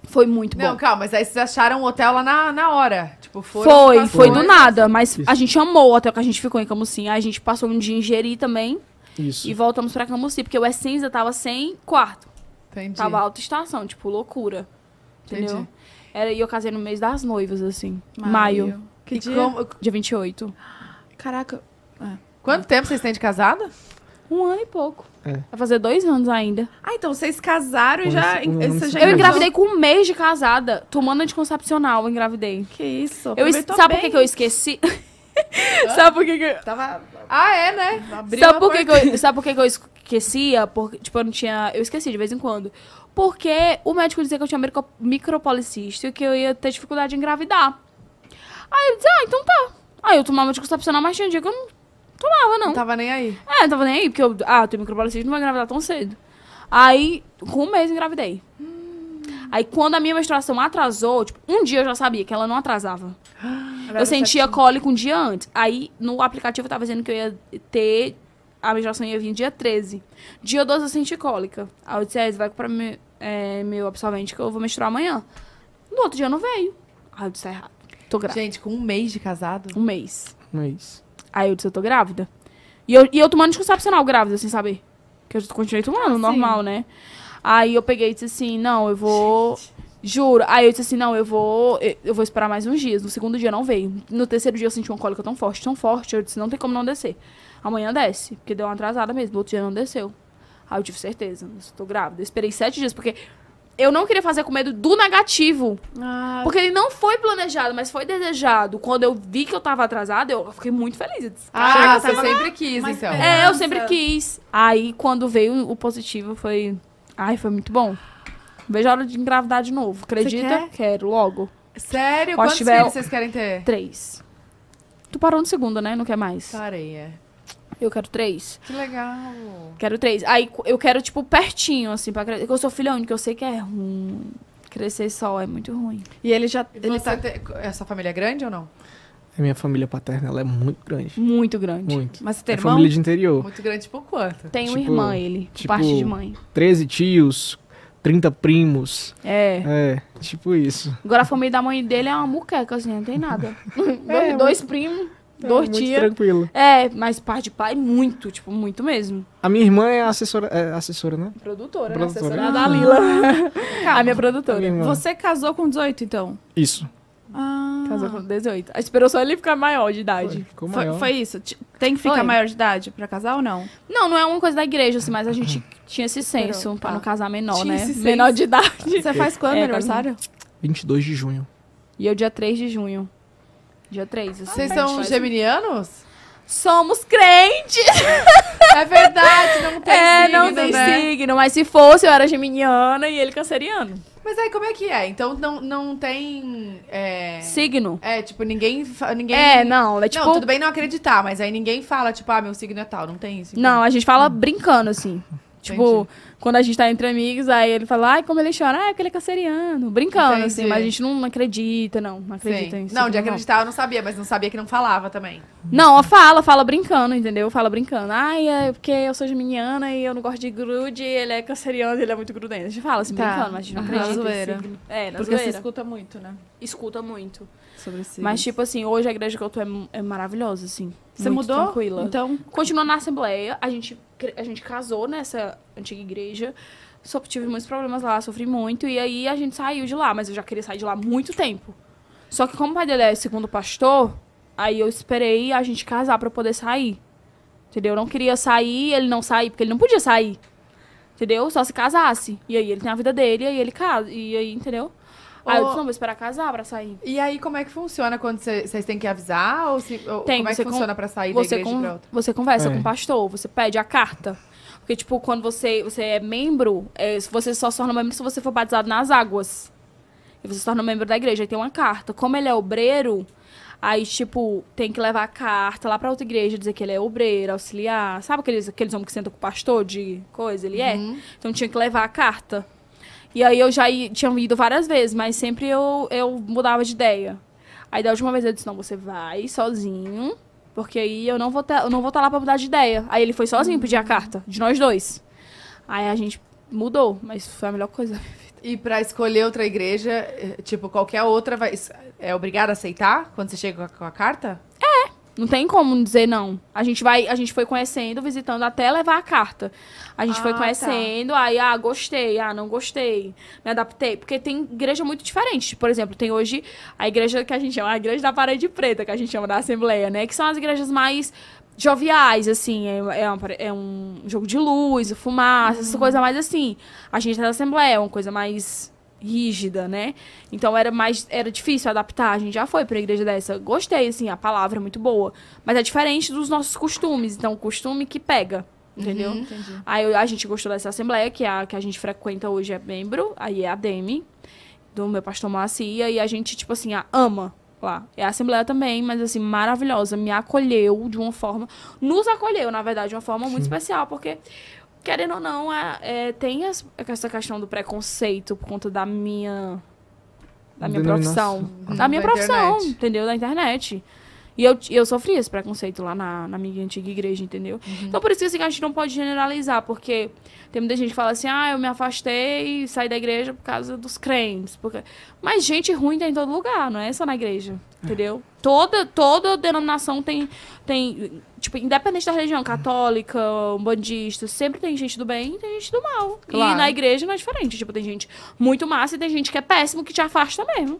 Foi muito bom. Não, calma, mas aí vocês acharam o hotel lá na, na hora. Tipo, foram Foi, foi do nada, mas a gente amou o hotel que a gente ficou em Camusim. Aí a gente passou um dia em Jeri também. Isso. E voltamos pra Camusim, porque o Essenza tava sem quarto. Entendi. Tava alta estação, tipo, loucura. Entendeu? Entendi. Era, e eu casei no mês das noivas, assim. Maio. Maio. Que e dia? Com, dia 28. Caraca. É. Quanto tempo vocês têm de casada? Um ano e pouco. É. Vai fazer dois anos ainda. Ah, então vocês casaram e já. já eu engravidei com um mês de casada, tomando anticoncepcional, eu engravidei. Que isso? Eu es... Sabe por que, que eu esqueci? sabe por que, que eu... Tava... Ah, é, né? sabe por, que, que eu... sabe por que, que eu esquecia? Porque, tipo, eu não tinha... Eu esqueci de vez em quando. Porque o médico dizia que eu tinha micropolicista e que eu ia ter dificuldade de engravidar. Aí eu disse, ah, então tá. Aí eu tomava anticoncepcional, mas tinha um dia que eu não Tomava, não. Não tava nem aí. É, não tava nem aí, porque eu, ah, eu tenho micropalicite, não vai engravidar tão cedo. Aí, com um mês, engravidei. Hum. Aí, quando a minha menstruação atrasou, tipo, um dia eu já sabia que ela não atrasava. eu sentia cólica um dia antes. Aí, no aplicativo, tava dizendo que eu ia ter. A menstruação ia vir dia 13. Dia 12 eu senti cólica. Aí eu disse, é, vai comprar meu, é, meu absorvente que eu vou menstruar amanhã. No outro dia não veio. Aí eu disse, tá errado. Tô grávida. Gente, com um mês de casado? Um mês. Um mês. Aí eu disse, eu tô grávida. E eu, e eu tomando anticoncepcional grávida, sem saber. Que eu continuei tomando, ah, normal, sim. né? Aí eu peguei e disse assim, não, eu vou... Gente. Juro. Aí eu disse assim, não, eu vou... Eu vou esperar mais uns dias. No segundo dia não veio. No terceiro dia eu senti uma cólica tão forte, tão forte. Eu disse, não tem como não descer. Amanhã desce. Porque deu uma atrasada mesmo. No outro dia não desceu. Aí eu tive certeza. Eu tô grávida. Eu esperei sete dias, porque eu não queria fazer com medo do negativo. Ah. Porque ele não foi planejado, mas foi desejado. Quando eu vi que eu tava atrasada, eu fiquei muito feliz. Disse, ah, você sempre quis, Mas então. É, eu sempre quis. Aí, quando veio o positivo, foi... Ai, foi muito bom. Vejo a hora de engravidar de novo. Acredita? Quero, logo. Sério? Quantos tiver... filhos vocês querem ter? Três. Tu parou no segundo, né? Não quer mais. Parei, é. Eu quero três. Que legal. Quero três. Aí eu quero, tipo, pertinho, assim, pra crescer. Porque eu sou filha única, eu sei que é ruim. Crescer só é muito ruim. E ele já. E ele tá... Te... Essa família é grande ou não? A minha família paterna, ela é muito grande. Muito grande. Muito. Mas você tem é irmão? família de interior. Muito grande, tipo, quanto? Tem tipo, uma irmã, ele. Tipo, parte de mãe. 13 tios, 30 primos. É. É, tipo isso. Agora a família da mãe dele é uma muqueca, assim, não tem nada. é, dois, dois primos. É, Dois muito tia. tranquilo. É, mas parte de pai, muito, tipo, muito mesmo. A minha irmã é assessora, é assessora né? Produtora, né? Assessora ah. da Lila. Calma. a minha produtora. A minha Você casou com 18, então? Isso. Ah. Casou com 18. A ah, esperou só ele ficar maior de idade. Foi, ficou maior. Foi, foi isso? Tem que ficar foi. maior de idade pra casar ou não? Não, não é uma coisa da igreja assim, mas a gente uhum. tinha esse senso Esperou. pra não ah. casar menor, tinha né? Menor de idade. Você faz quando, é, aniversário? 22 tá de junho. E eu dia 3 de junho. Dia 3. Assim, Vocês né? são geminianos? Somos crentes! É verdade, não tem é, signo. É, não tem né? signo, mas se fosse eu era geminiana e ele canceriano. Mas aí como é que é? Então não, não tem. É... Signo? É, tipo, ninguém. ninguém... É, não. É, tipo... Não, tudo bem não acreditar, mas aí ninguém fala, tipo, ah, meu signo é tal. Não tem isso. Então. Não, a gente fala brincando, assim. Tipo, Entendi. Tipo quando a gente tá entre amigos, aí ele fala, ai, como ele chora, ah, é porque ele é canceriano. Brincando, assim, Entendi. assim, mas a gente não acredita, não. Não acredita Sim. em Não, de acreditar eu não sabia, mas não sabia que não falava também. Não, fala, fala brincando, entendeu? Fala brincando. Ai, é porque eu sou geminiana e eu não gosto de grude, ele é canceriano, ele é muito grudento. A gente fala assim, tá. brincando, mas a gente não acredita. Na zoeira. É, na porque zoeira. você escuta muito, né? Escuta muito sobre isso. Mas, tipo assim, hoje a igreja que eu tô é, é maravilhosa, assim. Você muito mudou? Tranquila. Então. Continuou na Assembleia. A gente, a gente casou nessa antiga igreja. Só tive muitos problemas lá, sofri muito. E aí a gente saiu de lá, mas eu já queria sair de lá há muito tempo. Só que como o pai dele é segundo pastor, aí eu esperei a gente casar para poder sair. Entendeu? Eu não queria sair, ele não sair, porque ele não podia sair. Entendeu? Só se casasse. E aí ele tem a vida dele, e aí ele casa. E aí, entendeu? Aí eu disse, não, vou esperar casar pra sair. E aí, como é que funciona quando vocês têm que avisar? Ou, se, ou Tem, como é que funciona pra sair você da igreja com, outra? Você conversa é. com o pastor, você pede a carta. Porque, tipo, quando você, você é membro, é, você só se torna membro se você for batizado nas águas. E você se torna membro da igreja. Aí tem uma carta. Como ele é obreiro, aí, tipo, tem que levar a carta lá pra outra igreja, dizer que ele é obreiro, auxiliar. Sabe aqueles, aqueles homens que sentam com o pastor de coisa? Ele é? uhum. é? Então tinha que levar a carta. E aí eu já tinha ido várias vezes, mas sempre eu, eu mudava de ideia. Aí da última vez eu disse, não, você vai sozinho, porque aí eu não vou tá, estar tá lá pra mudar de ideia. Aí ele foi sozinho pedir a carta, de nós dois. Aí a gente mudou, mas foi a melhor coisa E pra escolher outra igreja, eh, tipo, qualquer outra vai, é obrigada a aceitar quando você chega com a, com a carta? É. Não tem como dizer não. A gente vai, a gente foi conhecendo, visitando até levar a carta. A gente ah, foi tá. conhecendo, tá. aí ah, gostei, ah, não gostei, me adaptei, porque tem igreja muito diferente. Por exemplo, tem hoje a igreja que a gente chama a igreja da parede preta, que a gente chama da assembleia, né, que são as igrejas mais joviais, assim, é, é, um, é um jogo de luz, fumaça, uhum. essa coisa mais assim. A gente tá na assembleia, é uma coisa mais rígida, né? Então era mais era difícil adaptar. A gente já foi para igreja dessa. Gostei assim, a palavra é muito boa, mas é diferente dos nossos costumes, então costume que pega. Entendeu? Uhum, aí a gente gostou dessa assembleia, que é a que a gente frequenta hoje é membro, aí é a Demi, do meu pastor Macia, e a gente, tipo assim, a ama lá. É a Assembleia também, mas assim, maravilhosa. Me acolheu de uma forma. Nos acolheu, na verdade, de uma forma muito especial, porque querendo ou não, é, é, tem as, essa questão do preconceito por conta da minha. Da minha profissão. Da minha da profissão, internet. entendeu? Da internet. E eu, eu sofri esse preconceito lá na, na minha antiga igreja, entendeu? Uhum. Então, por isso que assim, a gente não pode generalizar, porque tem muita gente que fala assim, ah, eu me afastei e saí da igreja por causa dos crentes. Porque... Mas gente ruim tem tá em todo lugar, não é só na igreja, é. entendeu? toda, toda denominação tem, tem. Tipo, independente da religião, católica, bandista, sempre tem gente do bem e tem gente do mal. Claro. E na igreja não é diferente. Tipo, tem gente muito massa e tem gente que é péssimo, que te afasta mesmo.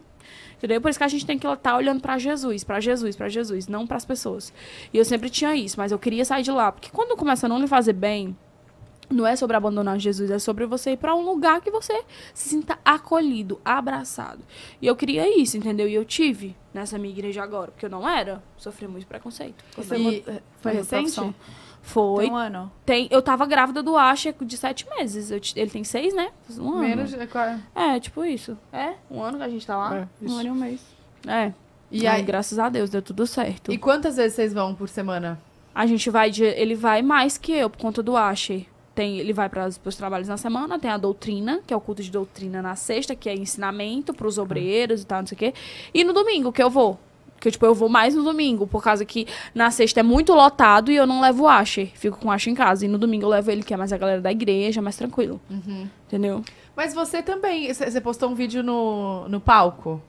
Entendeu? Por isso que a gente tem que estar tá olhando para Jesus, para Jesus, para Jesus, não para as pessoas. E eu sempre tinha isso, mas eu queria sair de lá, porque quando começa a não lhe fazer bem, não é sobre abandonar Jesus, é sobre você ir para um lugar que você se sinta acolhido, abraçado. E eu queria isso, entendeu? E eu tive nessa minha igreja agora, porque eu não era, sofri muito preconceito. Foi, e foi recente? Profissão. Foi. Tem um ano? Tem, eu tava grávida do Asha de sete meses. Eu, ele tem seis, né? Um ano. Menos, é, quatro. é, tipo isso. É, um ano que a gente tá lá. É, um ano e um mês. É. E aí, aí, graças a Deus, deu tudo certo. E quantas vezes vocês vão por semana? A gente vai, de, ele vai mais que eu, por conta do Asher tem, ele vai para os trabalhos na semana, tem a doutrina, que é o culto de doutrina na sexta, que é ensinamento para os obreiros e tal, não sei o quê. E no domingo, que eu vou. Que tipo, eu vou mais no domingo, por causa que na sexta é muito lotado e eu não levo o Asher. Fico com o Asher em casa. E no domingo eu levo ele, que é mais a galera da igreja, mais tranquilo. Uhum. Entendeu? Mas você também, você postou um vídeo no, no palco?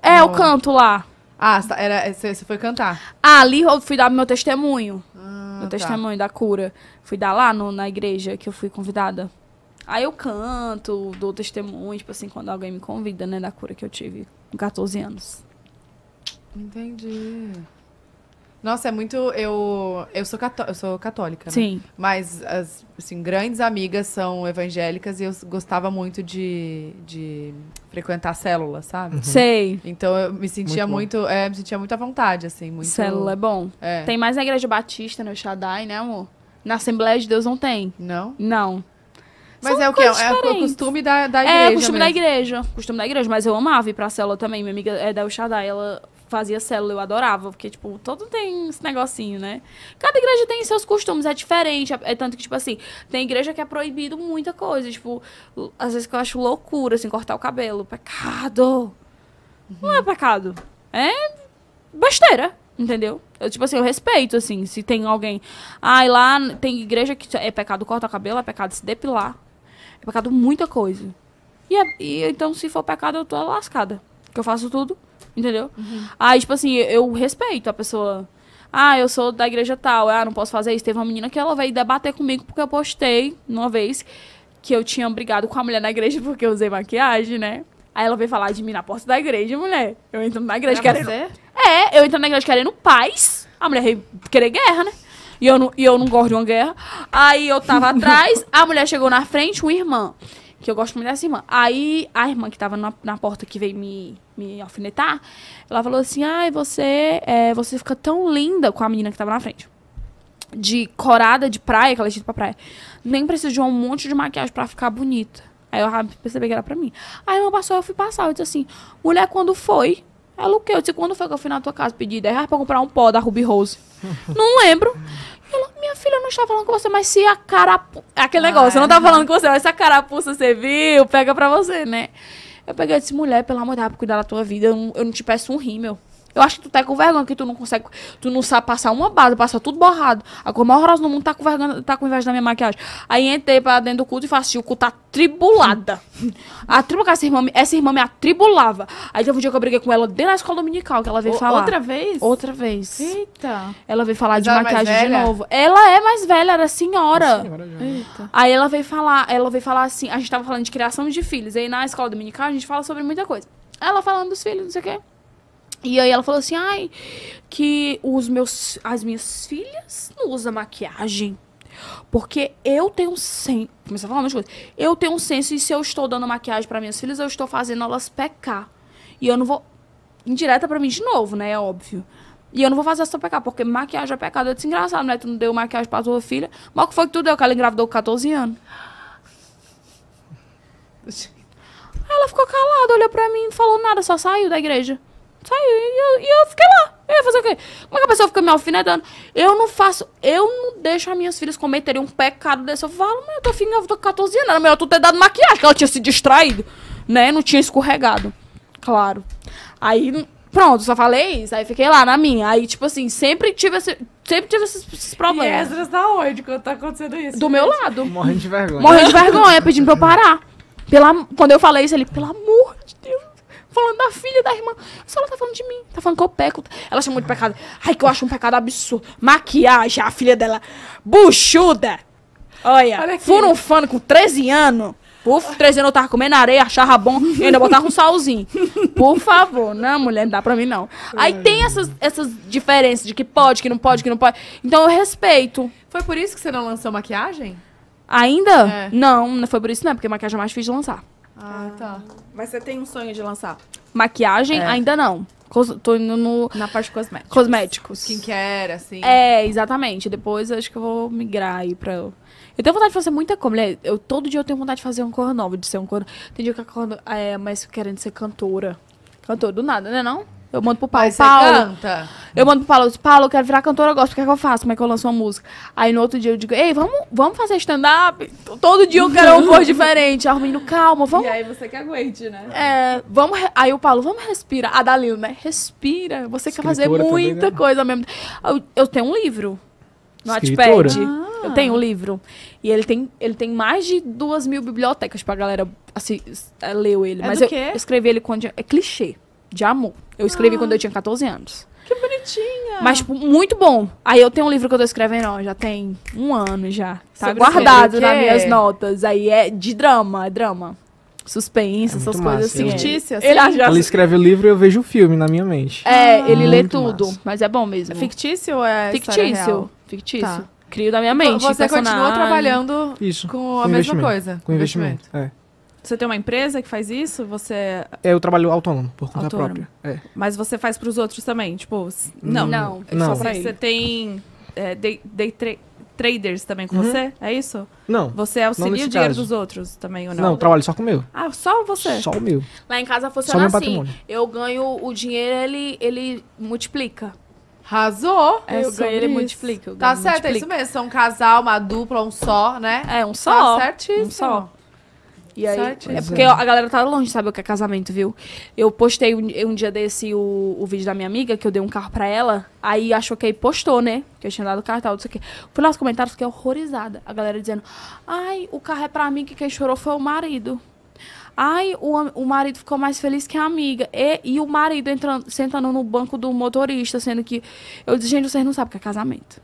É, no... eu canto lá. Ah, tá, era, você foi cantar. Ah, ali eu fui dar meu testemunho. Ah meu ah, tá. testemunho da cura. Fui dar lá no, na igreja que eu fui convidada. Aí eu canto, dou testemunho, tipo assim, quando alguém me convida, né, da cura que eu tive com 14 anos. Entendi. Nossa, é muito. Eu, eu, sou, cató eu sou católica. Né? Sim. Né? Mas as assim, grandes amigas são evangélicas e eu gostava muito de, de frequentar célula, sabe? Uhum. Sei. Então eu me sentia muito, muito é, me sentia muito à vontade, assim. Muito... Célula é bom. É. Tem mais na igreja batista, no Shaddai, né, amor? Na Assembleia de Deus não tem. Não? Não. Mas São é o que? É, o costume da, da é, igreja. É, o costume mesmo. da igreja. Costume da igreja, mas eu amava ir pra célula também. Minha amiga é da Uxadá, ela fazia célula, eu adorava, porque, tipo, todo tem esse negocinho, né? Cada igreja tem seus costumes, é diferente. É, é tanto que, tipo assim, tem igreja que é proibido muita coisa. Tipo, às vezes que eu acho loucura, assim, cortar o cabelo. Pecado! Uhum. Não é uhum. pecado. É besteira, entendeu? Eu, tipo assim, eu respeito, assim, se tem alguém. Ai, ah, lá tem igreja que é pecado cortar o cabelo, é pecado se depilar. É pecado muita coisa. E, é, e então, se for pecado, eu tô lascada. Que eu faço tudo. Entendeu? Uhum. Aí, tipo assim, eu respeito a pessoa. Ah, eu sou da igreja tal. Ah, não posso fazer isso. Teve uma menina que ela veio debater comigo porque eu postei uma vez que eu tinha brigado com a mulher na igreja porque eu usei maquiagem, né? Aí ela veio falar de mim na porta da igreja, mulher. Eu entro na igreja Era querendo. Você? É, eu entro na igreja querendo paz. A mulher veio querer guerra, né? E eu, não, e eu não gosto de uma guerra. Aí eu tava atrás, a mulher chegou na frente, uma irmã que eu gosto muito dessa irmã. Aí a irmã que estava na, na, porta que veio me, me alfinetar, ela falou assim: ai, ah, você, é, você fica tão linda com a menina que estava na frente. De corada de praia, que ela tinha pra praia. Nem precisa de um monte de maquiagem para ficar bonita. Aí eu percebi que era pra mim. Aí meu passou, eu fui passar. Eu disse assim: mulher, quando foi? Ela o quê? Eu disse: quando foi que eu fui na tua casa pedir 10 reais pra comprar um pó da Ruby Rose? Não lembro. Ela, minha filha, eu não estava falando com você, mas se a carapuça. Aquele negócio, ah, eu não estava falando com você, mas se a carapuça você viu, pega pra você, né? Eu peguei e disse, mulher, pelo amor de Deus, cuidar da tua vida, eu não, eu não te peço um rímel. Eu acho que tu tá com vergonha, que tu não consegue. Tu não sabe passar uma base, passa tudo borrado. A cor mais horrorosa do mundo tá com vergonha, tá com inveja da minha maquiagem. Aí entrei pra dentro do culto e falei assim, o culto tá atribulada. A essa irmã, essa irmã me atribulava. Aí teve um dia que eu briguei com ela dentro da escola dominical, que ela veio o, falar. Outra vez? Outra vez. Eita. Ela veio falar Mas de é maquiagem de novo. Ela é mais velha, era senhora. senhora já. Eita. Aí ela veio falar, ela veio falar assim, a gente tava falando de criação de filhos. Aí na escola dominical a gente fala sobre muita coisa. Ela falando dos filhos, não sei o quê. E aí ela falou assim, ai, que os meus, as minhas filhas não usam maquiagem. Porque eu tenho um senso. Começou a falar umas coisas. Eu tenho um senso e se eu estou dando maquiagem para minhas filhas, eu estou fazendo elas pecar. E eu não vou. Indireta para mim de novo, né? É óbvio. E eu não vou fazer essa pecar, porque maquiagem é pecado. É desengraçado, né? Tu não deu maquiagem pra tua filha. mal que foi que tu deu? Que ela engravidou com 14 anos. Ela ficou calada, olhou pra mim, não falou nada, só saiu da igreja saiu E eu, e eu fiquei lá. Eu ia fazer o quê? Como é que a pessoa fica me alfinetando? Eu não faço. Eu não deixo as minhas filhas cometerem um pecado desse. Eu falo, mas eu tô filha, eu tô com 14 anos. Era melhor tu ter dado maquiagem, que ela tinha se distraído, né? Não tinha escorregado. Claro. Aí, pronto, só falei isso. Aí fiquei lá na minha. Aí, tipo assim, sempre tive esse. Sempre tive esses, esses problemas. E Ezra tá onde quando tá acontecendo isso? Do meu lado. Morrendo de vergonha. Morrendo de vergonha, pedindo pra eu parar. Pela, quando eu falei isso, ele, pelo amor de Deus, falando da filha, da irmã. Só ela tá falando de mim, tá falando que eu peco. Ela chamou de pecado. Ai, que eu acho um pecado absurdo. Maquiagem, a filha dela. Buchuda! Olha, Olha fã com 13 anos. Por 13 anos eu tava comendo areia, achava bom, e ainda botava um salzinho. Por favor, não, mulher, não dá pra mim não. Aí tem essas, essas diferenças de que pode, que não pode, que não pode. Então eu respeito. Foi por isso que você não lançou maquiagem? Ainda? É. Não, não foi por isso não, é porque maquiagem é mais difícil de lançar. Ah, tá. Mas você tem um sonho de lançar? Maquiagem, é. ainda não. Cos- tô indo no... Na parte cosmética. Cosméticos. Skincare, assim. É, exatamente. Depois eu acho que eu vou migrar aí pra... Eu tenho vontade de fazer muita coisa. eu, todo dia eu tenho vontade de fazer um cor nova, de ser um cor... Tem dia que eu acordo, é, mas querendo ser cantora. Cantora do nada, né não? É, não? Eu mando pro Paulo. Mas Paulo, canta? Eu mando pro Paulo, eu disse, Paulo, eu quero virar cantora, eu gosto, o que, é que eu faço? Como é que eu lanço uma música? Aí no outro dia eu digo, ei, vamos, vamos fazer stand-up? Todo dia eu quero uma coisa diferente. Aí o menino, calma, vamos. E aí você que aguente, né? É, vamos. Aí o Paulo, vamos respirar. A Dalila, né? Respira. Você quer fazer muita também, né? coisa mesmo. Eu, eu, tenho um livro. No Escritora. Ah. Eu tenho um livro. E ele tem, ele tem mais de duas mil bibliotecas pra galera assim, é, leu ele. É Mas eu, eu escrevi ele quando. É clichê de amor. Eu escrevi ah. quando eu tinha 14 anos. Que bonitinha! Mas, tipo, muito bom. Aí eu tenho um livro que eu tô escrevendo, ó, já tem um ano já. Tá Sobre guardado nas minhas notas. Aí é de drama, é drama. Suspense, é essas coisas fictícias. assim. Ele, ele, já... ele escreve o livro e eu vejo o filme na minha mente. É, ah, ele lê tudo, massa. mas é bom mesmo. É fictício ou é Fictício, fictício. Tá. Crio da minha mente. Então Você personagem. continua trabalhando Isso, com, com a mesma coisa. Com investimento. investimento. É. Você tem uma empresa que faz isso? Você É, eu trabalho autônomo, por conta Autônomo. própria. É. Mas você faz para os outros também? Tipo, não. Não. Não. É só Você tem é, day, day tra- traders também com uhum. você? É isso? Não, Você auxilia o dinheiro caso. dos outros também ou não? não, trabalho só com o meu. Ah, só você? Só o meu. Lá em casa funciona meu assim. Eu ganho o dinheiro, ele, ele multiplica. Razou? É eu ganho, ele isso. multiplica. Tá certo, é isso mesmo. São um casal, uma dupla, um só, né? É, um só. Tá certíssimo. Um só. E aí, é porque é. a galera tá longe, sabe o que é casamento, viu? Eu postei um, um dia desse o, o, vídeo da minha amiga, que eu dei um carro pra ela. Aí achou que aí postou, né? Que eu tinha dado o carro e tal, não sei o quê. Fui lá nos comentários, fiquei horrorizada. A galera dizendo, ai, o carro é pra mim, que quem chorou foi o marido. Ai, o, o marido ficou mais feliz que a amiga. E, e o marido entrando, sentando no banco do motorista, sendo que... Eu disse, gente, vocês não sabem o que é casamento.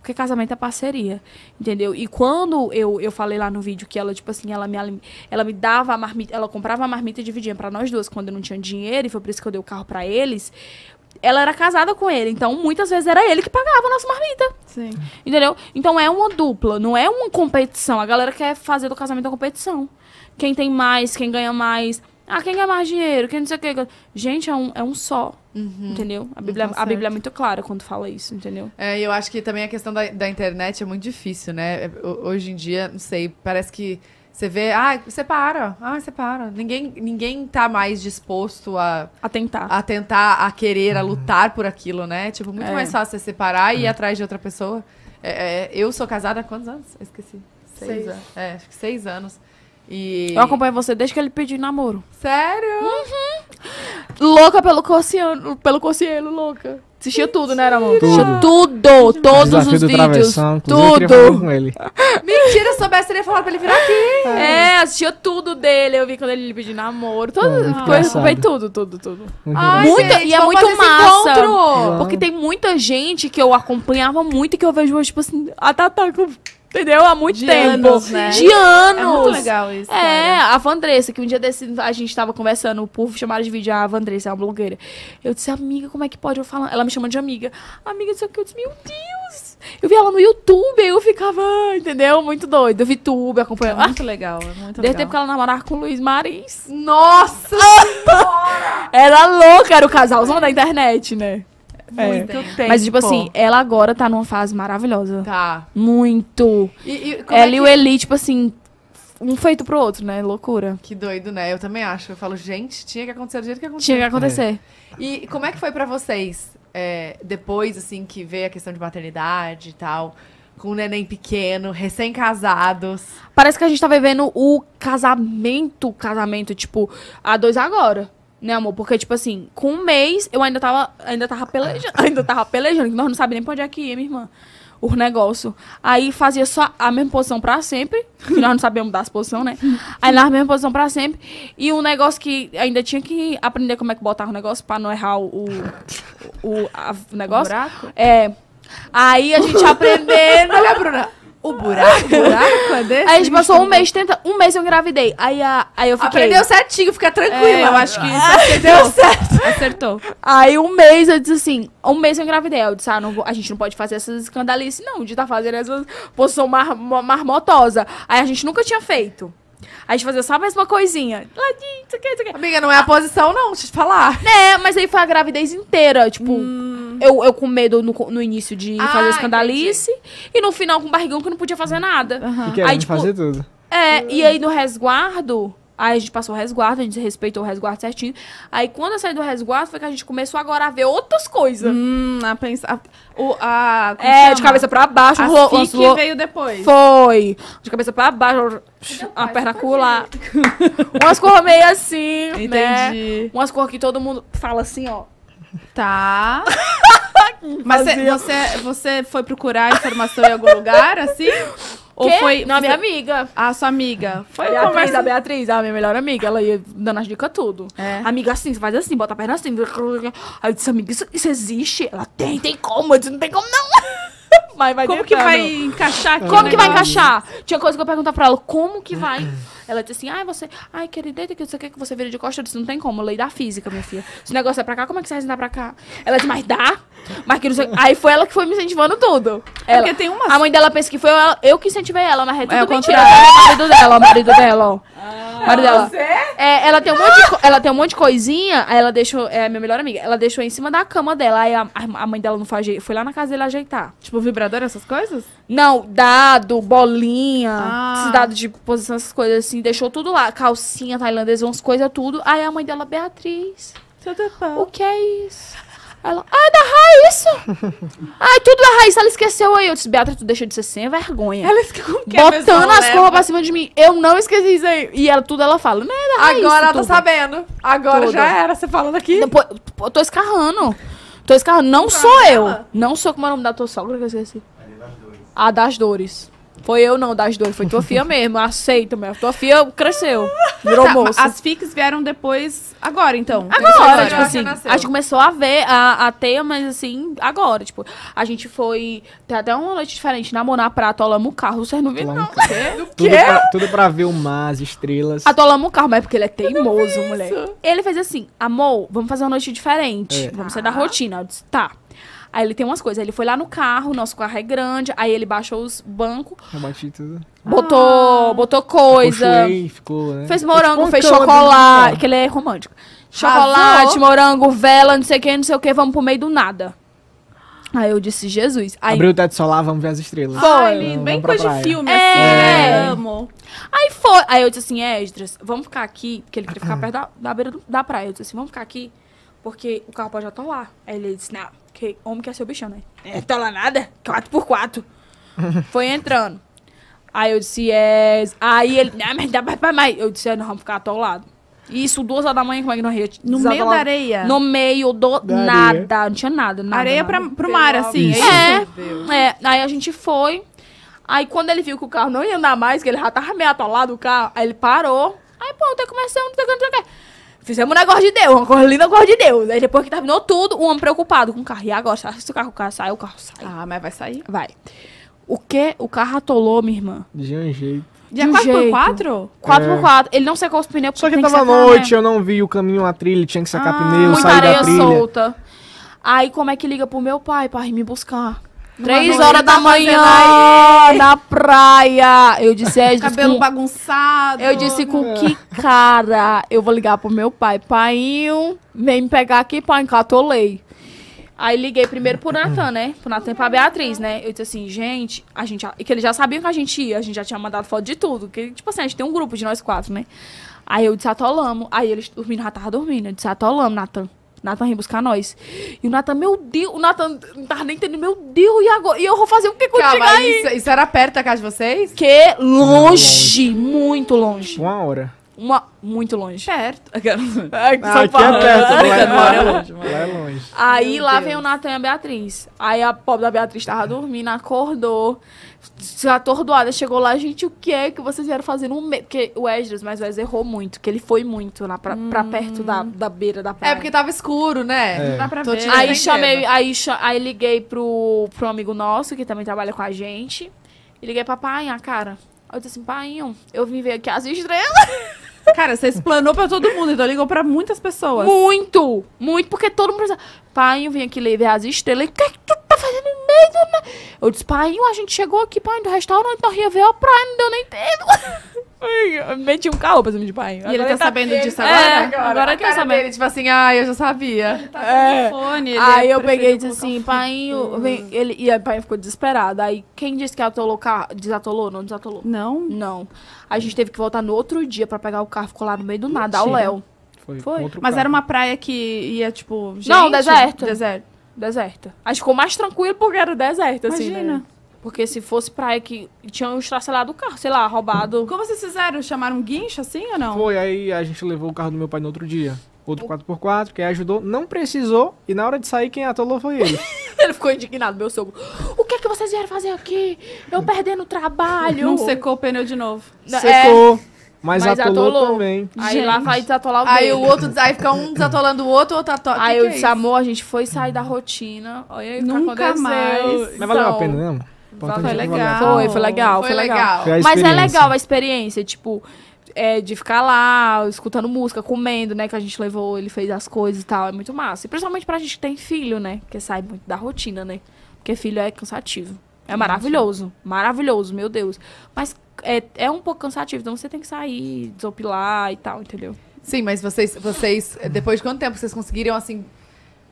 Porque casamento é parceria, entendeu? E quando eu, eu falei lá no vídeo que ela, tipo assim, ela me, ela me dava a marmita, ela comprava a marmita e dividia para nós duas quando eu não tinha dinheiro, e foi por isso que eu dei o carro para eles. Ela era casada com ele, então muitas vezes era ele que pagava a nossa marmita. Sim. Entendeu? Então é uma dupla, não é uma competição. A galera quer fazer do casamento uma competição. Quem tem mais, quem ganha mais. Ah, quem quer mais dinheiro? Quem não sei o quê. Gente, é um, é um só. Uhum, entendeu? A Bíblia, a Bíblia é muito clara quando fala isso, entendeu? É, eu acho que também a questão da, da internet é muito difícil, né? É, hoje em dia, não sei, parece que. Você vê, ah, separa, ah, separa. Ninguém, ninguém tá mais disposto a... A tentar. A tentar, a querer, a uhum. lutar por aquilo, né? Tipo, muito é. mais fácil você separar e ir é. atrás de outra pessoa. É, é, eu sou casada há quantos anos? Eu esqueci. Seis, seis. anos. É, acho que seis anos. E... Eu acompanho você desde que ele pediu namoro. Sério? Uhum. Louca pelo cociano, pelo Cossielo, louca. Assistia tudo, né, Ramon? Tudo. Assistia tudo, todos Desafio os vídeos. Tudo. Com ele. Mentira, se soubesse, teria falado pra ele vir aqui. É. é, assistia tudo dele. Eu vi quando ele pediu namoro. foi tudo, tudo, tudo. Ai, gente, e é muito massa. Porque tem muita gente que eu acompanhava muito e que eu vejo hoje, tipo assim, a Tatá. Entendeu? Há muito de tempo. Anos, né? De anos. É muito legal isso. É, cara. É, a Vandressa, que um dia desse a gente tava conversando, o povo chamaram de vídeo, a Vandressa é uma blogueira. Eu disse, amiga, como é que pode eu falar? Ela me chama de amiga. Amiga, disse que? Eu disse, meu Deus. Eu vi ela no YouTube, eu ficava, entendeu? Muito doido. Eu vi tudo, acompanhando. É muito legal, é muito Desde legal. tempo que ela namorava com o Luiz Marins. Nossa! Era louca, era o casalzão da internet, né? É. Muito é. tempo. Mas, tipo assim, ela agora tá numa fase maravilhosa. Tá. Muito. E, e ela é que... e o Eli, tipo assim, um feito pro outro, né? Loucura. Que doido, né? Eu também acho. Eu falo, gente, tinha que acontecer do jeito que aconteceu. Tinha que acontecer. É. E como é que foi para vocês, é, depois, assim, que veio a questão de maternidade e tal, com o neném pequeno, recém-casados? Parece que a gente tá vivendo o casamento, casamento, tipo, a dois agora. Né, amor? Porque, tipo assim, com um mês eu ainda tava, ainda tava pelejando, ainda tava pelejando, que nós não sabíamos nem pra onde é que ia, minha irmã. O negócio. Aí fazia só a mesma posição pra sempre, que nós não sabíamos dar as posições, né? Aí na mesma posição pra sempre. E um negócio que ainda tinha que aprender como é que botar o negócio pra não errar o, o, o, a, o negócio. buraco? É. Aí a gente aprendendo. Olha, Bruna. O buraco, buraco é desse? Aí a gente passou um mês, tenta, um mês eu engravidei. Aí, a, aí eu fiquei. Aprendeu certinho, fica tranquila. É, eu acho que isso Deu certo. Acertou. Aí um mês eu disse assim, um mês eu engravidei. Eu disse, ah, não vou, a gente não pode fazer essas escandalices, não, de estar tá fazendo essas posição mar, marmotosa. Aí a gente nunca tinha feito. Aí a gente fazia só mais uma coisinha. Ladinho, isso aqui, isso aqui. Amiga, não é a posição, não, deixa eu te falar. É, mas aí foi a gravidez inteira, tipo. Hum. Eu, eu com medo no, no início de ah, fazer escandalice. Entendi. E no final com barrigão que eu não podia fazer nada. Uhum. E aí, tipo, fazer tudo. É, e aí no resguardo, Aí a gente passou o resguardo, a gente respeitou o resguardo certinho. Aí quando eu saí do resguardo, foi que a gente começou agora a ver outras coisas. Hum, a pensar. O, a, é, chama? de cabeça pra baixo, o que veio depois. Foi. De cabeça pra baixo, a perna colar. Umas corras meio assim. Né? Entendi. Né? Umas corras que todo mundo fala assim, ó. Tá. Mas você, você foi procurar informação em algum lugar, assim? Ou foi. Não, a minha amiga. A sua amiga. Foi Beatriz, conversa... a Beatriz, a minha melhor amiga. Ela ia dando as dicas tudo. É. Amiga, assim, você faz assim, bota a perna assim. Aí eu disse, amiga, isso, isso existe? Ela tem, tem como. Eu disse, não tem como não. Mas vai Como que vai encaixar aqui? Como que vai encaixar? Tinha coisa que eu perguntar pra ela, como que vai? Ela disse assim: ai, você. Ai, querida, que você quer que você vira de costas. Eu disse: não tem como, lei da física, minha filha. Esse negócio é pra cá, como é que você vai pra cá? Ela disse: mas dá. Mas que não sei... Aí foi ela que foi me incentivando tudo. É ela, tem uma... A mãe dela pensa que foi eu, eu que incentivei ela, mas é tudo é, mentira. É o marido dela, o marido dela, ó. Ah, marido dela. Você? É, ela, tem um monte de, ela tem um monte de coisinha, aí ela deixou. É minha melhor amiga. Ela deixou em cima da cama dela. Aí a, a mãe dela não foi Foi lá na casa dele ajeitar. Tipo, vibrador, essas coisas? Não, dado, bolinha, ah. esses dados de posição, essas coisas assim assim, deixou tudo lá. Calcinha tailandesa, umas coisas, tudo. Aí a mãe dela, Beatriz. Tudo bom. O que é isso? Ela, ah, é da Raíssa. ai tudo da Raíssa. Ela esqueceu aí. Eu disse, Beatriz, tu deixa de ser sem vergonha. Ela esqueceu que é, Botando as corras é. pra cima de mim. Eu não esqueci isso aí. E ela, tudo ela fala, não é da Raíssa. Agora ela tá sabendo. Agora tudo. já era, você falando aqui. Depois, eu tô escarrando. Tô escarrando. Não, não sou eu. Ela. Não sou como é o nome da tua sogra que eu esqueci. A das dores. Foi eu não das duas, foi tua filha mesmo. Aceito, mesmo. tua filha cresceu, virou tá, As fics vieram depois, agora então. Agora, tipo assim, a gente começou a ver a, a teia, mas assim, agora, tipo, a gente foi, tem até uma noite diferente, namorar pra Atolama o carro, vocês não viram não. Quê? Tudo, pra, tudo pra ver o mar, as estrelas. Atolama o carro, mas é porque ele é teimoso, mulher. Ele fez assim, amor, vamos fazer uma noite diferente, é. vamos sair da ah. rotina. Eu disse, tá. Aí ele tem umas coisas. Aí ele foi lá no carro, nosso carro é grande, aí ele baixou os bancos. Eu é tudo. Né? Botou, ah. botou coisa. Cochei, ficou, né? Fez morango, fez é chocolate, que ele é romântico. Chocolate, morango, vela, não sei o que, não sei o que, vamos pro meio do nada. Aí eu disse, Jesus. Aí... Abriu o teto solar, vamos ver as estrelas. Foi. lindo. Bem coisa de filme, é, assim, né? é. Amo. Aí foi. Aí eu disse assim, Esdras, vamos ficar aqui, porque ele queria ficar ah. perto da, da beira do, da praia. Eu disse assim, vamos ficar aqui porque o carro pode já estão lá. Aí ele disse, não, que homem quer ser o bichão, né? É, tá lá nada? 4 por 4 Foi entrando. Aí eu disse, é. Aí ele, ah, mas dá pra mais. Eu disse, é, vamos ficar atolado. Isso, duas horas da manhã, como é que nós ia? No meio da areia? No meio do da nada. Areia. Não tinha nada. nada areia nada. Pra, pro mar, assim. É isso. É, é. Aí a gente foi. Aí quando ele viu que o carro não ia andar mais, que ele já tava meio atolado o carro, aí ele parou. Aí, pô, eu comecei a não o que Fizemos um negócio de Deus, uma coisa linda, uma coisa de Deus. Aí depois que terminou tudo, o homem preocupado com o carro. E agora, se o carro, o carro sai, o carro sai. Ah, mas vai sair? Vai. O quê? O carro atolou, minha irmã. De um jeito. De, de um 4x4? 4x4. É. Ele não secou os pneus Só que, tava à noite, né? eu não vi o caminho, a trilha, tinha que secar ah, pneu, sair da trilha. Muita areia solta. Aí como é que liga pro meu pai pra ir me buscar? Três horas tá da manhã na praia. Eu disse, é, Cabelo com... bagunçado. Eu disse com que cara eu vou ligar pro meu pai. Paiinho, vem me pegar aqui, pai, encatolei. Aí liguei primeiro pro Natan, né? Pro Natan e pra Beatriz, né? Eu disse assim, gente, a gente. e Que eles já sabiam que a gente ia, a gente já tinha mandado foto de tudo. Que, tipo assim, a gente tem um grupo de nós quatro, né? Aí eu disse, atolamos. Aí eles dormindo, já tava dormindo. Eu disse, atolamos, Natan. Nathan vem buscar nós. E o Nathan, meu Deus, o Nathan não tava nem entendendo, meu Deus, e agora? E eu vou fazer o que contigo Calma, aí? Isso, isso era perto da casa de vocês? Que longe, longe. muito longe. Uma hora. Uma, muito longe. Perto. Aqui, São é perto, lá é, é, é longe. Lá é longe. Aí meu lá Deus. vem o Natan e a Beatriz. Aí a pobre da Beatriz tava dormindo, acordou atordoada, chegou lá, gente, o que é que vocês vieram fazer no meio? Porque o Esdras, mas o Esdras errou muito, que ele foi muito lá pra, hum. pra perto da, da beira da é, praia. É porque tava escuro, né? É. Não dá pra Tô ver. Né? Aí tá chamei, aí, aí liguei pro, pro amigo nosso, que também trabalha com a gente, e liguei pra pai, a cara. Aí eu disse assim, pai, eu vim ver aqui as estrelas. Cara, você explanou pra todo mundo, então ligou pra muitas pessoas. Muito! Muito, porque todo mundo precisa. Pai, eu vim aqui ler as estrelas. O que é que tu tá fazendo meio do nada. Né? Eu disse, pai, a gente chegou aqui, pai, do restaurante, nós ia ver a praia, não deu nem tempo. meti um carro pra cima de pai. E agora ele tá, tá sabendo disso agora? É, agora, agora tá sabendo. ele tipo assim, ah, eu já sabia. Tá é. fone, aí eu peguei e disse assim, pai, hum. ele, e aí pai ficou desesperado. Aí quem disse que atolou o carro, desatolou? Não desatolou. Não? Não. A gente teve que voltar no outro dia pra pegar o carro, ficou lá no meio do nada, ao Léo. Foi. Foi. Mas carro. era uma praia que ia, tipo. Gente, não, deserto. Deserto deserta. Aí ficou mais tranquilo porque era deserto, assim, né? Imagina. assim, Imagina. Né? Porque se fosse praia que tinham estracelado o carro, sei lá, roubado. Como vocês fizeram? Chamaram um guincho assim ou não? Foi, aí a gente levou o carro do meu pai no outro dia. Outro 4x4, que ajudou, não precisou, e na hora de sair, quem atolou foi ele. ele ficou indignado, meu sogro. O que é que vocês vieram fazer aqui? Eu perdendo o trabalho. Não secou o pneu de novo. Secou. É... Mas, mas atolou, atolou, também. Aí gente. lá vai desatolar o Aí o outro, aí fica um desatolando o outro, o outro atola. Aí que eu é disse, amor, a gente foi sair da rotina. Olha aí Nunca o que aconteceu. mais. Mas valeu então, a pena, né? Foi legal. Foi, foi legal, foi, foi legal. legal. Mas é legal a experiência, tipo... É, de ficar lá, escutando música, comendo, né? Que a gente levou, ele fez as coisas e tal. É muito massa. E principalmente pra gente que tem filho, né? que sai muito da rotina, né? Porque filho é cansativo. É maravilhoso. Maravilhoso, meu Deus. Mas é, é um pouco cansativo, então você tem que sair, desopilar e tal, entendeu? Sim, mas vocês, vocês depois de quanto tempo vocês conseguiram assim,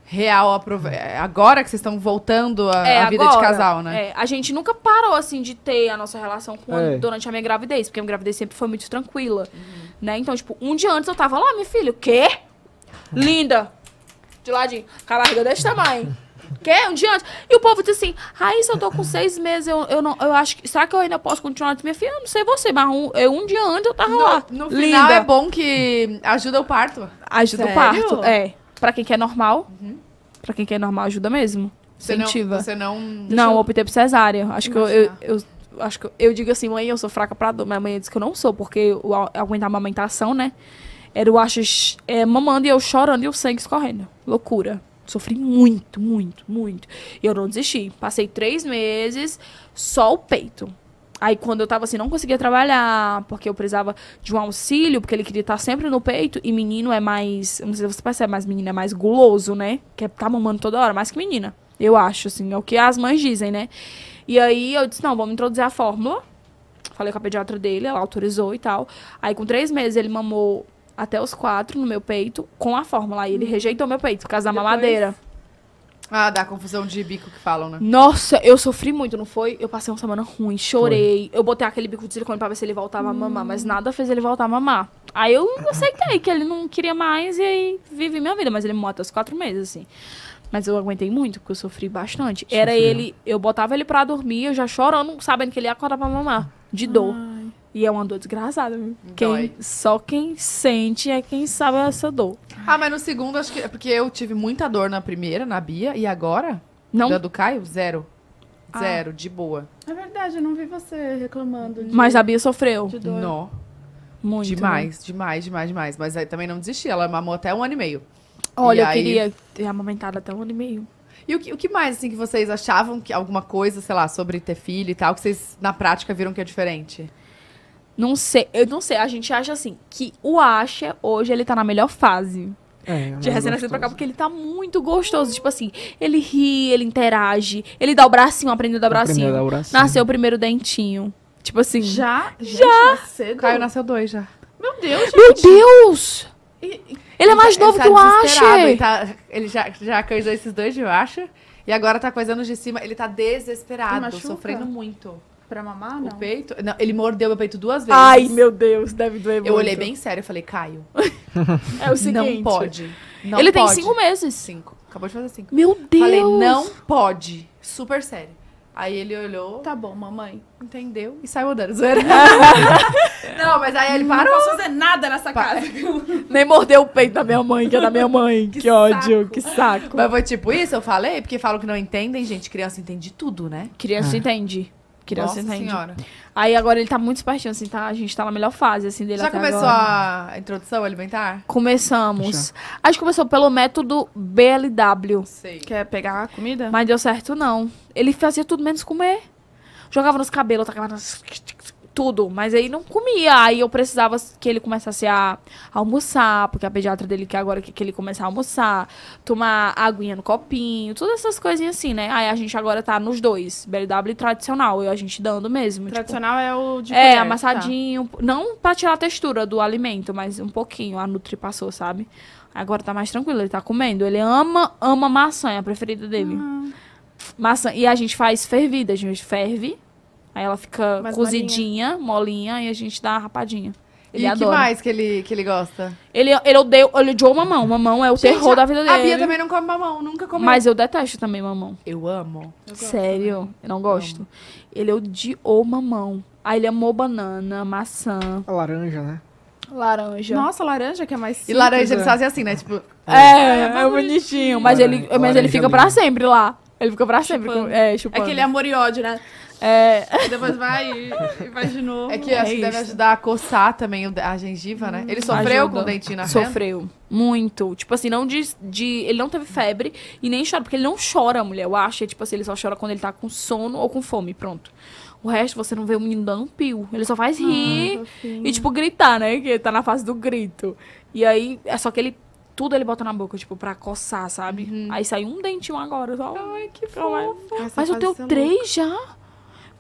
real, aproveitar? agora que vocês estão voltando a, é, vida agora, de casal, né? É, a gente nunca parou, assim, de ter a nossa relação com é. durante a minha gravidez, porque a minha gravidez sempre foi muito tranquila, uhum. né? Então, tipo, um dia antes eu tava lá, minha filha, o quê? Linda! De ladinho, com a barriga desse tamanho. Quer? Um dia antes. E o povo diz assim, Raíssa, ah, eu tô com seis meses, eu, eu, não, eu acho que. Será que eu ainda posso continuar? Minha filha, eu não sei você, mas um, eu, um dia antes eu tava no, lá. No final é bom que ajuda o parto. Ajuda Sério? o parto, é. Pra quem quer normal, uhum. pra quem quer normal, ajuda mesmo. Você Não, você não. Não, eu... optei por cesárea. Acho que eu, eu, eu, acho que eu digo assim, mãe, eu sou fraca pra dor. Minha mãe diz que eu não sou, porque eu aguentar a amamentação, né? Era o acho é, mamando e eu chorando e o sangue escorrendo. Loucura sofri muito, muito, muito. E eu não desisti. Passei três meses só o peito. Aí quando eu tava assim, não conseguia trabalhar, porque eu precisava de um auxílio, porque ele queria estar sempre no peito, e menino é mais, não sei se você percebe, mas menino é mais guloso, né? Quer é tá mamando toda hora, mais que menina. Eu acho, assim, é o que as mães dizem, né? E aí eu disse, não, vamos introduzir a fórmula. Falei com a pediatra dele, ela autorizou e tal. Aí com três meses ele mamou até os quatro no meu peito com a fórmula. E ele hum. rejeitou meu peito por causa da mamadeira. Ah, dá confusão de bico que falam, né? Nossa, eu sofri muito, não foi? Eu passei uma semana ruim, chorei. Foi. Eu botei aquele bico de silicone pra ver se ele voltava hum. a mamar, mas hum. nada fez ele voltar a mamar. Aí eu aceitei que ele não queria mais e aí vivi minha vida, mas ele morreu até os quatro meses, assim. Mas eu aguentei muito, porque eu sofri bastante. Sofri. Era ele, eu botava ele pra dormir, eu já chorando, sabendo que ele ia acordar pra mamar, de dor. Ai. E é uma dor desgraçada, Quem, só quem sente é quem sabe essa dor. Ah, mas no segundo, acho que. É porque eu tive muita dor na primeira, na Bia, e agora? Não. Da do Caio? Zero. Ah. Zero, de boa. É verdade, eu não vi você reclamando. De, mas a Bia sofreu. De dor. Não. Muito. Demais, né? demais, demais, demais. Mas aí também não desisti. Ela mamou até um ano e meio. Olha, e eu aí... queria ter amamentado até um ano e meio. E o que, o que mais, assim, que vocês achavam que alguma coisa, sei lá, sobre ter filho e tal, que vocês na prática viram que é diferente? Não sei, eu não sei, a gente acha assim, que o Asher hoje ele tá na melhor fase. É, de é recém-nascido pra cá, porque ele tá muito gostoso. Tipo assim, ele ri, ele interage, ele dá o bracinho, aprendeu a dar o bracinho. Dar o bracinho. Nasceu o primeiro dentinho. Tipo assim. Já? Já? já Caio nasceu dois já. Meu Deus, gente. Meu Deus! ele é mais ele novo tá que o Asher. Ele, tá, ele já, já coisou esses dois de Asher. E agora tá coisando de cima. Ele tá desesperado, sofrendo muito. Pra mamar, não? O peito? Não, ele mordeu meu peito duas vezes. Ai, meu Deus, deve doer eu muito. Eu olhei bem sério, e falei, Caio. é o seguinte. Não pode. Não ele pode. tem cinco meses. Cinco. Acabou de fazer cinco. Meu Deus. Falei, não pode. Super sério. Aí ele olhou. Tá bom, mamãe. Entendeu? E saiu andando. Zoeira. não, mas aí ele parou. Não posso fazer nada nessa cara casa. Nem mordeu o peito da minha mãe, que é da minha mãe. que, que ódio, que saco. Mas foi tipo isso, eu falei, porque falam que não entendem, gente. Criança entende tudo, né? Criança ah. entende criança, Nossa senhora. Aí agora ele tá muito espertinho, assim, tá? A gente tá na melhor fase, assim, dele Já até começou agora. a introdução alimentar? Começamos. A gente começou pelo método BLW. Sei. Quer pegar a comida? Mas deu certo, não. Ele fazia tudo menos comer. Jogava nos cabelos, tacava nas tudo, mas aí não comia. Aí eu precisava que ele começasse a almoçar, porque a pediatra dele quer é agora que, ele comece a almoçar, tomar aguinha no copinho, todas essas coisinhas assim, né? Aí a gente agora tá nos dois, BLW e tradicional, e a gente dando mesmo. Tipo, tradicional tipo, é o de É, tá. amassadinho, tá. não pra tirar a textura do alimento, mas um pouquinho, a Nutri passou, sabe? Agora tá mais tranquilo, ele tá comendo. Ele ama, ama maçã, é a preferida dele. Uhum. Maçã. E a gente faz fervida, a gente ferve Aí ela fica Mais cozidinha, molinha. molinha, e a gente dá a rapadinha. Ele e adora. que mais que ele, que ele gosta? Ele, ele, odeia, ele odiou mamão. Mamão é o gente, terror da vida dele. A Bia também não come mamão, nunca comeu. Mas eu detesto também mamão. Eu amo. Eu Sério, eu não gosto. Eu ele odiou mamão. Aí ele amou banana, maçã. A laranja, né? Laranja. Nossa, laranja que é mais simples. E laranja eles né? fazem assim, né? Tipo... É, é, é, é bonitinho. Mas, laranja, ele, mas ele fica ali. pra sempre lá. Ele fica pra sempre. Chupando. Com, é, chupando. Aquele é é amor e ódio, né? É... Depois vai e vai de novo. É que acho é que deve ajudar a coçar também a gengiva, né? Ele hum, sofreu Ajuda. com o dentinho na Sofreu. Muito. Tipo assim, não de, de, Ele não teve febre e nem chora. Porque ele não chora, mulher. Eu acho. É, tipo assim, ele só chora quando ele tá com sono ou com fome. Pronto. O resto você não vê o menino dando um pio. Ele só faz ah, rir ah, e, tipo, gritar, né? Que tá na fase do grito. E aí, é só que ele tudo ele bota na boca, tipo, pra coçar, sabe? Uhum. Aí sai um dentinho agora, só. Ai, que fofo. Mas eu tenho três louca. já.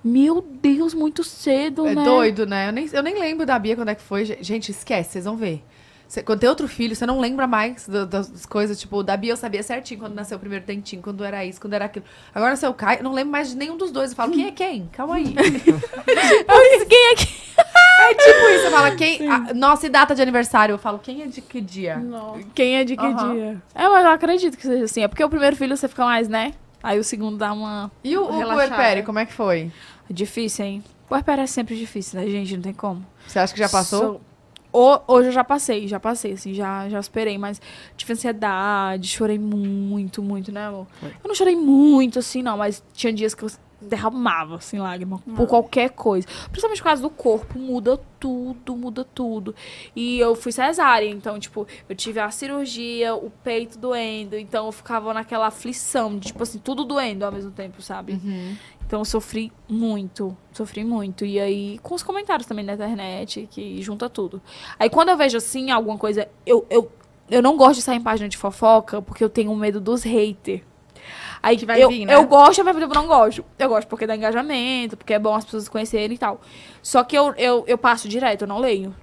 Meu Deus, muito cedo, é né? É doido, né? Eu nem, eu nem lembro da Bia quando é que foi. Gente, esquece, vocês vão ver. Cê, quando tem outro filho, você não lembra mais do, das coisas. Tipo, da Bia eu sabia certinho quando nasceu o primeiro dentinho, quando era isso, quando era aquilo. Agora se eu Caio, eu não lembro mais de nenhum dos dois. Eu falo, quem é quem? Calma aí. tipo, quem é quem? É tipo isso, você fala, quem. A, nossa, e data de aniversário? Eu falo, quem é de que dia? Não. Quem é de que uhum. dia? É, mas eu acredito que seja assim. É porque o primeiro filho você fica mais, né? Aí o segundo dá uma. E o, o puerpério, como é que foi? Difícil, hein? Puerpério é sempre difícil, né, gente? Não tem como. Você acha que já passou? So... O, hoje eu já passei, já passei, assim, já, já esperei, mas tive ansiedade, chorei muito, muito, né, amor? Foi. Eu não chorei muito, assim, não, mas tinha dias que eu derramava, assim, lágrima por qualquer coisa. Principalmente por causa do corpo, muda tudo, muda tudo. E eu fui cesárea, então, tipo, eu tive a cirurgia, o peito doendo, então eu ficava naquela aflição, de, tipo assim, tudo doendo ao mesmo tempo, sabe? Uhum. Então eu sofri muito, sofri muito. E aí, com os comentários também na internet, que junta tudo. Aí quando eu vejo assim, alguma coisa, eu, eu, eu não gosto de sair em página de fofoca, porque eu tenho medo dos haters. Aí que vai eu, vir, né? eu gosto, mas eu não gosto. Eu gosto porque dá engajamento, porque é bom as pessoas conhecerem e tal. Só que eu, eu, eu passo direto, eu não leio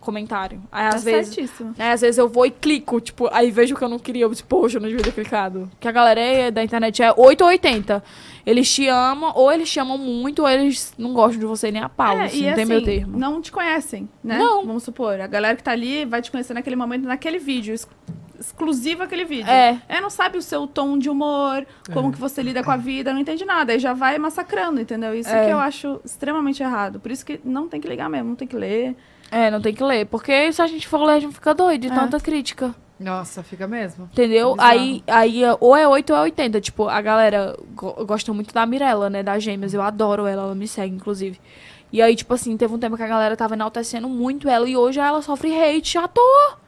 comentário. Aí, tá às é vezes, certíssimo. Né, às vezes eu vou e clico, tipo, aí vejo que eu não queria, eu disse, poxa, eu não devia ter clicado. Que a galera da internet é 8 ou 80. Eles te amam, ou eles te amam muito, ou eles não gostam de você nem a pau, é, assim, não assim, tem meu termo. Não te conhecem, né? Não. Vamos supor, a galera que tá ali vai te conhecer naquele momento, naquele vídeo exclusiva aquele vídeo. É. é. Não sabe o seu tom de humor, como é. que você lida com a vida, não entende nada. Aí já vai massacrando, entendeu? Isso é. que eu acho extremamente errado. Por isso que não tem que ligar mesmo, não tem que ler. É, não tem que ler. Porque se a gente for ler, a gente fica doido de é. tanta crítica. Nossa, fica mesmo. Entendeu? aí, aí, é, ou é 8 ou é 80. Tipo, a galera go gosta muito da Mirella, né? Da Gêmeas. Eu adoro ela, ela me segue, inclusive. E aí, tipo assim, teve um tempo que a galera tava enaltecendo muito ela e hoje ela sofre hate à toa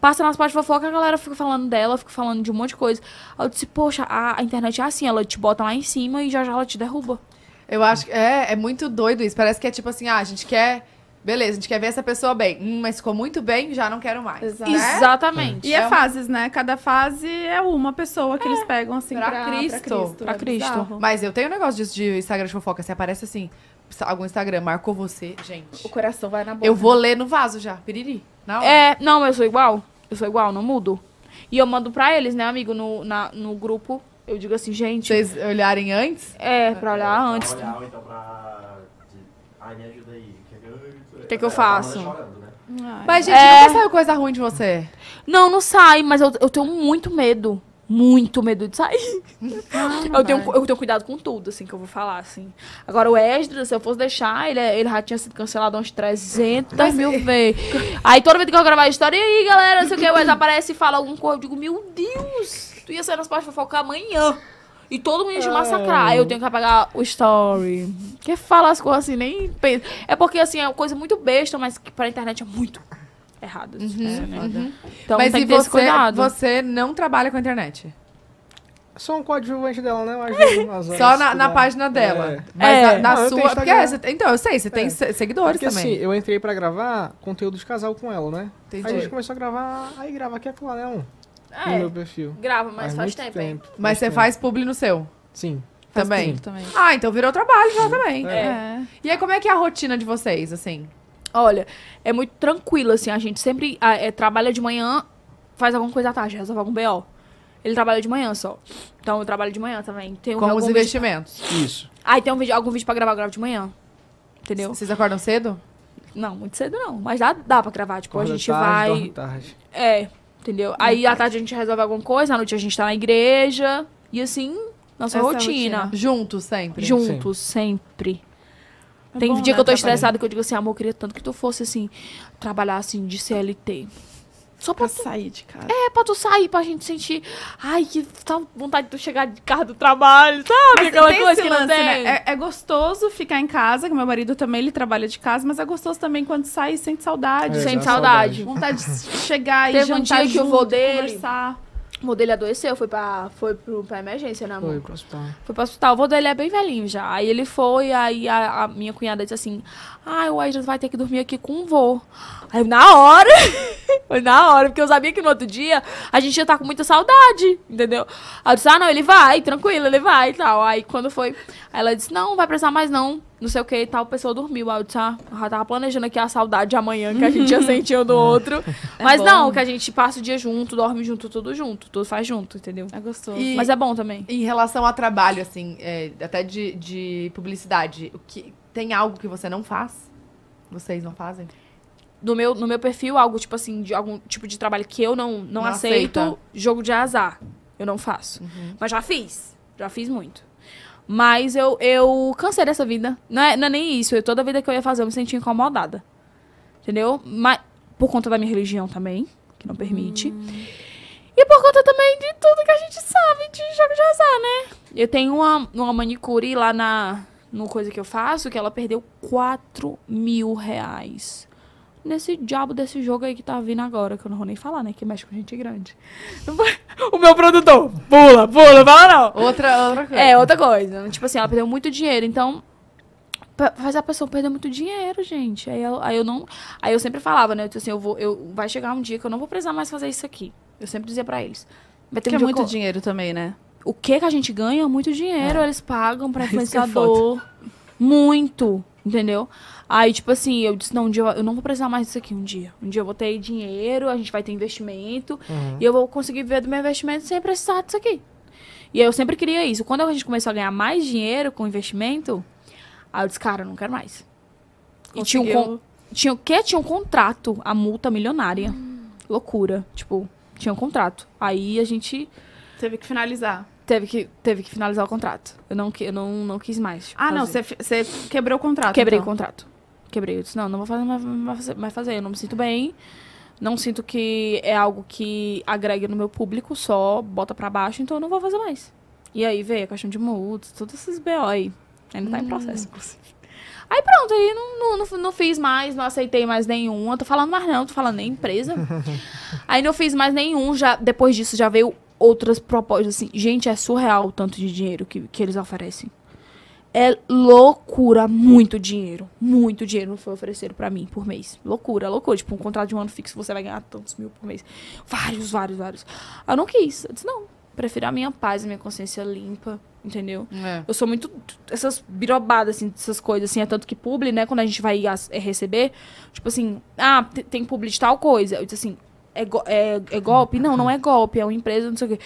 passa nas páginas de fofoca, a galera fica falando dela, fica falando de um monte de coisa. Aí eu disse, poxa, a, a internet é assim, ela te bota lá em cima e já já ela te derruba. Eu acho que é, é muito doido isso. Parece que é tipo assim, ah, a gente quer. Beleza, a gente quer ver essa pessoa bem. Hum, mas ficou muito bem, já não quero mais. Né? Exato. Né? Exatamente. E é, é fases, né? Cada fase é uma pessoa que é. eles pegam assim pra, pra Cristo. Pra é Cristo. Pra Cristo. Mas eu tenho um negócio disso de Instagram de fofoca. Você aparece assim, é algum Instagram marcou você, gente. O coração vai na boca. Eu vou ler no vaso já, piriri. Na hora. É, não, eu sou igual. Eu sou igual, não mudo. E eu mando pra eles, né, amigo, no, na, no grupo. Eu digo assim, gente. Vocês olharem antes? É, pra olhar é, antes. Pra olhar, então, pra. Ai, me ajuda aí. O é é- que, que eu é, tá faço? Né? Mas, gente, é... nunca saiu coisa ruim de você? Não, não sai, mas eu, eu tenho muito medo muito medo de sair. Ah, eu, tenho, eu tenho cuidado com tudo, assim, que eu vou falar, assim. Agora, o Esdras, se eu fosse deixar, ele, é, ele já tinha sido cancelado uns 300 mil é. vezes. aí toda vez que eu gravar a história, e aí, galera, não sei o que, o Esdras aparece e fala alguma coisa. Eu digo, meu Deus, tu ia sair nas páginas fofocar amanhã. E todo mundo ia te é. massacrar. Aí eu tenho que apagar o story. quer falar as coisas assim, nem pensa. É porque, assim, é uma coisa muito besta, mas que pra internet é muito erradas. Uhum, é, né? uhum. então Mas tem e que você, você não trabalha com a internet? Só um coadjuvante dela, né? Só na, na página dela. É. Mas é. na, na não, sua. Porque é, então, eu sei, você tem é. seguidores porque, também. Assim, eu entrei pra gravar conteúdo de casal com ela, né? Entendi. Aí a gente começou a gravar. Aí grava aqui com né? Um, é. No meu perfil. Grava, mas faz, faz tempo, tempo hein? Mas você tempo. faz publi no seu? Sim. Também. também. Ah, então virou trabalho já também. É. É. E aí, como é que é a rotina de vocês, assim? Olha, é muito tranquilo, assim. A gente sempre a, ah, é, trabalha de manhã, faz alguma coisa à tarde, resolve algum BO. Ele trabalha de manhã só. Então eu trabalho de manhã também. Tem um, Com os investimentos. Pra... Isso. Aí ah, tem um vídeo, algum vídeo pra gravar, eu gravo de manhã. Entendeu? Vocês acordam cedo? Não, muito cedo não. Mas dá, dá pra gravar. Tipo, Acorda a gente tarde, vai. Tarde. É, entendeu? Aí tarde. à tarde a gente resolve alguma coisa, à noite a gente tá na igreja. E assim, nossa é rotina. rotina. Juntos sempre. Juntos, sempre. sempre. É Tem bom, dia né, que eu tô estressada que eu digo assim, amor, eu queria tanto que tu fosse assim, trabalhar assim de CLT. Só pra, pra tu... sair de casa. É, pra tu sair, pra gente sentir. Ai, que tá vontade de tu chegar de carro do trabalho, sabe? Mas Aquela coisa que lance, não né? tem. Né? É, é, gostoso ficar em casa, que meu marido também ele trabalha de casa, mas é gostoso também quando sai e sente saudade. É, sente saudade. Vontade de chegar e jantar junto, que eu vou dele. conversar. O modelo adoeceu, foi pra, foi pro, pra emergência, né, amor? Foi pro hospital. Foi pro hospital. O vô dele é bem velhinho já. Aí ele foi, aí a, a minha cunhada disse assim: Ai, ah, o Ayrton vai ter que dormir aqui com o vô. Aí na hora, foi na hora, porque eu sabia que no outro dia a gente ia estar tá com muita saudade, entendeu? Aí eu disse: Ah, não, ele vai, tranquilo, ele vai e tal. Aí quando foi, ela disse: Não, não vai precisar mais não não sei o que e tal, pessoa dormiu. Aí eu disse, ah, eu tava planejando aqui a saudade de amanhã que a gente já uhum. sentir do é. outro. É Mas bom. não, que a gente passa o dia junto, dorme junto, tudo junto, tudo faz junto, entendeu? É gostoso. E, Mas é bom também. Em relação a trabalho, assim, é, até de, de publicidade, o que, tem algo que você não faz? Vocês não fazem? No meu, no meu perfil, algo tipo assim, de algum tipo de trabalho que eu não, não, não aceito, aceita. jogo de azar. Eu não faço. Uhum. Mas já fiz. Já fiz muito. Mas eu, eu cansei dessa vida. Não é, não é nem isso. Eu, toda vida que eu ia fazer, eu me sentia incomodada. Entendeu? Mas por conta da minha religião também, que não permite. Hum. E por conta também de tudo que a gente sabe de jogo de azar, né? Eu tenho uma, uma manicure lá na no coisa que eu faço que ela perdeu 4 mil reais nesse diabo desse jogo aí que tá vindo agora, que eu não vou nem falar, né? Que mexe com gente grande. O meu produtor, pula, pula, fala não. Outra, outra coisa. É, outra coisa. Tipo assim, ela perdeu muito dinheiro, então faz a pessoa perder muito dinheiro, gente. Aí, aí eu não, aí eu sempre falava, né? Eu tipo disse assim, eu vou, eu vai chegar um dia que eu não vou precisar mais fazer isso aqui. Eu sempre dizia para eles. Vai ter um é muito dinheiro também, né? O que que a gente ganha? Muito dinheiro, é. eles pagam para é influenciador. É muito, entendeu? Aí, tipo assim, eu disse, não, um dia eu não vou precisar mais disso aqui um dia. Um dia eu vou ter dinheiro, a gente vai ter investimento, uhum. e eu vou conseguir viver do meu investimento sem precisar disso aqui. E eu sempre queria isso. Quando a gente começou a ganhar mais dinheiro com investimento, aí eu disse, cara, eu não quero mais. Conseguiu. E tinha um, tinha o quê? Tinha um contrato, a multa milionária. Hum. Loucura. Tipo, tinha um contrato. Aí a gente. Teve que finalizar. Teve que, teve que finalizar o contrato. Eu não, eu não, não quis mais. Tipo, ah, fazer. não, você quebrou o contrato. Quebrei então. o contrato quebrei. Eu disse, não, não vou fazer mais, fazer. Eu não me sinto bem. Não sinto que é algo que agregue no meu público, só bota pra baixo, então eu não vou fazer mais. E aí veio a questão de moods, todos esses BO aí. Ainda hum. tá em hum. processo, inclusive. Aí pronto, aí não, não, não, fiz mais, não aceitei mais nenhum. Eu tô falando mais não, tô falando nem empresa. aí não fiz mais nenhum, já, depois disso já veio outras propostas assim. Gente, é surreal o tanto de dinheiro que, que eles oferecem é loucura, muito dinheiro, muito dinheiro foi oferecido para mim por mês. Loucura, loucura. Tipo, um contrato de um ano fixo você vai ganhar tantos mil por mês. Vários, vários, vários. Eu não quis. Eu disse, não, prefiro a minha paz, a minha consciência limpa, entendeu? É. Eu sou muito. Essas birobadas, assim, dessas coisas, assim, é tanto que publi, né? Quando a gente vai é, receber, tipo assim, ah, tem publi de tal coisa. Eu disse assim, é, é, é golpe? Não, não é golpe, é uma empresa, não sei o quê.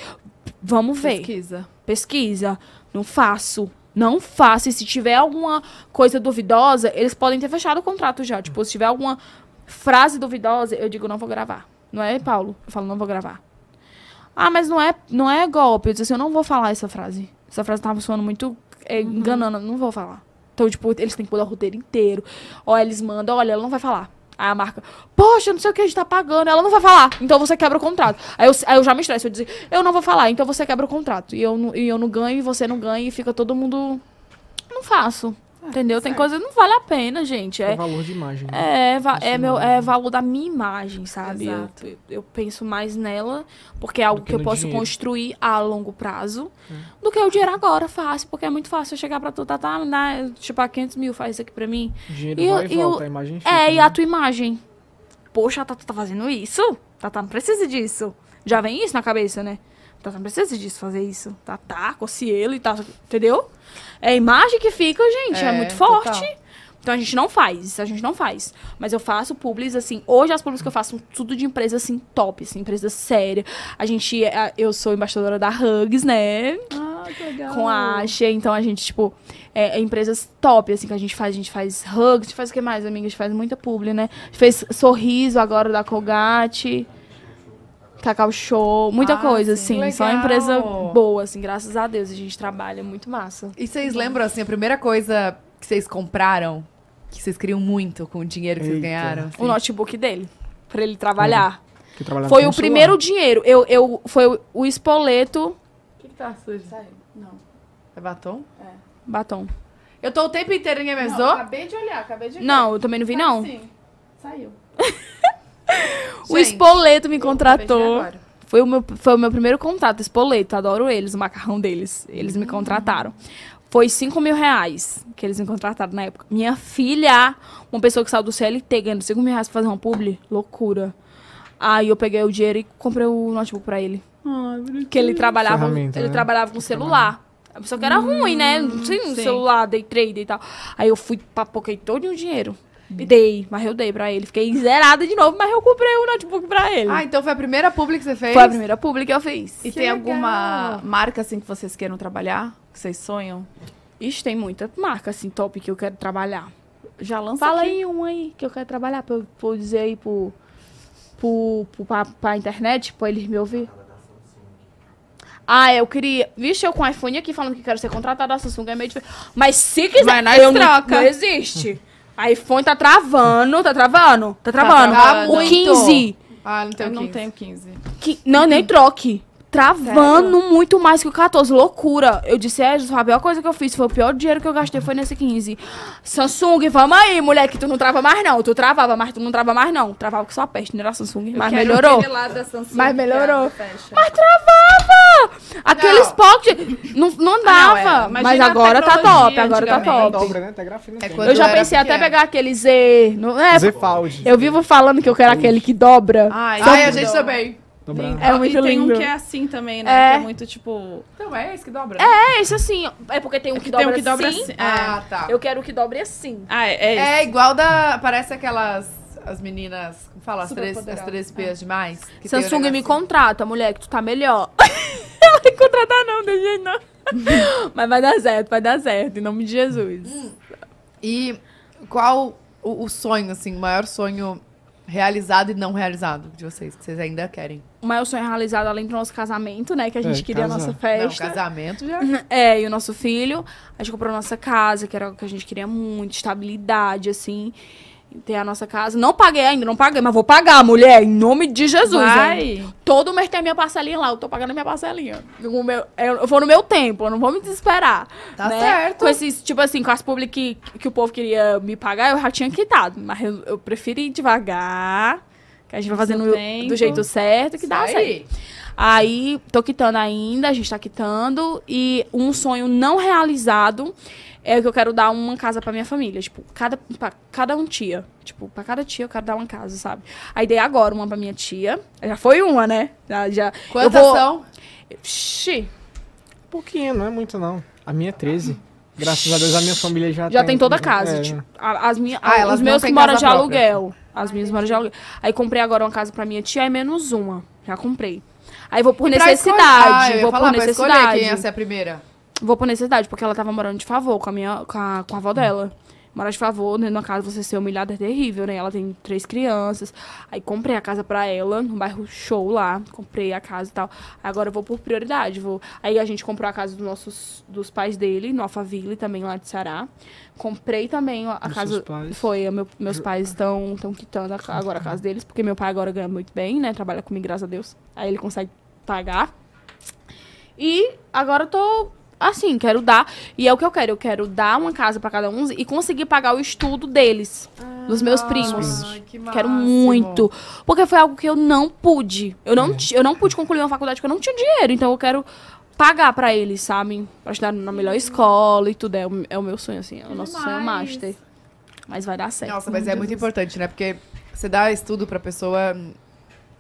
Vamos ver. Pesquisa. Pesquisa. Não faço não faça. E se tiver alguma coisa duvidosa, eles podem ter fechado o contrato já. Tipo, se tiver alguma frase duvidosa, eu digo, não vou gravar. Não é, Paulo? Eu falo, não vou gravar. Ah, mas não é, não é golpe. Eu disse assim, eu não vou falar essa frase. Essa frase tava soando muito é, uhum. enganando. Não vou falar. Então, tipo, eles têm que mudar o roteiro inteiro. Ó, eles mandam, olha, ela não vai falar. Aí a marca, poxa, não sei o que, a gente tá pagando. Ela não vai falar, então você quebra o contrato. Aí eu, aí eu já me estresse eu dizer, eu não vou falar, então você quebra o contrato. E eu, e eu não ganho, e você não ganha, e fica todo mundo. Não faço. É, Entendeu? Tem é. coisa que não vale a pena, gente. É, é valor de imagem. Né? É, é, é meu, é valor da minha imagem, sabe? Eu, eu, penso mais nela, porque é algo que eu posso dinheiro. construir a longo prazo, é. do que eu dinheiro agora, fácil, porque é muito fácil eu chegar pra tu, tá, tá, né, tipo, 500 mil, faz isso aqui pra mim. Dinheiro e, vai e volta, eu, a imagem é, fica, É, né? e a tua imagem. Poxa, a Tatu tá fazendo isso? tá tá, não precisa disso. Já vem isso na cabeça, né? Tá, não precisa disso fazer isso. Tá, tá, cocielo e tal, entendeu? É a imagem que fica, gente, é, é muito forte. Total. Então a gente não faz, a gente não faz. Mas eu faço publis, assim, hoje as publis que eu faço são tudo de empresa, assim, top, assim, empresa séria. A gente, é, eu sou embaixadora da Hugs, né? Ah, que legal. Com a Asha, então a gente, tipo, é, é, empresas top, assim, que a gente faz, a gente faz Hugs, a gente faz o que mais, amiga? A gente faz muita publi, né? A gente fez Sorriso agora da Colgate. Cacau Show, muita ah, coisa, sim, assim. Legal. Só uma empresa boa, assim, graças a Deus. A gente trabalha muito massa. E vocês lembram, assim, a primeira coisa que vocês compraram, que vocês queriam muito com o dinheiro que Eita. vocês ganharam? Assim? O notebook dele, para ele trabalhar. Uhum. Foi o celular. primeiro dinheiro. Eu, eu, foi o, espoleto. O que, que tá sujo? Saiu. Não. É batom? É. Batom. Eu tô o tempo inteiro em me Não, acabei de olhar, acabei de olhar. Não, eu também não vi, não. Sim. Saiu. o Gente, Espoleto me contratou. Foi o, meu, foi o meu primeiro contato, Espoleto. Adoro eles, o macarrão deles. Eles me hum. contrataram. Foi 5 mil reais que eles me contrataram na época. Minha filha, uma pessoa que saiu do CLT ganhando 5 mil reais pra fazer uma publi, loucura. Aí eu peguei o dinheiro e comprei o notebook pra ele. Ai, que ele trabalhava, ele né? trabalhava com celular. A pessoa que era hum, ruim, né? Não tinha um celular, day trade e tal. Aí eu fui, papoquei todo o dinheiro dei, mas eu dei pra ele. Fiquei zerada de novo, mas eu comprei um notebook pra ele. Ah, então foi a primeira publi que você fez? Foi a primeira publi que eu fiz. E que tem legal. alguma marca, assim, que vocês queiram trabalhar? Que vocês sonham? Ixi, tem muita marca, assim, top que eu quero trabalhar. Já lança Fala aqui. aí um aí que eu quero trabalhar, pra eu dizer aí pro, pro, pro, pra, pra internet, pra eles me ouvir. Ah, eu queria. Vixe, eu com iPhone aqui falando que quero ser contratada da Samsung é meio difícil. Mas se quiser. Mas nós eu troca. Não, não existe iPhone tá travando, tá travando, tá travando. Tá travando. O 15. Ah, não tem o 15. Não, nem troque travando Sério? muito mais que o 14. Loucura. Eu disse, é, a pior coisa que eu fiz, foi o pior dinheiro que eu gastei, foi nesse 15. Samsung, vamos aí, moleque, tu não trava mais não. Tu travava, mas tu não trava mais não. Travava com sua peste, não era Samsung, mas melhorou. Samsung, mas melhorou. Mas travava! Aquele pocket não, não ah, dava. não, é. Mas agora tá top, agora tá top. Dobra, né? Tá é eu já pensei até pegar aquele Z... Não, é, Z Fold. Eu vivo falando que eu quero aquele que dobra. Ai, Ai a gente também. É muito e tem lindo. um que é assim também, né? É. Que é muito tipo. Então é esse que dobra? É, esse assim. É porque tem um é que, que, dobra, tem um que dobra assim. assim é. Ah, tá. Eu quero que dobre assim. Ah, é, é, é igual da. Parece aquelas as meninas. Fala, Super as três, as três P's é. demais. Samsung um me contrata, mulher, que tu tá melhor. Ela que contratar não, de jeito não. Mas vai dar certo, vai dar certo, em nome de Jesus. Hum. E qual o, o, sonho, assim, o maior sonho realizado e não realizado de vocês, que vocês ainda querem? o maior sonho realizado além do nosso casamento, né? Que a gente é, queria a nossa festa. Não, casamento já. É, e o nosso filho. A gente comprou a nossa casa, que era o que a gente queria muito, estabilidade, assim. Ter a nossa casa. Não paguei ainda, não paguei, mas vou pagar, mulher, em nome de Jesus. Vai. Todo mês tem minha parcelinha lá, eu tô pagando minha parcelinha. O meu, eu vou no meu tempo, eu não vou me desesperar. Tá né? certo. Com esses, tipo assim, com as públicas que, que o povo queria me pagar, eu já tinha quitado. Mas eu, eu preferi devagar que a gente vai fazendo do jeito certo, que Isso dá aí. certo. Aí, tô quitando ainda, a gente tá quitando. E um sonho não realizado é que eu quero dar uma casa para minha família. Tipo, cada, pra cada um tia. Tipo, pra cada tia eu quero dar uma casa, sabe? Aí dei agora uma pra minha tia. Já foi uma, né? Já, já, Quantas eu vou... são? Xi. Um pouquinho, não é muito não. A minha é 13. Graças a Deus a minha família já, já tem. Já tem toda a casa. É. Tipo, as minhas, ah, os meus que moram de própria. aluguel. As minhas moram de aluguel. Aí comprei agora uma casa pra minha tia, é menos uma. Já comprei. Aí vou por e necessidade. Ah, vou falar, por necessidade. quem ia ser a primeira. Vou por necessidade, porque ela tava morando de favor com a minha com a, com a avó dela morar de favor, né? Na casa você ser humilhada é terrível, né? Ela tem três crianças. Aí comprei a casa pra ela, no bairro show lá. Comprei a casa e tal. Agora eu vou por prioridade. Vou... Aí a gente comprou a casa dos nossos dos pais dele, no Alphaville, também lá de Ceará. Comprei também a casa. Foi, meu, meus pais estão quitando a, agora a casa deles, porque meu pai agora ganha muito bem, né? Trabalha comigo, graças a Deus. Aí ele consegue pagar. E agora eu tô assim, quero dar. E é o que eu quero. Eu quero dar uma casa para cada um e conseguir pagar o estudo deles. Ah, dos meus ah, primos. que quero muito. Porque foi algo que eu não pude. Eu não, uhum. eu não pude concluir uma faculdade porque eu não tinha dinheiro. Então eu quero pagar para eles, sabe? Pra estudar na melhor uhum. escola e tudo. É o, é o meu sonho, assim. É o nosso Demais. sonho master. Mas vai dar certo. Nossa, mas é muito importante, né? Porque você dá estudo pra pessoa.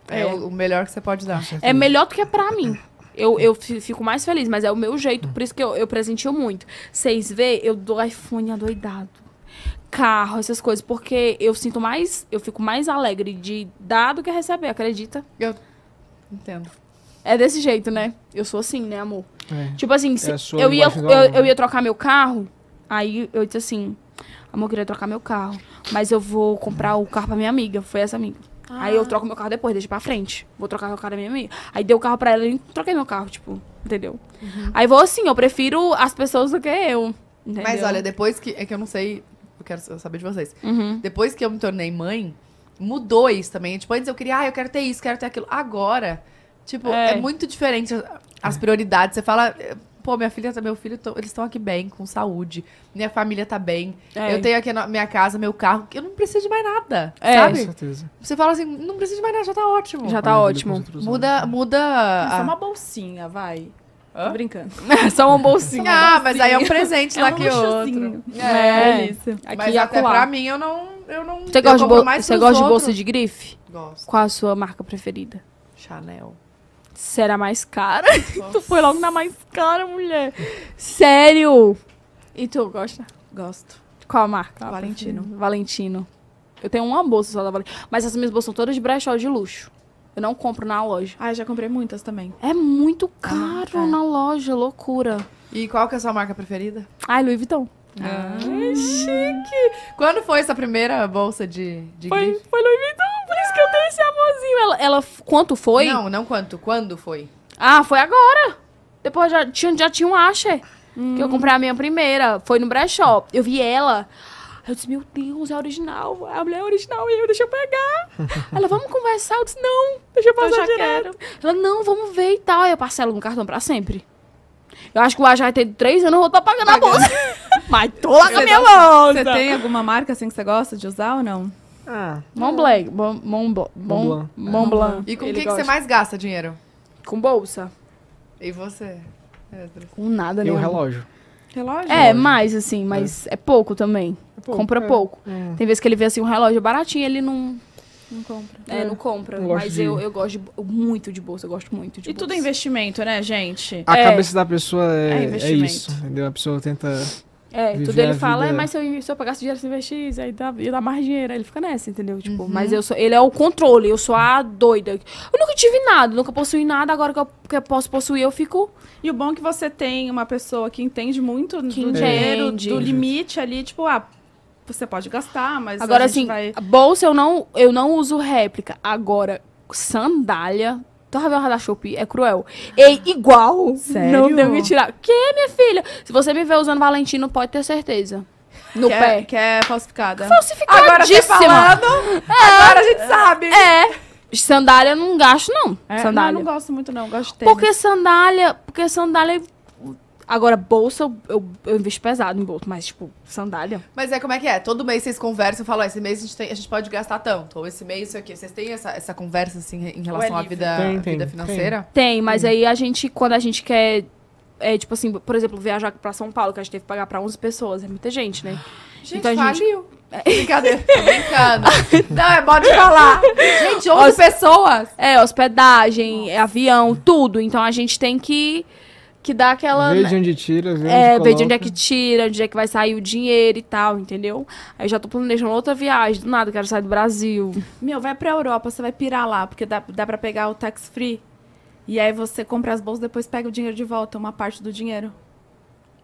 É, é o melhor que você pode dar. É melhor do que é pra mim eu, eu fico mais feliz, mas é o meu jeito, por isso que eu, eu presentio muito. vocês veem eu dou iPhone adoidado. Carro, essas coisas, porque eu sinto mais, eu fico mais alegre de dar do que receber, acredita? Eu entendo. É desse jeito, né? Eu sou assim, né, amor? É. Tipo assim, se é eu, ia, eu, eu né? ia trocar meu carro, aí eu disse assim, amor, eu queria trocar meu carro, mas eu vou comprar o carro pra minha amiga, foi essa amiga. Ah. Aí eu troco meu carro depois, deixo pra frente. Vou trocar o carro da minha amiga. Aí deu o carro pra ela e troquei meu carro, tipo, entendeu? Uhum. Aí vou assim, eu prefiro as pessoas do que eu. Entendeu? Mas olha, depois que. É que eu não sei, eu quero saber de vocês. Uhum. Depois que eu me tornei mãe, mudou isso também. Tipo, antes eu queria, ah, eu quero ter isso, quero ter aquilo. Agora, tipo, é, é muito diferente as prioridades. Você fala, pô, minha filha, tá, meu filho, tô, eles estão aqui bem, com saúde, minha família tá bem, é. eu tenho aqui a minha casa, meu carro, eu não preciso de mais nada, é, sabe? Com certeza. Você fala assim, não preciso de mais nada, já tá ótimo. Já tá ótimo. Muda, muda... É só uma bolsinha, vai. Hã? Tô brincando. só uma bolsinha. Ah, mas aí é um presente lá é que outro. É, é, é isso. Aqui mas até pra mim, eu não... Eu não você gosta, de, bol você gosta de bolsa de grife? Gosto. Qual a sua marca preferida? Chanel. Será mais cara? tu foi logo na mais cara, mulher. Sério? E tu gosta? Gosto. Qual a marca? Ah, Valentino. Valentino. Eu tenho uma bolsa só da Valentino. Mas essas minhas bolsas são todas de brechó de luxo. Eu não compro na loja. Ah, já comprei muitas também. É muito ah, caro ah, é. na loja, loucura. E qual que é a sua marca preferida? Ai, Louis Vuitton. Ah, que chique! Quando foi essa primeira bolsa de, de foi, Foi Louis esse amorzinho. Ela, ela quanto foi? Não, não quanto. Quando foi? Ah, foi agora. Depois já tinha, já tinha um Asher. Hum. Que eu comprei a minha primeira. Foi no brechó. Eu vi ela. Eu disse, meu Deus, é original. É a mulher é original e eu, deixa eu pegar. ela, vamos conversar? Eu disse, não, deixa eu passar eu direto. Quero. Ela, não, vamos ver e tal. Aí eu parcelo no cartão pra sempre. Eu acho que o Ajá vai ter três anos, eu vou estar pagando a bolsa. Mas tô lá com a minha bolsa. Você tem alguma marca assim que você gosta de usar ou não? Ah. Mont Blanc. Mont, Mont, Blanc. E com o que, que você mais gasta dinheiro? Com bolsa. E você? Com nada, né? E o relógio. Relógio? É, mais assim, mas é, é pouco também. É pouco, compra é. pouco. É. Tem vezes que ele vê assim um relógio baratinho, ele não. Não compra. É, não compra. mas de... eu, eu gosto de, muito de bolsa, eu gosto muito de e bolsa. E tudo é investimento, né, gente? A é. cabeça da pessoa é, é, é isso, entendeu? A pessoa tenta é, Viver tudo ele fala, é, vida... é, mas se eu, se eu pagasse dinheiro, se investir, aí dá, ia dar mais dinheiro. Aí ele fica nessa, entendeu? Tipo, uhum. mas eu sou, ele é o controle, eu sou a doida. Eu nunca tive nada, nunca possuí nada, agora que eu, que eu posso possuir, eu fico. E o bom é que você tem uma pessoa que entende muito que do dinheiro, do limite ali, tipo, ah, você pode gastar, mas. Agora, assim, vai... bolsa eu não, eu não uso réplica. Agora, sandália, tua rabiola da Shopee é cruel. Ei, igual. Sério? Não deu que tirar. Que, minha filha? Se você me ver usando Valentino, pode ter certeza. No que é- pé. É, que é falsificada. Falsificadíssima. Agora você tá falando, é, agora a gente sabe. É. Sandália eu não gasto, não. É, sandália. Não, eu não gosto muito, não. Gosto de Porque sandália... Porque sandália Agora, bolsa, eu, eu, eu invisto pesado em bolsa, mas, tipo, sandália. Mas é como é que é? Todo mês vocês conversam e falam, ah, esse mês a gente, tem, a gente pode gastar tanto, ou esse mês isso aqui. Vocês têm essa, essa conversa, assim, em relação é à vida, tem, tem, vida financeira? Tem, tem mas aí a gente, quando a gente quer é, tipo assim, por exemplo, viajar pra São Paulo, que a gente teve que pagar pra 11 pessoas, é muita gente, né? Gente, então, a gente... faliu. É. Brincadeira, brincando. Não, é bom de falar. Gente, 11 Os... pessoas. É, hospedagem, é avião, tudo. Então a gente tem que que dá aquela. Vê né? de onde tira, vê É, vê de onde é que tira, onde é que vai sair o dinheiro e tal, entendeu? Aí já tô planejando outra viagem, do nada, quero sair do Brasil. Meu, vai pra Europa, você vai pirar lá, porque dá, dá pra pegar o tax free. E aí você compra as bolsas, depois pega o dinheiro de volta, uma parte do dinheiro.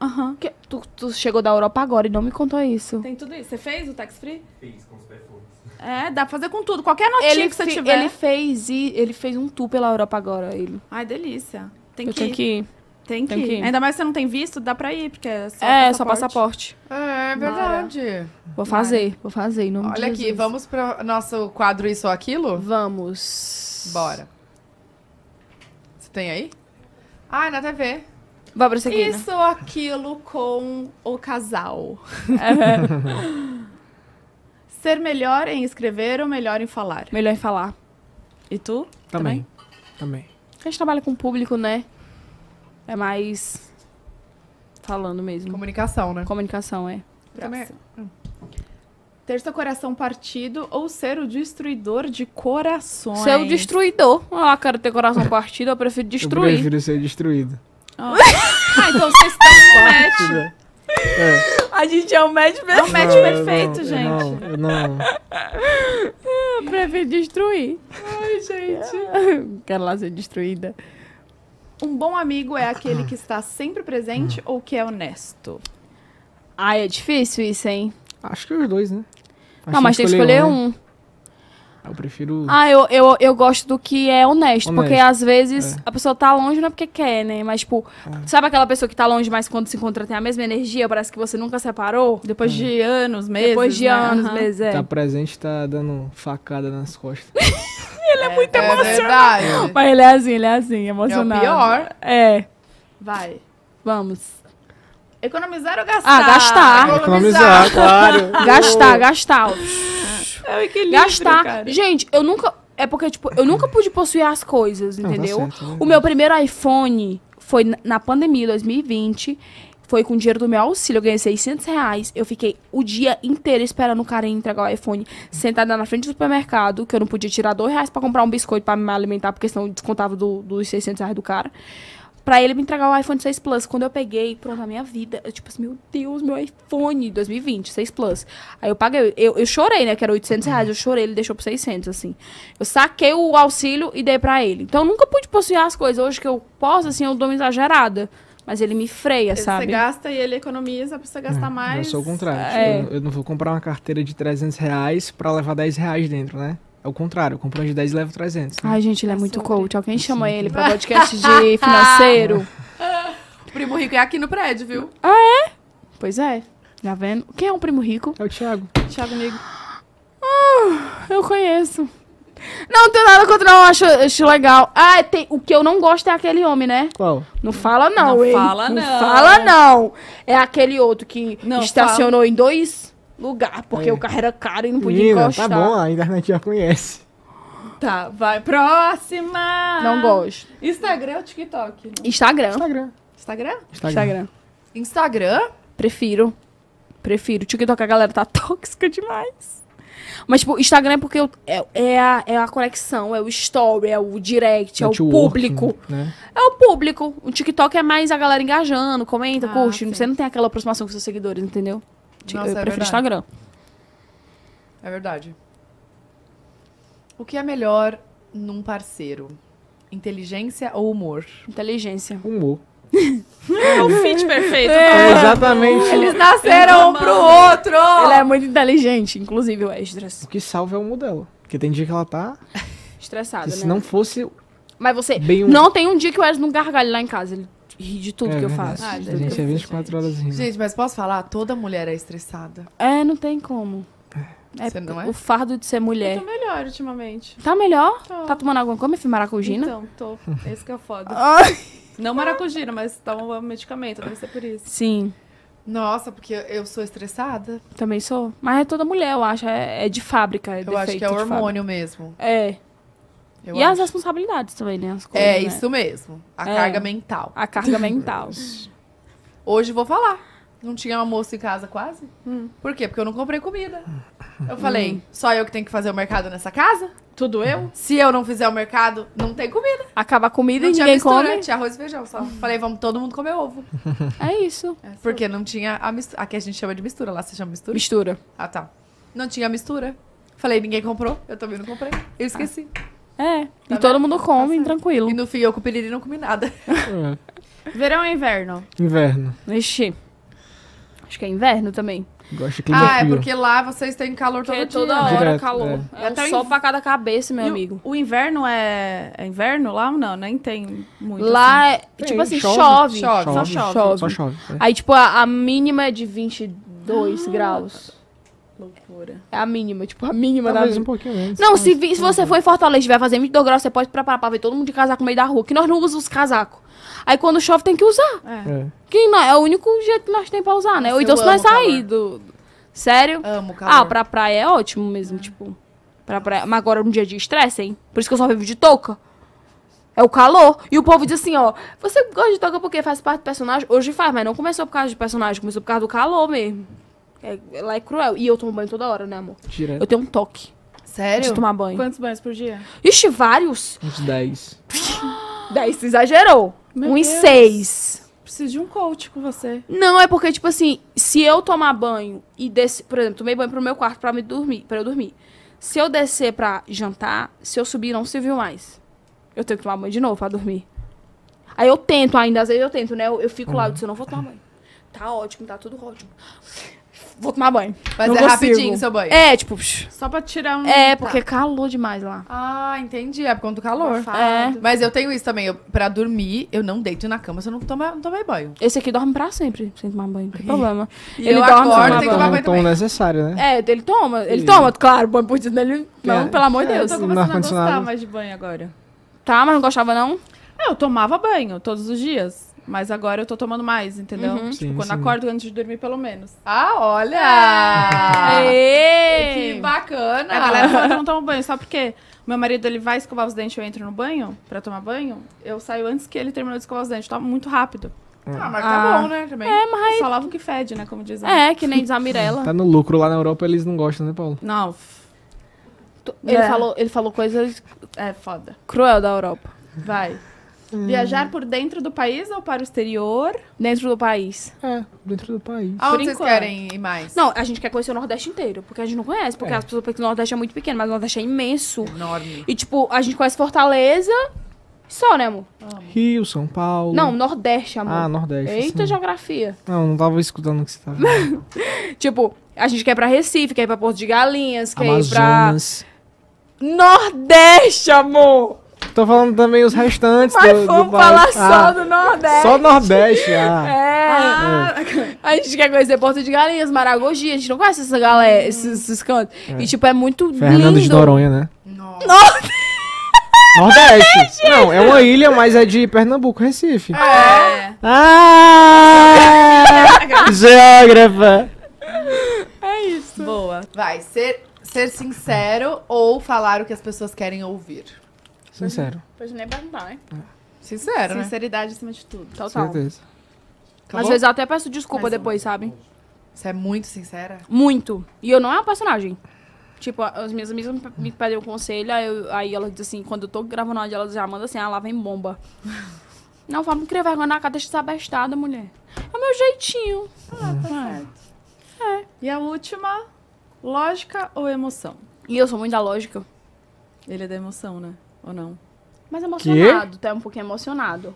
Aham. Uhum. Tu, tu, chegou da Europa agora e não me contou isso. Tem tudo isso. Você fez o tax free? Fiz, com os perfumes. É, dá pra fazer com tudo. Qualquer notícia ele que você tiver. Ele fez, ele fez um tour pela Europa agora. Ele. Ai, delícia. Tem Eu que tenho ir. que ir. Tem que. Tem que ir. Ainda mais se você não tem visto, dá pra ir, porque é só É, passaporte. só passaporte. É, é verdade. Vou fazer, vou fazer, em de Olha aqui, Jesus. vamos para nosso quadro Isso ou Aquilo? Vamos. Bora. Você tem aí? Ah, é na TV. Vai prosseguir, né? Isso ou aquilo com o casal. É. Ser melhor em escrever ou melhor em falar? Melhor em falar. E tu? Também. Também. A gente trabalha com público, né? É mais falando mesmo. Comunicação, né? Comunicação, é. Também... Hum. Ter seu coração partido ou ser o destruidor de corações. Ser o destruidor. Ah, quero ter coração partido, eu prefiro destruir. Eu prefiro ser destruído. Ah, ah então vocês estão no match. Né? É. A gente é um match perfeito. É um match não, perfeito, não, gente. Eu não, eu não. Eu prefiro destruir. Ai, gente. quero lá ser destruída. Um bom amigo é aquele que está sempre presente hum. ou que é honesto? Ah, é difícil isso, hein? Acho que os dois, né? Acho não, mas tem que escolher, um. Né? Eu prefiro. Ah, eu, eu, eu gosto do que é honesto, honesto porque às vezes é. a pessoa tá longe não é porque quer, né? Mas, tipo, é. sabe aquela pessoa que tá longe, mas quando se encontra tem a mesma energia, parece que você nunca separou? Depois é. de anos, meses. Depois de né? anos, uhum. meses, é. Tá presente, tá dando facada nas costas. ele é, é muito emocionado. Mas ele é assim, ele é assim, emocionado. É o pior. É. Vai. Vamos. Economizar ou gastar? Ah, gastar. Economizar, claro. gastar, gastar. É o equilíbrio. Gastar. Cara. Gente, eu nunca. É porque, tipo, eu nunca pude possuir as coisas, tá entendeu? Não, certo, né? o meu primeiro iPhone foi na pandemia, 2020. Foi com o dinheiro do meu auxílio, eu ganhei 600 reais. Eu fiquei o dia inteiro esperando o cara entregar o iPhone, sentada na frente do supermercado, que eu não podia tirar dois reais pra comprar um biscoito pra me alimentar, porque senão descontava do, dos 600 reais do cara pra ele me entregar o iPhone 6 Plus. Quando eu peguei, pronto, a minha vida, eu tipo assim, meu Deus, meu iPhone 2020, 6 Plus. Aí eu paguei, eu, eu chorei, né, que era 800 reais, eu chorei, ele deixou por 600, assim. Eu saquei o auxílio e dei pra ele. Então eu nunca pude possuir as coisas. Hoje que eu posso, assim, eu dou uma exagerada. Mas ele me freia, ele sabe? Você gasta e ele economiza precisa gastar é, mais. Eu sou o contrário. É. Eu, eu, não vou comprar uma carteira de 300 reais pra levar 10 reais dentro, né? É o contrário, eu compro de 10 e levo 300. Né? Ai, gente, ele é, é muito sobre... coach. Alguém chama ele pra podcast de financeiro. o primo rico é aqui no prédio, viu? Ah, é? Pois é. Já tá vendo? Quem é um primo rico? É o Thiago. Thiago Negro. Ah, eu conheço. Não, tem nada contra, não. Acho, acho legal. Ah, tem, o que eu não gosto é aquele homem, né? Qual? Não fala, não. Não fala, não. Não fala, não. É aquele outro que não, estacionou fala. em dois lugar, porque é. o carro era caro e não podia Menina, tá encostar. Tá bom, a internet já conhece. Tá, vai. Próxima! Não gosto. Instagram ou TikTok? Né? Instagram. Instagram. Instagram? Instagram. Instagram? Prefiro. Prefiro. TikTok a galera tá tóxica demais. Mas, tipo, Instagram é porque eu, é, é, a, é a conexão, é o story, é o direct, Network, é o público. Né? É o público. O TikTok é mais a galera engajando, comenta, ah, curte. Sim. Você não tem aquela aproximação com seus seguidores, entendeu? Nossa, eu é prefiro verdade. Instagram. É verdade. O que é melhor num parceiro? Inteligência ou humor? Inteligência. Humor. É o fit perfeito. É, exatamente. Eles nasceram um pro outro. Ela é muito inteligente, inclusive o Esdras. O que salva é o modelo? Porque tem dia que ela tá... Estressada, né? Se não fosse... Mas você... Bem um... Não tem um dia que o Esdras não gargalhe lá em casa. Ele ri de tudo é, que eu faço. Ah, a gente é 24 gente. horas rindo. Gente, mas posso falar? Toda mulher é estressada. É, não tem como. É. é, Você não é? O fardo de ser mulher. Eu tô melhor ultimamente. Tá melhor? Tô. Tá tomando alguma coisa? Maracujina? Então, tô. Esse que é foda. não maracujina, mas tá um medicamento, deve ser por isso. Sim. Nossa, porque eu sou estressada. Também sou. Mas é toda mulher, eu acho. É, é de fábrica. É eu acho que é hormônio mesmo. É. Eu e acho. as responsabilidades também, né? É, coisas, é, né? isso mesmo. A é. carga mental. A carga mental. Hoje vou falar. Não tinha almoço em casa quase? Hum. Por quê? Porque eu não comprei comida. Eu hum. falei, hum. só eu que tenho que fazer o mercado nessa casa? Tudo eu? Se eu não fizer o mercado, não tem comida. Acaba a comida não e tinha ninguém mistura, come. Tinha arroz e feijão só. Falei, vamos todo mundo comer ovo. É isso. É Porque não tinha a mistura. Aqui a gente chama de mistura, lá se chama mistura? Mistura. Ah, tá. Não tinha mistura. Falei, ninguém comprou, eu também não comprei. Eu esqueci. Ah. É, tá e todo mundo come, tá tranquilo. E no fim, eu com o piriri não comi nada. É. Verão ou inverno? Inverno. Ixi. Acho que é inverno também. Gosto de ah, é porque lá vocês têm calor todo é dia. toda hora Direto, calor. É, é, é um sol inv... pra cada cabeça, meu e amigo. O, o inverno é... é... inverno lá ou não? Nem tem muito. Lá, assim. é, tipo assim, chove. Chove. chove. Só chove. chove. Só é. chove. Aí, tipo, a, a, mínima é de 22 ah. graus. Loucura. É a mínima, tipo, a mínima Talvez tá, da um pouquinho antes. Não, tá, se, vi, se você for em Fortaleza e vai fazer 22 graus, você pode preparar pra ver todo mundo de casaco no meio da rua, que nós não usamos os casacos. Aí quando chove tem que usar. É. É. Que não, é o único jeito que nós temos pra usar, né? Ou então se nós sair do... Sério? Amo calor. Ah, pra praia é ótimo mesmo, é. tipo... Pra praia. Mas agora um dia de estresse, hein? Por isso que eu só vivo de touca. É o calor. E o povo diz assim, ó, você gosta de touca porque faz parte do personagem? Hoje faz, mas não começou por causa de personagem, começou por causa do calor mesmo. É, é, lá é cruel. E eu tomo banho toda hora, né, amor? Tira. Eu tenho um toque. Sério? De tomar banho. Quantos banhos por dia? Ixi, vários. Uns 10. 10, você exagerou. Meu Uns seis. 6. Preciso de um coach com você. Não, é porque, tipo assim, se eu tomar banho e descer. Por exemplo, tomei banho pro meu quarto pra, me dormir, pra eu dormir. Se eu descer pra jantar, se eu subir, não se viu mais. Eu tenho que tomar banho de novo pra dormir. Aí eu tento ainda, às vezes eu tento, né? Eu, eu fico uhum. lá, eu uhum. disse, eu não vou tomar banho. Tá ótimo, tá tudo ótimo vou tomar banho. Mas não é consigo. rapidinho seu banho. É, tipo. Psh. Só pra tirar um. É, tá. porque tá. calor demais lá. Ah, entendi. É por conta do calor. É. Mas eu tenho isso também. Eu, pra dormir, eu não deito na cama se eu não tomar, não tomar banho. Esse aqui dorme pra sempre, sem tomar banho. Não tem problema. E ele eu dorme acordo, tem que tomar banho. Tom é necessário, né? É, ele toma. Ele e... toma, claro, banho por dia dele. Não, é. pelo amor de Deus. Eu tô começando a gostar mais de banho agora. Tá, mas não gostava, não? Eu tomava banho todos os dias. Mas agora eu tô tomando mais, entendeu? Uhum. Tipo, sim, quando sim. acordo antes de dormir, pelo menos. Ah, olha! Ah, que bacana! A é, galera fala que não toma banho, só porque meu marido ele vai escovar os dentes, eu entro no banho pra tomar banho, eu saio antes que ele terminou de escovar os dentes. Toma tá muito rápido. Ah. ah, mas tá bom, né? Também. É, mas. Só lava o que fede, né? Como dizem. É, que nem diz a Mirella. tá no lucro lá na Europa, eles não gostam, né, Paulo? Não. Ele, é. falou, ele falou coisas. É, foda. Cruel da Europa. Vai. Hum. Viajar por dentro do país ou para o exterior? Dentro do país. É, dentro do país. Aonde vocês enquanto. querem ir mais? Não, a gente quer conhecer o Nordeste inteiro, porque a gente não conhece, porque é. as pessoas pensam que o Nordeste é muito pequeno, mas o Nordeste é imenso. enorme. E, tipo, a gente conhece Fortaleza, só, né, amor? Rio, São Paulo. Não, Nordeste, amor. Ah, Nordeste. Eita, sim. geografia. Não, não tava escutando o que você tava falando. tipo, a gente quer ir pra Recife, quer ir pra Porto de Galinhas, Amazonas. quer ir pra. Nordeste, amor! Tô falando também os restantes Mas do, vamos do falar só ah, do Nordeste. Só Nordeste, ah. É. Ah, é. A gente quer conhecer Porto de Galinhas, Maragogi, a gente não conhece essa galera, hum. esses, esses cantos. É. E, tipo, é muito Fernando lindo. de Noronha, né? Nossa. Nordeste. Não, é uma ilha, mas é de Pernambuco, Recife. É. Ah! Geógrafa. É isso. Boa. Vai, ser, ser sincero ou falar o que as pessoas querem ouvir? Sincero. Pois nem perguntar, né? Sincero, né? Sinceridade acima de tudo. Total. Certeza. Às vezes eu até peço desculpa depois, sabe? Você é muito sincera. Muito. E eu não é uma personagem. Tipo, as minhas amigas me pedem um conselho, aí, eu- aí assim, quando eu tô gravando áudio, elas já manda assim, ah, lá vem bomba. não, vamos criar vergonha na cara, deixa de abestada, mulher. É o meu jeitinho. Ah, tá é. É. E a última, lógica ou emoção? E eu sou muito da lógica. Ele é da emoção, né? Ou não? Mas emocionado, tá um pouquinho emocionado.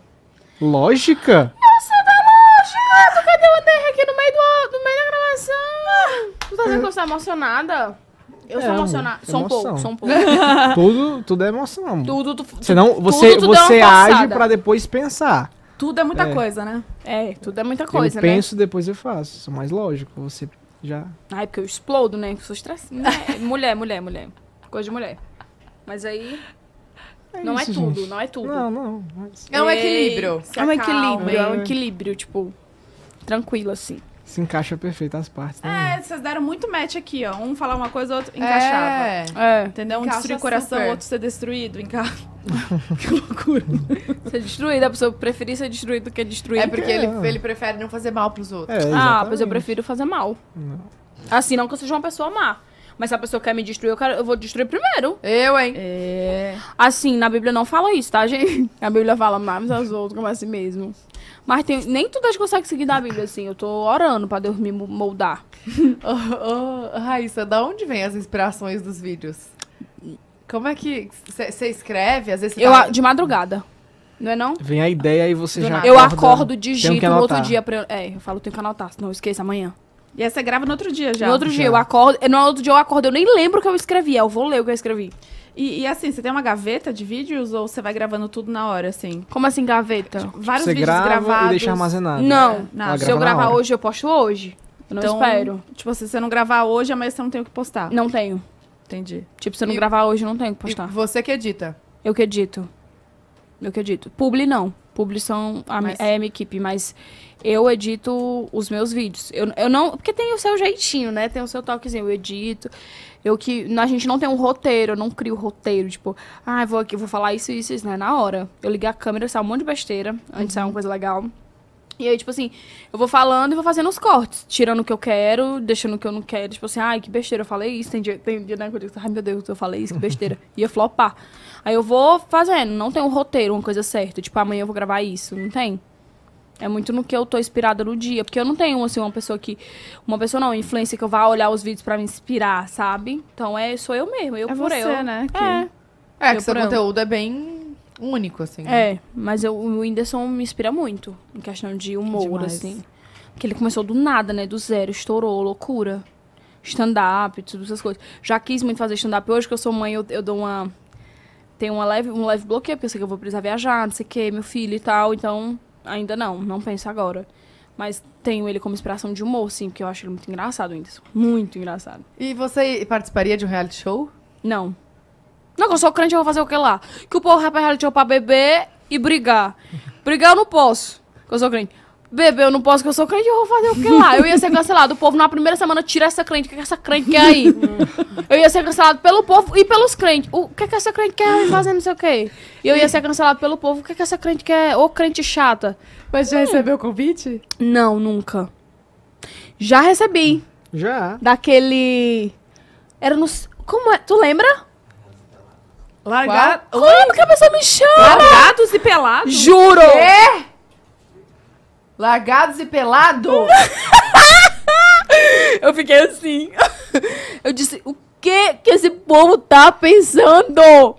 Lógica? Nossa, tá lógica! Ah, cadê o André aqui no meio, do, no meio da gravação? Tu tá dizendo que eu sou emocionada? Eu é, sou emocionada. Sou um pouco, sou um pouco. tudo, tudo é emoção. Tudo, tu, Senão, você, tudo, você age pra depois pensar. Tudo é muita é. coisa, né? É, tudo é muita coisa, eu né? Eu penso, depois eu faço. Isso é mais lógico. Você já... Ai, porque eu explodo, né? Eu sou estressada. mulher, mulher, mulher. Coisa de mulher. Mas aí... É não é isso, é tudo, gente. não é tudo. Não, não. Mas... É um é equilíbrio. é um equilíbrio, é um equilíbrio, tipo, tranquilo, assim. Se encaixa perfeito as partes, né? É, vocês deram muito match aqui, ó. Um falar uma coisa, outro encaixava. É. é. Entendeu? Um Encaixa destruir o coração, super. outro ser destruído. Enca... que loucura. ser destruído, a pessoa preferir ser destruído do que destruir. É porque é. Ele, ele prefere não fazer mal pros outros. É, ah, pois eu prefiro fazer mal. Não. Assim, não que eu seja uma pessoa má. Mas se a pessoa quer me destruir, eu, quero, eu vou destruir primeiro. Eu, hein? É. Assim, na Bíblia não fala isso, tá, gente? A Bíblia fala, mas aos outros como assim mesmo. Mas tem, nem todas a consegue seguir da Bíblia, assim. Eu tô orando pra Deus me moldar. oh, oh, Raíssa, da onde vem as inspirações dos vídeos? Como é que você escreve? Às vezes eu, tá... De madrugada. Não é não? Vem a ideia e você Do já. Acorda, eu acordo, digito no outro dia pra eu. É, eu falo, tenho que anotar, senão eu esqueço amanhã. E essa grava no outro dia já. No outro já. dia eu acordo. No outro dia eu acordo, eu nem lembro o que eu escrevi. Eu é vou ler o que eu escrevi. E, e, assim, você tem uma gaveta de vídeos ou você vai gravando tudo na hora, assim? Como assim, gaveta? Tipo, vários você vídeos grava gravados. E deixa armazenado. Não, é, nada. Se eu gravar hora. hoje, eu posto hoje. Eu então, não espero. Tipo se você não gravar hoje, amanhã você não tem o que postar. Não tenho. Entendi. Tipo, se eu não e, gravar hoje, não tenho o que postar. você que edita? Eu que edito meu é que edito. Publi não. Publi são a, mas... é a minha equipe, mas eu edito os meus vídeos. Eu, eu não. Porque tem o seu jeitinho, né? Tem o seu toquezinho. Eu edito. Eu que. A gente não tem um roteiro, eu não crio roteiro, tipo, ah, vou aqui, vou falar isso, isso, isso, né? Na hora. Eu liguei a câmera, saiu um monte de besteira. Antes uhum. saiu uma uhum. coisa legal. E aí, tipo assim, eu vou falando e vou fazendo os cortes, tirando o que eu quero, deixando o que eu não quero. Tipo assim, ai, que besteira, eu falei isso. Tem dia, tem dia né, ai meu Deus, eu falei isso, que besteira. Ia flopar. Aí eu vou fazendo, não tem um roteiro, uma coisa certa. Tipo, amanhã eu vou gravar isso, não tem. É muito no que eu tô inspirada no dia. Porque eu não tenho, assim, uma pessoa que. Uma pessoa não, influência que eu vá olhar os vídeos para me inspirar, sabe? Então é, sou eu mesma, eu é por você, eu. Né, é. que... É. É, eu que seu conteúdo eu. é bem único, assim. Né? É, né? mas eu, o Whindersson me inspira muito em questão de humor, Demais. assim. Porque ele começou do nada, né? Do zero, estourou, loucura. Stand-up, todas essas coisas. Já quis muito fazer stand-up. Hoje que eu sou mãe, eu, eu dou uma tem uma leve, um leve bloqueio, porque eu sei que eu vou precisar viajar, não sei o que, meu filho e tal. Então, ainda não, não penso agora. Mas tenho ele como inspiração de humor, sim, porque eu acho ele muito engraçado, ainda. Muito engraçado. E você participaria de um reality show? Não. Não, que eu sou crente, eu vou fazer o que lá? Que o povo vai pra reality show pra beber e brigar. Brigar eu não posso, que eu sou crente. Bebê, eu não posso que eu sou crente, eu vou fazer o que lá? Eu ia ser cancelado. O povo na primeira semana tira essa crente, o que, é que essa crente quer aí? eu ia ser cancelado pelo povo e pelos crentes. O que, é que essa crente quer aí fazer, não sei o quê? E eu ia ser cancelado pelo povo, o que, é que essa crente quer? Ô crente chata. Mas já hum. recebeu o convite? Não, nunca. Já recebi. Já. Daquele. Era no. Como é? Tu lembra? Largado. como que a pessoa me chama! Largados e pelados? Juro! É! Largados e pelado eu fiquei assim. Eu disse, o que que esse povo tá pensando?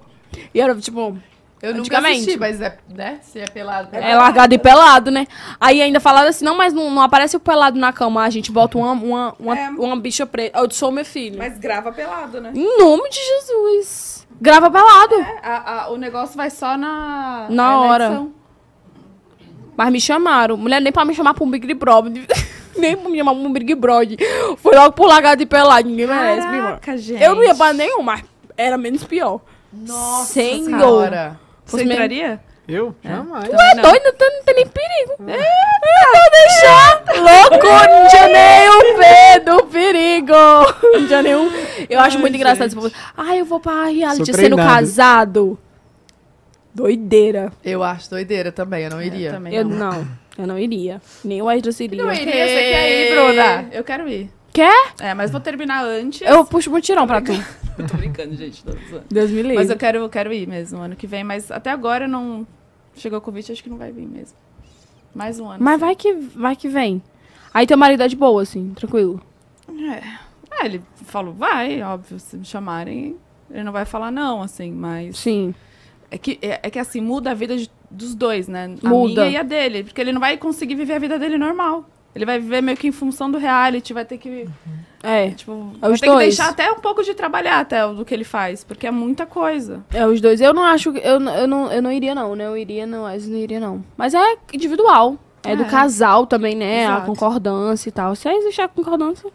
E era tipo. Eu nunca assisti, mas é, né? Se é pelado. É, é largado e pelado, né? Aí ainda falaram assim, não, mas não, não aparece o pelado na cama, a gente bota uma, uma, uma, é. uma bicha preta. Eu sou meu filho. Mas grava pelado, né? Em nome de Jesus. Grava pelado. É, a, a, o negócio vai só na... Na, é na hora. Edição. Mas me chamaram. Mulher, nem pra me chamar pro um Big Brother. nem pra me chamar pro um Big Brother. Foi logo por lagar de pelado. Ninguém merece, é irmã. Eu não ia pra nenhum, mas era menos pior. Nossa Senhora. Você me entraria? Eu? É. Jamais. Tu é não. doido, não tem, não tem nem perigo. É, vou deixar. Louco, não tinha nenhum medo, perigo. Não tinha nenhum. Eu Ai, acho muito gente. engraçado. Ai, eu vou pra reality sendo casado. Doideira. Eu acho doideira também, eu não é, iria. Eu, também eu não. não. eu não iria. Nem o Aidros iria. Não iria, você quer ir, Bruna? Eu quero ir. Quer? É, mas vou terminar antes. Eu puxo mutirão pra tu. eu tô brincando, gente. Tô Deus me livre. Mas eu quero, eu quero ir mesmo ano que vem, mas até agora não. Chegou o convite, acho que não vai vir mesmo. Mais um ano. Mas assim. vai, que, vai que vem. Aí teu marido é de boa, assim, tranquilo. É. é ele falou, vai, óbvio, se me chamarem. Ele não vai falar não, assim, mas. Sim. É que, é, é que assim, muda a vida de, dos dois, né? A muda. minha e a dele. Porque ele não vai conseguir viver a vida dele normal. Ele vai viver meio que em função do reality, vai ter que. Uhum. É. Tipo, é vai ter que deixar até um pouco de trabalhar até do que ele faz, porque é muita coisa. É, os dois. Eu não acho. Eu, eu, não, eu não iria, não, né? Eu iria, não, mas não iria, não. Mas é individual. É, é. do casal também, né? Exato. A concordância e tal. Se existe a concordância.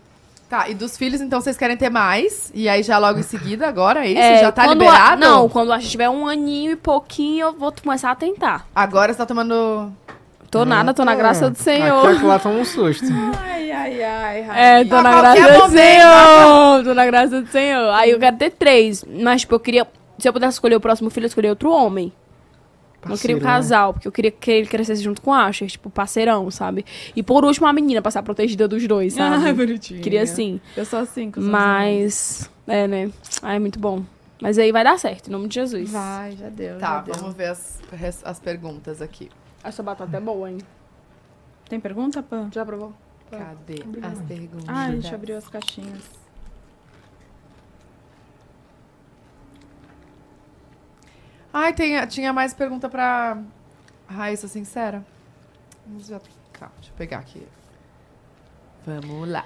Tá, e dos filhos, então, vocês querem ter mais? E aí já logo em seguida, agora, é isso? É, já tá liberado? A, não, quando a gente tiver um aninho e pouquinho, eu vou começar a tentar. Agora você tá tomando... Tô nada, tô na graça do é Senhor. Aqui, lá toma um susto. Ai, ai, ai. Rainha. É, tô na graça do Senhor. Tô na graça do Senhor. Aí eu quero ter três, mas tipo, eu queria... Se eu pudesse escolher o próximo filho, eu escolher outro homem. Eu queria um né? casal, porque eu queria que ele crescesse junto com o Asher, tipo, parceirão, sabe? E por último, a menina passar protegida dos dois, ah, sabe? Ai, bonitinho. Queria sim. Eu sou assim, com Mas. É, né? Ai, é muito bom. Mas aí vai dar certo, em nome de Jesus. Vai, já deu. Tá, já deu. vamos ver as, as perguntas aqui. Essa batata é boa, hein? Tem pergunta, Pan? Já provou? Cadê as perguntas? Ah, a gente abriu as caixinhas. Ai, tem, tinha mais pergunta pra Raíssa Sincera. Vamos ver. Tá, deixa eu pegar aqui. Vamos lá.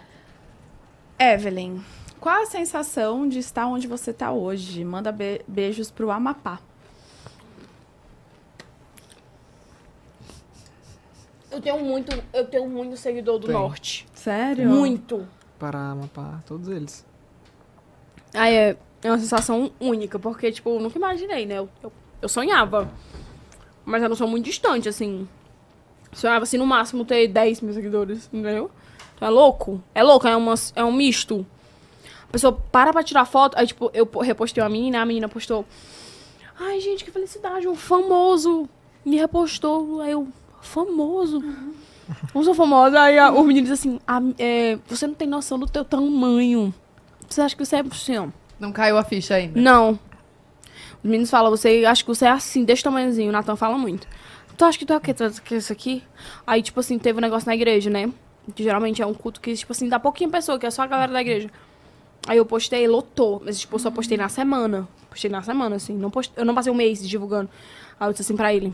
Evelyn, qual a sensação de estar onde você está hoje? Manda be beijos pro Amapá. Eu tenho muito, eu tenho muito seguidor do Tem. norte. Sério? Muito. para Amapá, todos eles. Aí, é, é uma sensação única, porque, tipo, eu nunca imaginei, né? Eu, eu, eu sonhava. Mas eu não sou muito distante, assim. Sonhava, assim, no máximo ter 10 mil seguidores, entendeu? Então é louco. É louco, é, uma, é um misto. A pessoa para pra tirar foto, aí, tipo, eu repostei uma menina, a menina postou. Ai, gente, que felicidade, um famoso me repostou. Aí eu, famoso? Não uhum. sou famosa. Aí a, o menino diz assim, ah, é, você não tem noção do teu tamanho. Você acha que você é, assim, ó, não caiu a ficha ainda? Não. Os meninos falam, você acha que você é assim, desse tamanhozinho. O Natan fala muito. Tu acha que tu é o quê? Tu é isso aqui? Aí, tipo assim, teve um negócio na igreja, né? Que geralmente é um culto que, tipo assim, dá pouquinha pessoa, que é só a galera da igreja. Aí eu postei, lotou. Mas, tipo, eu só postei na semana. Postei na semana, assim. Não post... Eu não passei um mês divulgando. Aí eu disse assim pra ele,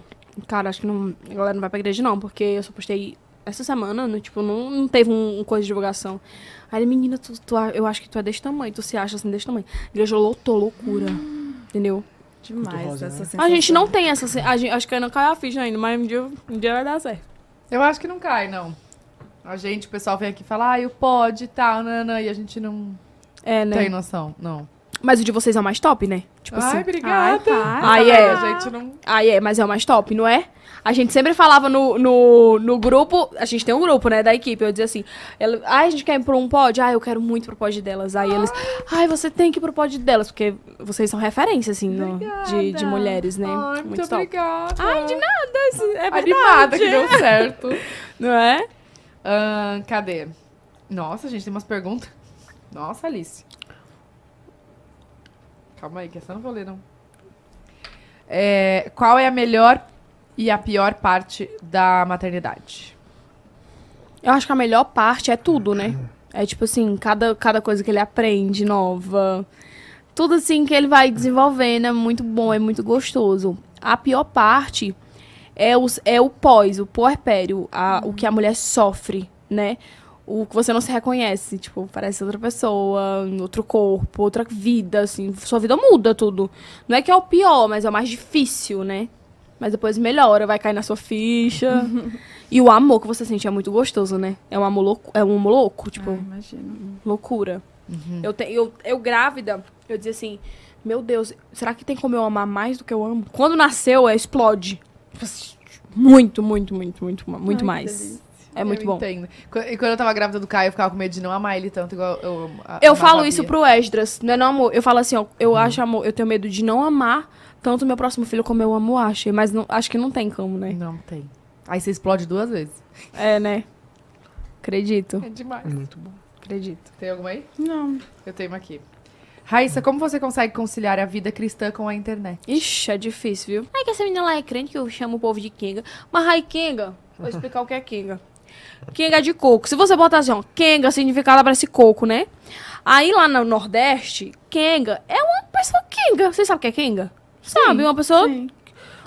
cara, acho que não... a galera não vai pra igreja, não, porque eu só postei essa semana, né? tipo, não, não teve um, um coisa de divulgação. Aí ele, menina, tu, tu, eu acho que tu é desse tamanho, tu se acha assim desse tamanho. Igreja lotou, loucura. Hum. Entendeu? Demais rosa, essa né? sensação. A gente não tem essa Acho que não caiu a ficha ainda, mas um dia, um dia vai dar certo. Eu acho que não cai, não. A gente, o pessoal vem aqui e fala, ah, eu pode e tal, nanã, e a gente não é, né? tem noção, não. Mas o de vocês é o mais top, né? Tipo Ai, assim. obrigada. Ai, Ai, é. Tá. é a gente não... Ai, é, mas é o mais top, não é? a gente sempre falava no, no, no grupo, a gente tem um grupo, né, da equipe, eu dizia assim, ai, ah, a gente quer ir pro um pod? Ah, eu quero muito pro pod delas. Aí eles, ai, você tem que ir pro pod delas, porque vocês são referência, assim, no, de, de mulheres, né? Ai, muito, muito obrigada. Ai, de nada, é Animada que deu certo. Não é? Uh, cadê? Nossa, gente, tem umas perguntas. Nossa, Alice. Calma aí, que essa eu não vou ler, não. É, qual é a melhor e a pior parte da maternidade? Eu acho que a melhor parte é tudo, né? É tipo assim, cada, cada coisa que ele aprende nova. Tudo assim que ele vai desenvolvendo é muito bom, é muito gostoso. A pior parte é, os, é o pós, o puerpério, a, o que a mulher sofre, né? O que você não se reconhece, tipo, parece outra pessoa, outro corpo, outra vida, assim, sua vida muda tudo. Não é que é o pior, mas é o mais difícil, né? Mas depois melhora, vai cair na sua ficha. E o amor que você sente é muito gostoso, né? É um amor louco, é um amor louco tipo. Ah, imagino. Loucura. Uhum. Eu, te, eu, eu grávida, eu dizia assim: Meu Deus, será que tem como eu amar mais do que eu amo? Quando nasceu, é, explode. Muito, muito, muito, muito, muito Ai, mais. É muito eu bom. Entendo. E quando eu tava grávida do Caio, eu ficava com medo de não amar ele tanto igual eu amo. Eu falo isso pro Esdras, não é não, amor? Eu falo assim, ó, eu acho amor, eu tenho medo de não amar tanto meu próximo filho como eu amo o Asher, mas não, acho que não tem como, né? Não tem. Aí você explode duas vezes. É, né? Acredito. É demais. Muito bom. Acredito. Tem alguma aí? Não. Eu tenho uma aqui. Raíssa, como você consegue conciliar a vida cristã com a internet? Ixi, é difícil, viu? É que essa menina lá é crente, que eu chamo o povo de Kinga. Mas aí, Kinga, vou explicar o que é Kinga. Kinga é de coco. Se você botar assim, ó, Kenga significa lá parece coco, né? Aí lá no Nordeste, Kenga é uma pessoa Kenga. Você sabe o que é Kenga? Sabe? Uma pessoa. Sim.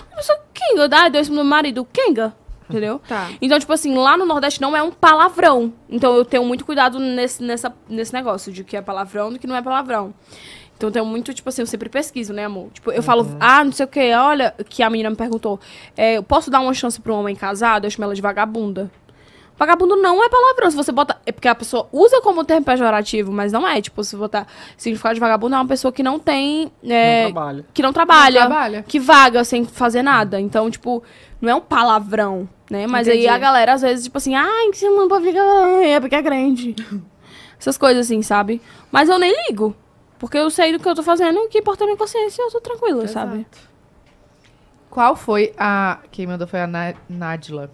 Uma pessoa Kinga. Ah, Deus meu marido, Kinga. Entendeu? Tá. Então, tipo assim, lá no Nordeste não é um palavrão. Então eu tenho muito cuidado nesse, nessa, nesse negócio de que é palavrão do que não é palavrão. Então eu tenho muito, tipo assim, eu sempre pesquiso, né, amor? Tipo, eu uhum. falo, ah, não sei o que, olha, que a menina me perguntou, é, eu posso dar uma chance pro homem casado? Eu chamo ela é de vagabunda. Vagabundo não é palavrão. Se você bota. É porque a pessoa usa como termo pejorativo, mas não é. Tipo, se botar significado de vagabundo, é uma pessoa que não tem. É, não trabalha. Que não trabalha, não trabalha. Que vaga sem fazer nada. Então, tipo, não é um palavrão, né? Mas Entendi. aí a galera, às vezes, tipo assim, ai, que você não pode ficar. É porque é grande. Essas coisas assim, sabe? Mas eu nem ligo. Porque eu sei do que eu tô fazendo, o que importa a minha consciência, eu tô tranquila, Exato. sabe? Qual foi a. Quem mandou foi a Nadila.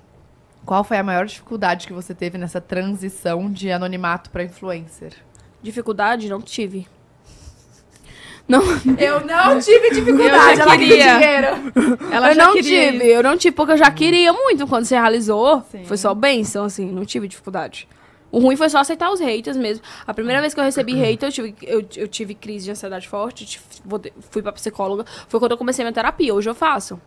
Qual foi a maior dificuldade que você teve nessa transição de anonimato para influencer? Dificuldade não tive. Não. Eu não tive dificuldade, eu ela queria dinheiro. Ela eu não queria. tive, eu não tive, porque eu já queria muito quando você realizou. Sim. Foi só benção, assim, não tive dificuldade. O ruim foi só aceitar os haters mesmo. A primeira vez que eu recebi uhum. hater, eu tive, eu, eu tive crise de ansiedade forte, fui pra psicóloga. Foi quando eu comecei minha terapia, hoje eu faço.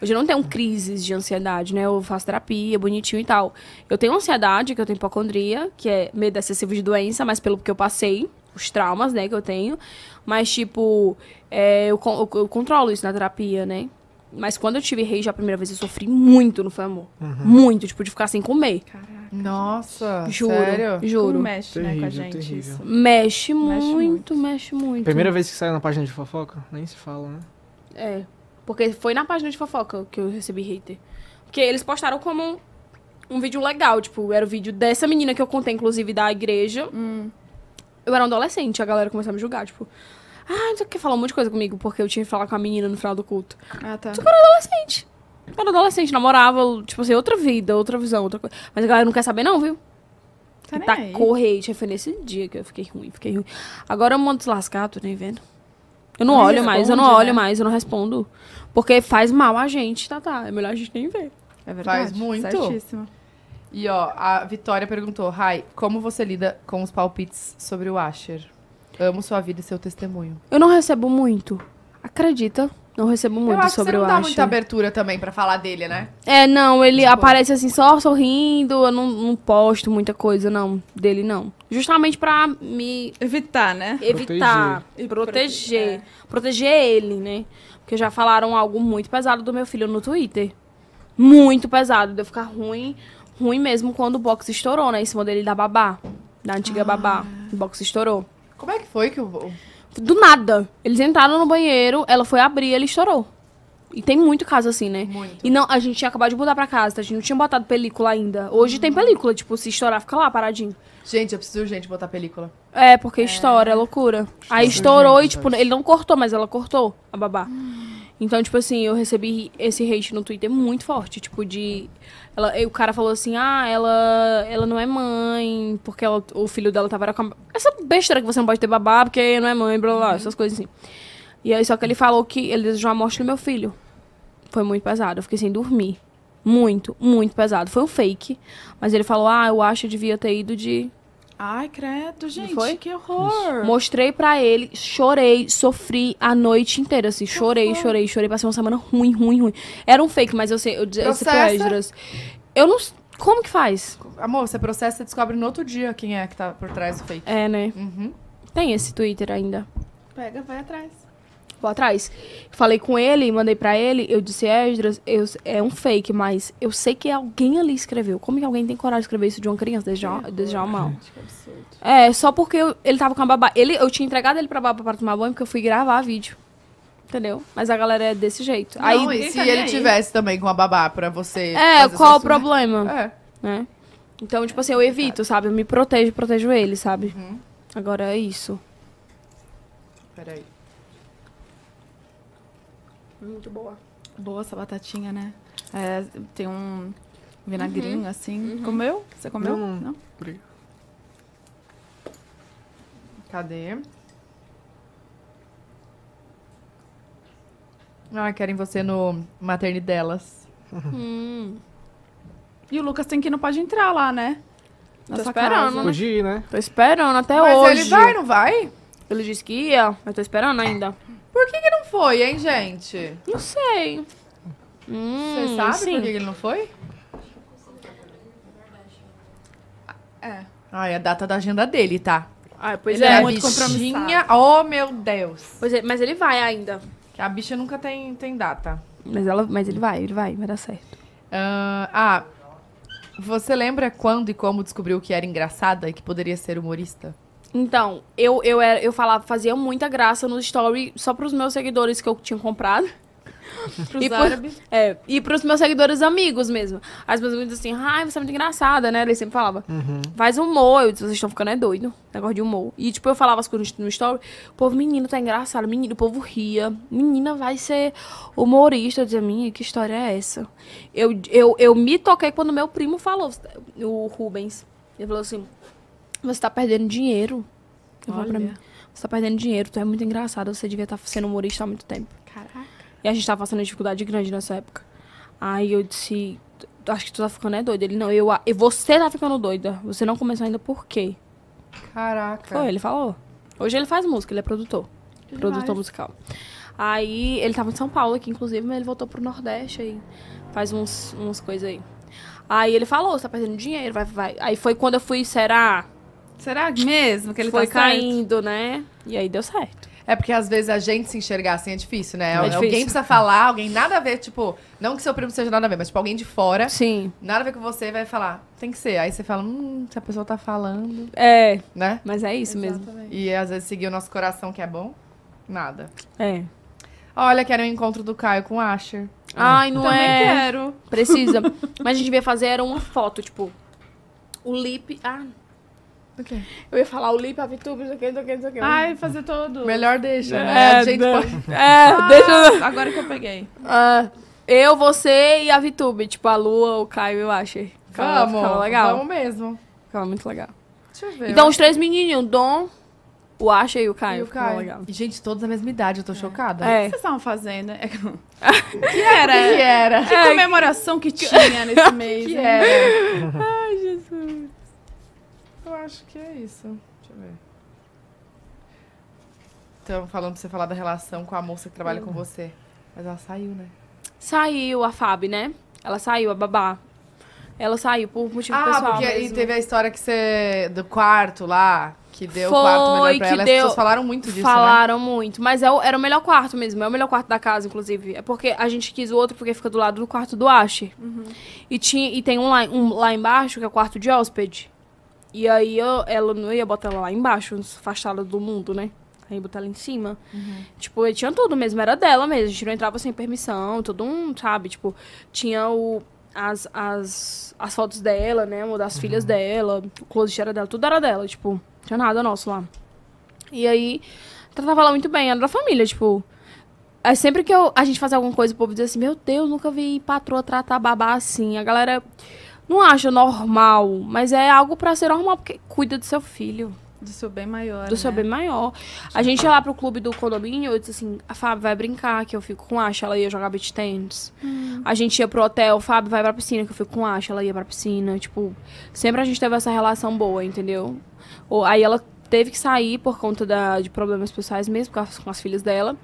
Hoje eu não tenho crises de ansiedade, né? Eu faço terapia, bonitinho e tal. Eu tenho ansiedade, que eu tenho hipocondria, que é medo excessivo de doença, mas pelo que eu passei, os traumas, né, que eu tenho. Mas, tipo, é, eu, eu, eu, controlo isso na terapia, né? Mas quando eu tive rage a primeira vez, eu sofri muito, não foi amor? Uhum. Muito, tipo, de ficar sem comer. Caraca. Nossa, juro, sério? Juro. Como mexe, terrível, né, com a gente isso. Mexe, mexe muito, muito, mexe muito. Primeira vez que saiu na página de fofoca? Nem se fala, né? É. Porque foi na página de fofoca que eu recebi hater. Porque eles postaram como um, um vídeo legal, tipo, era o vídeo dessa menina que eu contei, inclusive, da igreja. Hum. Eu era um adolescente, a galera começou a me julgar, tipo. Ah, o que falar um monte de coisa comigo, porque eu tinha que falar com a menina no final do culto. Ah, tá. Só que eu era adolescente. Eu era adolescente, namorava, tipo assim, outra vida, outra visão, outra coisa. Mas a galera não quer saber, não, viu? Tá, tá e Foi nesse dia que eu fiquei ruim, fiquei ruim. Agora eu mando deslascar, tô nem vendo. Eu não, não olho responde, mais, eu não né? olho mais, eu não respondo. Porque faz mal a gente, tá, tá. É melhor a gente nem ver. É verdade. Faz muito. Certíssimo. E ó, a Vitória perguntou: Rai, como você lida com os palpites sobre o Asher? Amo sua vida e seu testemunho. Eu não recebo muito. Acredita? Não recebo muito eu acho sobre que não dá muita abertura também para falar dele, né? É, não, ele tipo... aparece assim só sorrindo, eu não, não, posto muita coisa não dele não. Justamente para me evitar, né? Evitar, proteger, proteger, é. proteger ele, né? Porque já falaram algo muito pesado do meu filho no Twitter. Muito pesado, deu ficar ruim, ruim mesmo quando o box estourou, né, em cima dele da babá, da antiga ah. babá. O box estourou. Como é que foi que o do nada. Eles entraram no banheiro, ela foi abrir, ele estourou. E tem muito caso assim, né? Muito. E não, a gente tinha acabado de mudar pra casa, a gente não tinha botado película ainda. Hoje uhum. tem película, tipo, se estourar, fica lá paradinho. Gente, eu preciso urgente botar película. É, porque é. estoura, é loucura. Preciso Aí estourou urgente, e, tipo, ele não cortou, mas ela cortou a babá. Hum. Então, tipo assim, eu recebi esse hate no Twitter muito forte, tipo, de. Ela, o cara falou assim: ah, ela, ela não é mãe, porque ela, o filho dela tava com. Essa besteira que você não pode ter babá, porque não é mãe, blá blá, uhum. essas coisas assim. E aí, só que ele falou que ele desejou a morte do meu filho. Foi muito pesado, eu fiquei sem dormir. Muito, muito pesado. Foi um fake. Mas ele falou: ah, eu acho que eu devia ter ido de Ai, credo, gente, foi? que horror. Mostrei para ele, chorei, sofri a noite inteira, assim, que chorei, horror. chorei, chorei, passei uma semana ruim, ruim, ruim. Era um fake, mas eu sei, eu disse Juras. Eu não. Como que faz? Amor, você processa e descobre no outro dia quem é que tá por trás do fake. É, né? Uhum. Tem esse Twitter ainda. Pega, vai atrás tempo atrás. Falei com ele, mandei para ele, eu disse, é, Esdras, eu, é um fake, mas eu sei que alguém ali escreveu. Como que alguém tem coragem de escrever isso de uma criança desde, é, desde mal? É, só porque eu, ele tava com a babá. Ele, eu tinha entregado ele pra babá pra tomar banho, porque eu fui gravar vídeo. Entendeu? Mas a galera é desse jeito. Não, aí, e se tá ele aí? tivesse também com a babá pra você. É, qual o problema? É. Né? Então, tipo assim, eu evito, sabe? Eu me protejo, protejo ele, sabe? Uhum. Agora é isso. Peraí. Muito boa. Boa essa batatinha, né? É, tem um vinagrinho uhum. assim. Uhum. Comeu? Você comeu? Não. Não? Cadê? Ah, querem você no maternidade hum. E o Lucas tem que ir Pode Entrar lá, né? Na tô esperando. né? Tô esperando até mas hoje. Mas ele vai, não vai? Ele disse que ia, mas tô esperando ainda. Por que, que não foi, hein, gente? Não sei. Você hum, sabe sim. por que ele não foi? Ah, é. Ah, é a data da agenda dele, tá? Ah, pois ele é, é muito compromissado. Oh, meu Deus. Pois é, mas ele vai ainda. A bicha nunca tem, tem data. Mas, ela, mas ele vai, ele vai, vai dar certo. Uh, ah, você lembra quando e como descobriu que era engraçada e que poderia ser humorista? Então, eu, eu, era, eu falava, fazia muita graça no story só pros meus seguidores que eu tinha comprado. pros e árabes. Por, é, e pros meus seguidores amigos mesmo. As pessoas me diziam assim, ai, você é muito engraçada, né? Eles sempre falavam, uhum. faz humor. Eu disse, vocês estão ficando é doido, negócio de humor. E, tipo, eu falava as coisas no story, o povo, menino, tá engraçado, menino, o povo ria. Menina vai ser humorista. Eu dizia, minha, que história é essa? Eu, eu, eu me toquei quando meu primo falou, o Rubens. Ele falou assim, você tá perdendo dinheiro. Eu Olha. pra mim. Você tá perdendo dinheiro, tu é muito engraçado, você devia estar tá sendo humorista há muito tempo. Caraca. E a gente tava passando dificuldade grande nessa época. Aí eu disse, acho que tu tá ficando é doido. Ele, não, eu, eu você tá ficando doida. Você não começou ainda por quê? Caraca. Foi, ele falou. Hoje ele faz música, ele é produtor. Produtor musical. Aí ele tava em São Paulo aqui, inclusive, mas ele voltou pro Nordeste aí. Faz uns, umas coisas aí. Aí ele falou, você tá perdendo dinheiro, vai, vai. Aí foi quando eu fui, será? Será mesmo que ele tá Foi tá caindo, certo? né? E aí deu certo. É porque às vezes a gente se enxergar assim é difícil, né? É alguém difícil. precisa falar, alguém nada a ver, tipo, não que seu primo seja nada a ver, mas tipo, alguém de fora. Sim. Nada a ver com você vai falar, tem que ser. Aí você fala, hum, se a pessoa tá falando. É. Né? Mas é isso Exatamente. mesmo. E às vezes seguir o nosso coração que é bom, nada. É. Olha, era o um encontro do Caio com o Asher. Ai, ah, ah, não Também é. quero. Precisa. mas a gente devia fazer era uma foto, tipo, o lip. Ah, Okay. Eu ia falar o Lipa, Vitube, não sei o que, não sei o que, o que. Ai, fazer todo. Melhor deixa, né? é, A gente né? pode... É, ah, deixa. Agora que eu peguei. Ah, eu, você e a Vitube, tipo a Lua, o Caio e o Asher. Ficava, vamos, ficava legal. Vamos mesmo. Ficava muito legal. Deixa eu ver. Então, os três menininhos, o Dom, o Asha e o Caio. E o Caio. Legal. Gente, todos da mesma idade, eu tô é. chocada. É. O que vocês estavam fazendo? É que era? que era? É. Que comemoração que tinha nesse mês? que era? Ai, Jesus. Eu acho que é isso. Deixa eu ver. Então, falando pra você falar da relação com a moça que trabalha com hum. você. Mas ela saiu, né? Saiu a Fábio, né? Ela saiu, a babá. Ela saiu por motivo ah, pessoal. Ah, porque mesmo. teve a história que você. do quarto lá. Que deu Foi, o quarto melhor pra ela. Deu... As pessoas falaram muito disso. Né? Falaram né? muito. Mas é o, era o melhor quarto mesmo. É o melhor quarto da casa, inclusive. É porque a gente quis o outro porque fica do lado do quarto do Asher. Uhum. E, tinha, e tem um lá, um lá embaixo, que é o quarto de hóspede. E aí eu, ela não ia botar ela lá embaixo, afastada do mundo, né? Aí botar ela em cima. Uhum. Tipo, eu tinha tudo mesmo, era dela mesmo. A gente não entrava sem permissão, todo um, sabe? Tipo, tinha o. As, as, as fotos dela, né? Uma das uhum. filhas dela, o closet era dela, tudo era dela, tipo, tinha nada nosso lá. E aí, tratava ela muito bem, era da família, tipo. É sempre que eu, a gente faz alguma coisa, o povo diz assim, meu Deus, nunca vi patroa tratar babá assim. A galera não acha normal, mas é algo para ser normal, porque cuida do seu filho. Do seu bem maior. Do né? seu bem maior. A gente ia lá pro clube do condomínio, eu disse assim: a Fábio vai brincar, que eu fico com Acha, ela ia jogar beach tênis. Hum. A gente ia pro hotel, Fábio vai pra piscina, que eu fico com Acha, ela ia pra piscina. Tipo, sempre a gente teve essa relação boa, entendeu? Ou, aí ela teve que sair por conta da, de problemas pessoais mesmo, com as, com as filhas dela.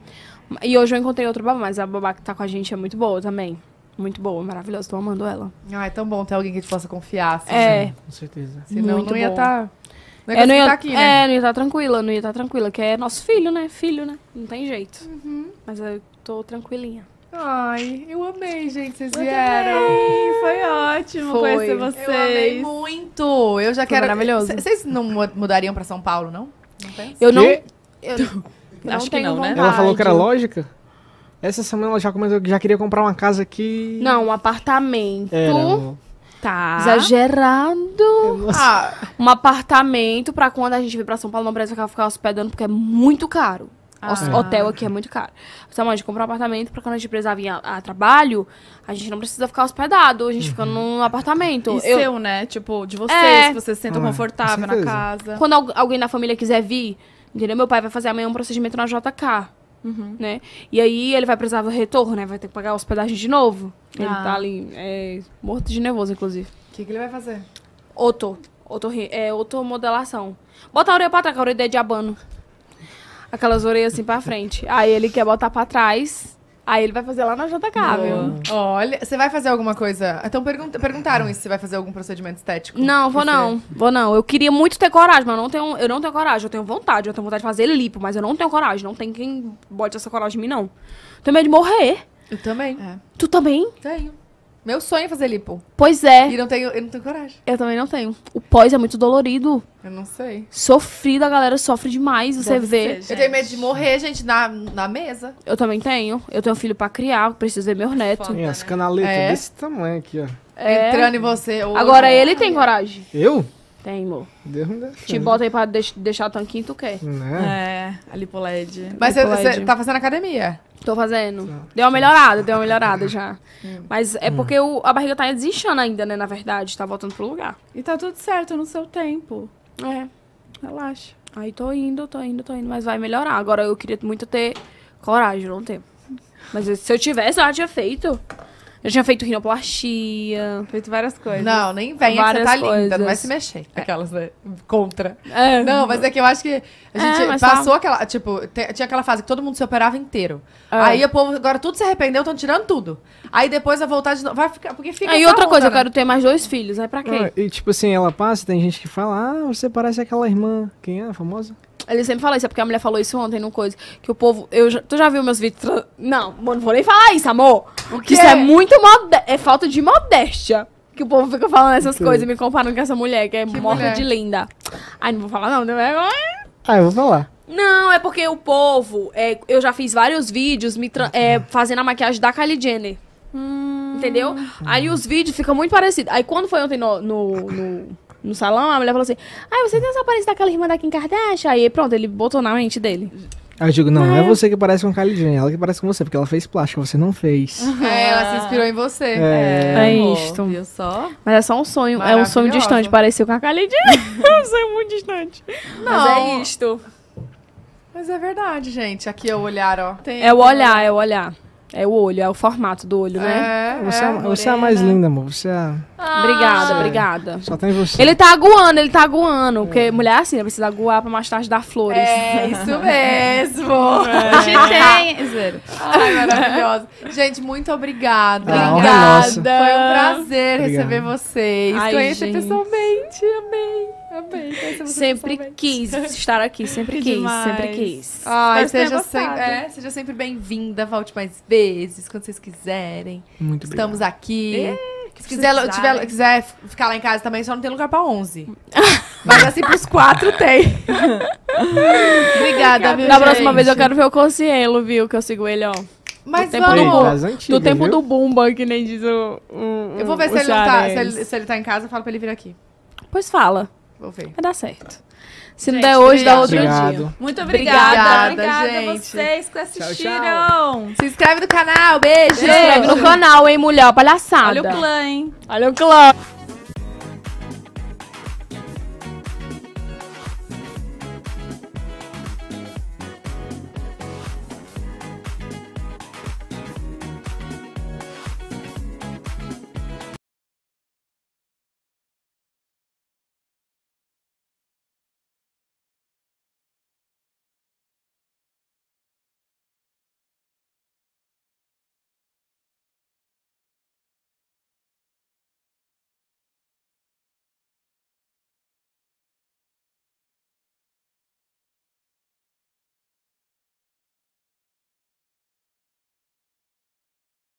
E hoje eu encontrei outra babá, mas a babá que tá com a gente é muito boa também. Muito boa, maravilhosa. Tô amando ela. Ah, é tão bom ter alguém que te possa confiar, assim. É. Né? Com certeza. Senão muito tá- é, não ia estar. Tá... Não ia é, não ia, tá aqui, né? É, não ia estar tá tranquila, não ia estar tá tranquila, que é nosso filho, né? Filho, né? Não tem jeito. Uhum. Mas eu tô tranquilinha. Ai, eu amei, gente. Vocês vieram. foi ótimo foi. conhecer vocês. Eu amei muito. Eu já foi quero. Maravilhoso. Vocês não mudariam pra São Paulo, não? Não pensa? Eu não. Eu... Acho que não, né? Ela falou que era lógica? Essa semana ela já começou já queria comprar uma casa aqui. Não, um apartamento. Era, Tá. Exagerado. Ah, um apartamento pra quando a gente vir pra São Paulo, não precisa ficar hospedando, porque é muito caro. Ah. Hotel aqui é muito caro. Então, a gente compra um apartamento pra quando a gente precisar vir a, a trabalho, a gente não precisa ficar hospedado, a gente fica uhum. num apartamento. E Eu, seu, né? Tipo, de vocês, é... vocês se sentam ah, confortável na casa. Quando alguém da família quiser vir, entendeu? Meu pai vai fazer amanhã um procedimento na JK. Uhum. Né? E aí ele vai precisar do retorno, né? Vai ter que pagar a hospedagem de novo. Ah. Ele tá ali é, morto de nervoso, inclusive. O que, que, ele vai fazer? outro outro é, otomodelação. Bota a orelha pra trás, que a orelha é de abano. Aquelas orelhas assim pra frente. Aí ele quer botar pra trás Aí ele vai fazer lá na JK, viu? Olha, você vai fazer alguma coisa? Então perguntaram isso, se vai fazer algum procedimento estético. Não, vou você... não. Vou não. Eu queria muito ter coragem, mas eu não tenho, eu não tenho coragem. Eu tenho vontade, eu tenho vontade de fazer lipo, mas eu não tenho coragem. Não tem quem bote essa coragem em mim, não. Tenho medo de morrer. Eu também. É. Tu também? Tenho. Meu sonho é fazer lipo. Pois é. E não tenho, eu não tenho coragem. Eu também não tenho. O pós é muito dolorido. Eu não sei. Sofrido, a galera sofre demais, você Deve vê. Ser, eu tenho medo de morrer, gente, na, na mesa. Eu também tenho. Eu tenho um filho pra criar, preciso ver meu neto. Foda, Minhas né? canaletas é. desse tamanho aqui, ó. É. Entrando em você. Agora né? ele tem coragem. Eu? Tem, amor. Deus me dá Te bota aí pra deix deixar o tanquinho, tu quer. Né? É, a lipoled. Mas você tá fazendo academia? Tô fazendo. Tá. Deu uma melhorada, deu uma melhorada já. Hum. Mas é porque o, a barriga tá desinchando ainda, né? Na verdade, tá voltando pro lugar. E tá tudo certo no seu tempo. É. Relaxa. Aí tô indo, tô indo, tô indo. Mas vai melhorar. Agora eu queria muito ter coragem, não tenho. Mas se eu tivesse, eu já tinha feito. Já tinha feito rinoplastia. Feito várias coisas. Não, nem vem, é várias você tá coisas. linda, não vai se mexer. É. Aquelas, né? Contra. É. Não, mas é que eu acho que a é, gente é, passou tá... aquela. Tipo, tinha aquela fase que todo mundo se operava inteiro. É. Aí o povo, agora tudo se arrependeu, estão tirando tudo. Aí depois vai voltar de novo. Vai ficar, porque fica. Aí outra onda, coisa, né? eu quero ter mais dois filhos. Aí pra quê? Ah, e tipo assim, ela passa, tem gente que fala, ah, você parece aquela irmã. Quem é? A famosa? Ele sempre fala isso, é porque a mulher falou isso ontem no coisa. Que o povo. Eu tu já viu meus vídeos. Trans... Não, mano, vou nem falar isso, amor. Porque isso é muito mod... É falta de modéstia. Que o povo fica falando essas coisas e me comparando com essa mulher, que é que morta mulher. de linda. Ai, não vou falar, não, não é? Ah, eu vou falar. Não, é porque o povo. É, eu já fiz vários vídeos me é, fazendo a maquiagem da Kylie Jenner. Hum. Entendeu? Aí os vídeos ficam muito parecidos. Aí quando foi ontem no, no, no no salão, a mulher falou assim: Ah, você tem essa aparência daquela irmã da Kim Kardashian? Aí pronto, ele botou na mente dele. Aí eu digo, não, não é você que parece com Kylie Jenner, é ela que parece com você, porque ela fez plástico, você não fez. É, ela se inspirou em você. É, é, é isto. Viu só? Mas é só um sonho, é um sonho distante, pareceu com a Kylie Jenner. é um sonho muito distante. Não. Mas é isto. Mas é verdade, gente. Aqui é o olhar, ó. Tem é o olhar, é o olhar. É o olho, é o formato do olho, né? É, você, é, é você é a mais linda, amor. Você é... obrigada, ah. obrigada. Só tem você. Ele tá aguando, ele tá aguando. É. Porque mulher é assim, né? precisa aguar pra mais tarde dar flores. É, isso mesmo. É. A gente tem. Zero. Ai, maravilhosa. Gente, muito obrigada. Ah, obrigada. Foi um prazer obrigado. receber vocês. Ai, Conhecer pessoalmente. Amei. Amei, né, sempre quis estar aqui, sempre quis, Demais. sempre quis. Ai, seja, sempre é, seja sempre bem-vinda, volte mais vezes, quando vocês quiserem. Muito Estamos obrigado. aqui. Se quiser, tiver, quiser ficar lá em casa também, só não tem lugar pra 11. Mas assim, pros quatro tem. Obrigada, viu, Na gente. próxima vez eu quero ver o Concielo, viu? Que eu sigo ele, ó. Mas do tempo vamos. Do, é antigas, do tempo do Bumba, que nem diz o. o eu vou ver se ele, tá, se, ele, se ele, tá, em casa, eu falo pra ele vir aqui. Pois fala. Vou ver. Vai dar certo. Se não der hoje, dá outro obrigado. dia. Muito obrigada. Obrigada, obrigada a vocês que assistiram. Tchau, tchau. Se inscreve no canal. Beijo. Se inscreve no canal, hein, mulher. Palhaçada. Olha o clã, hein. Olha o clã.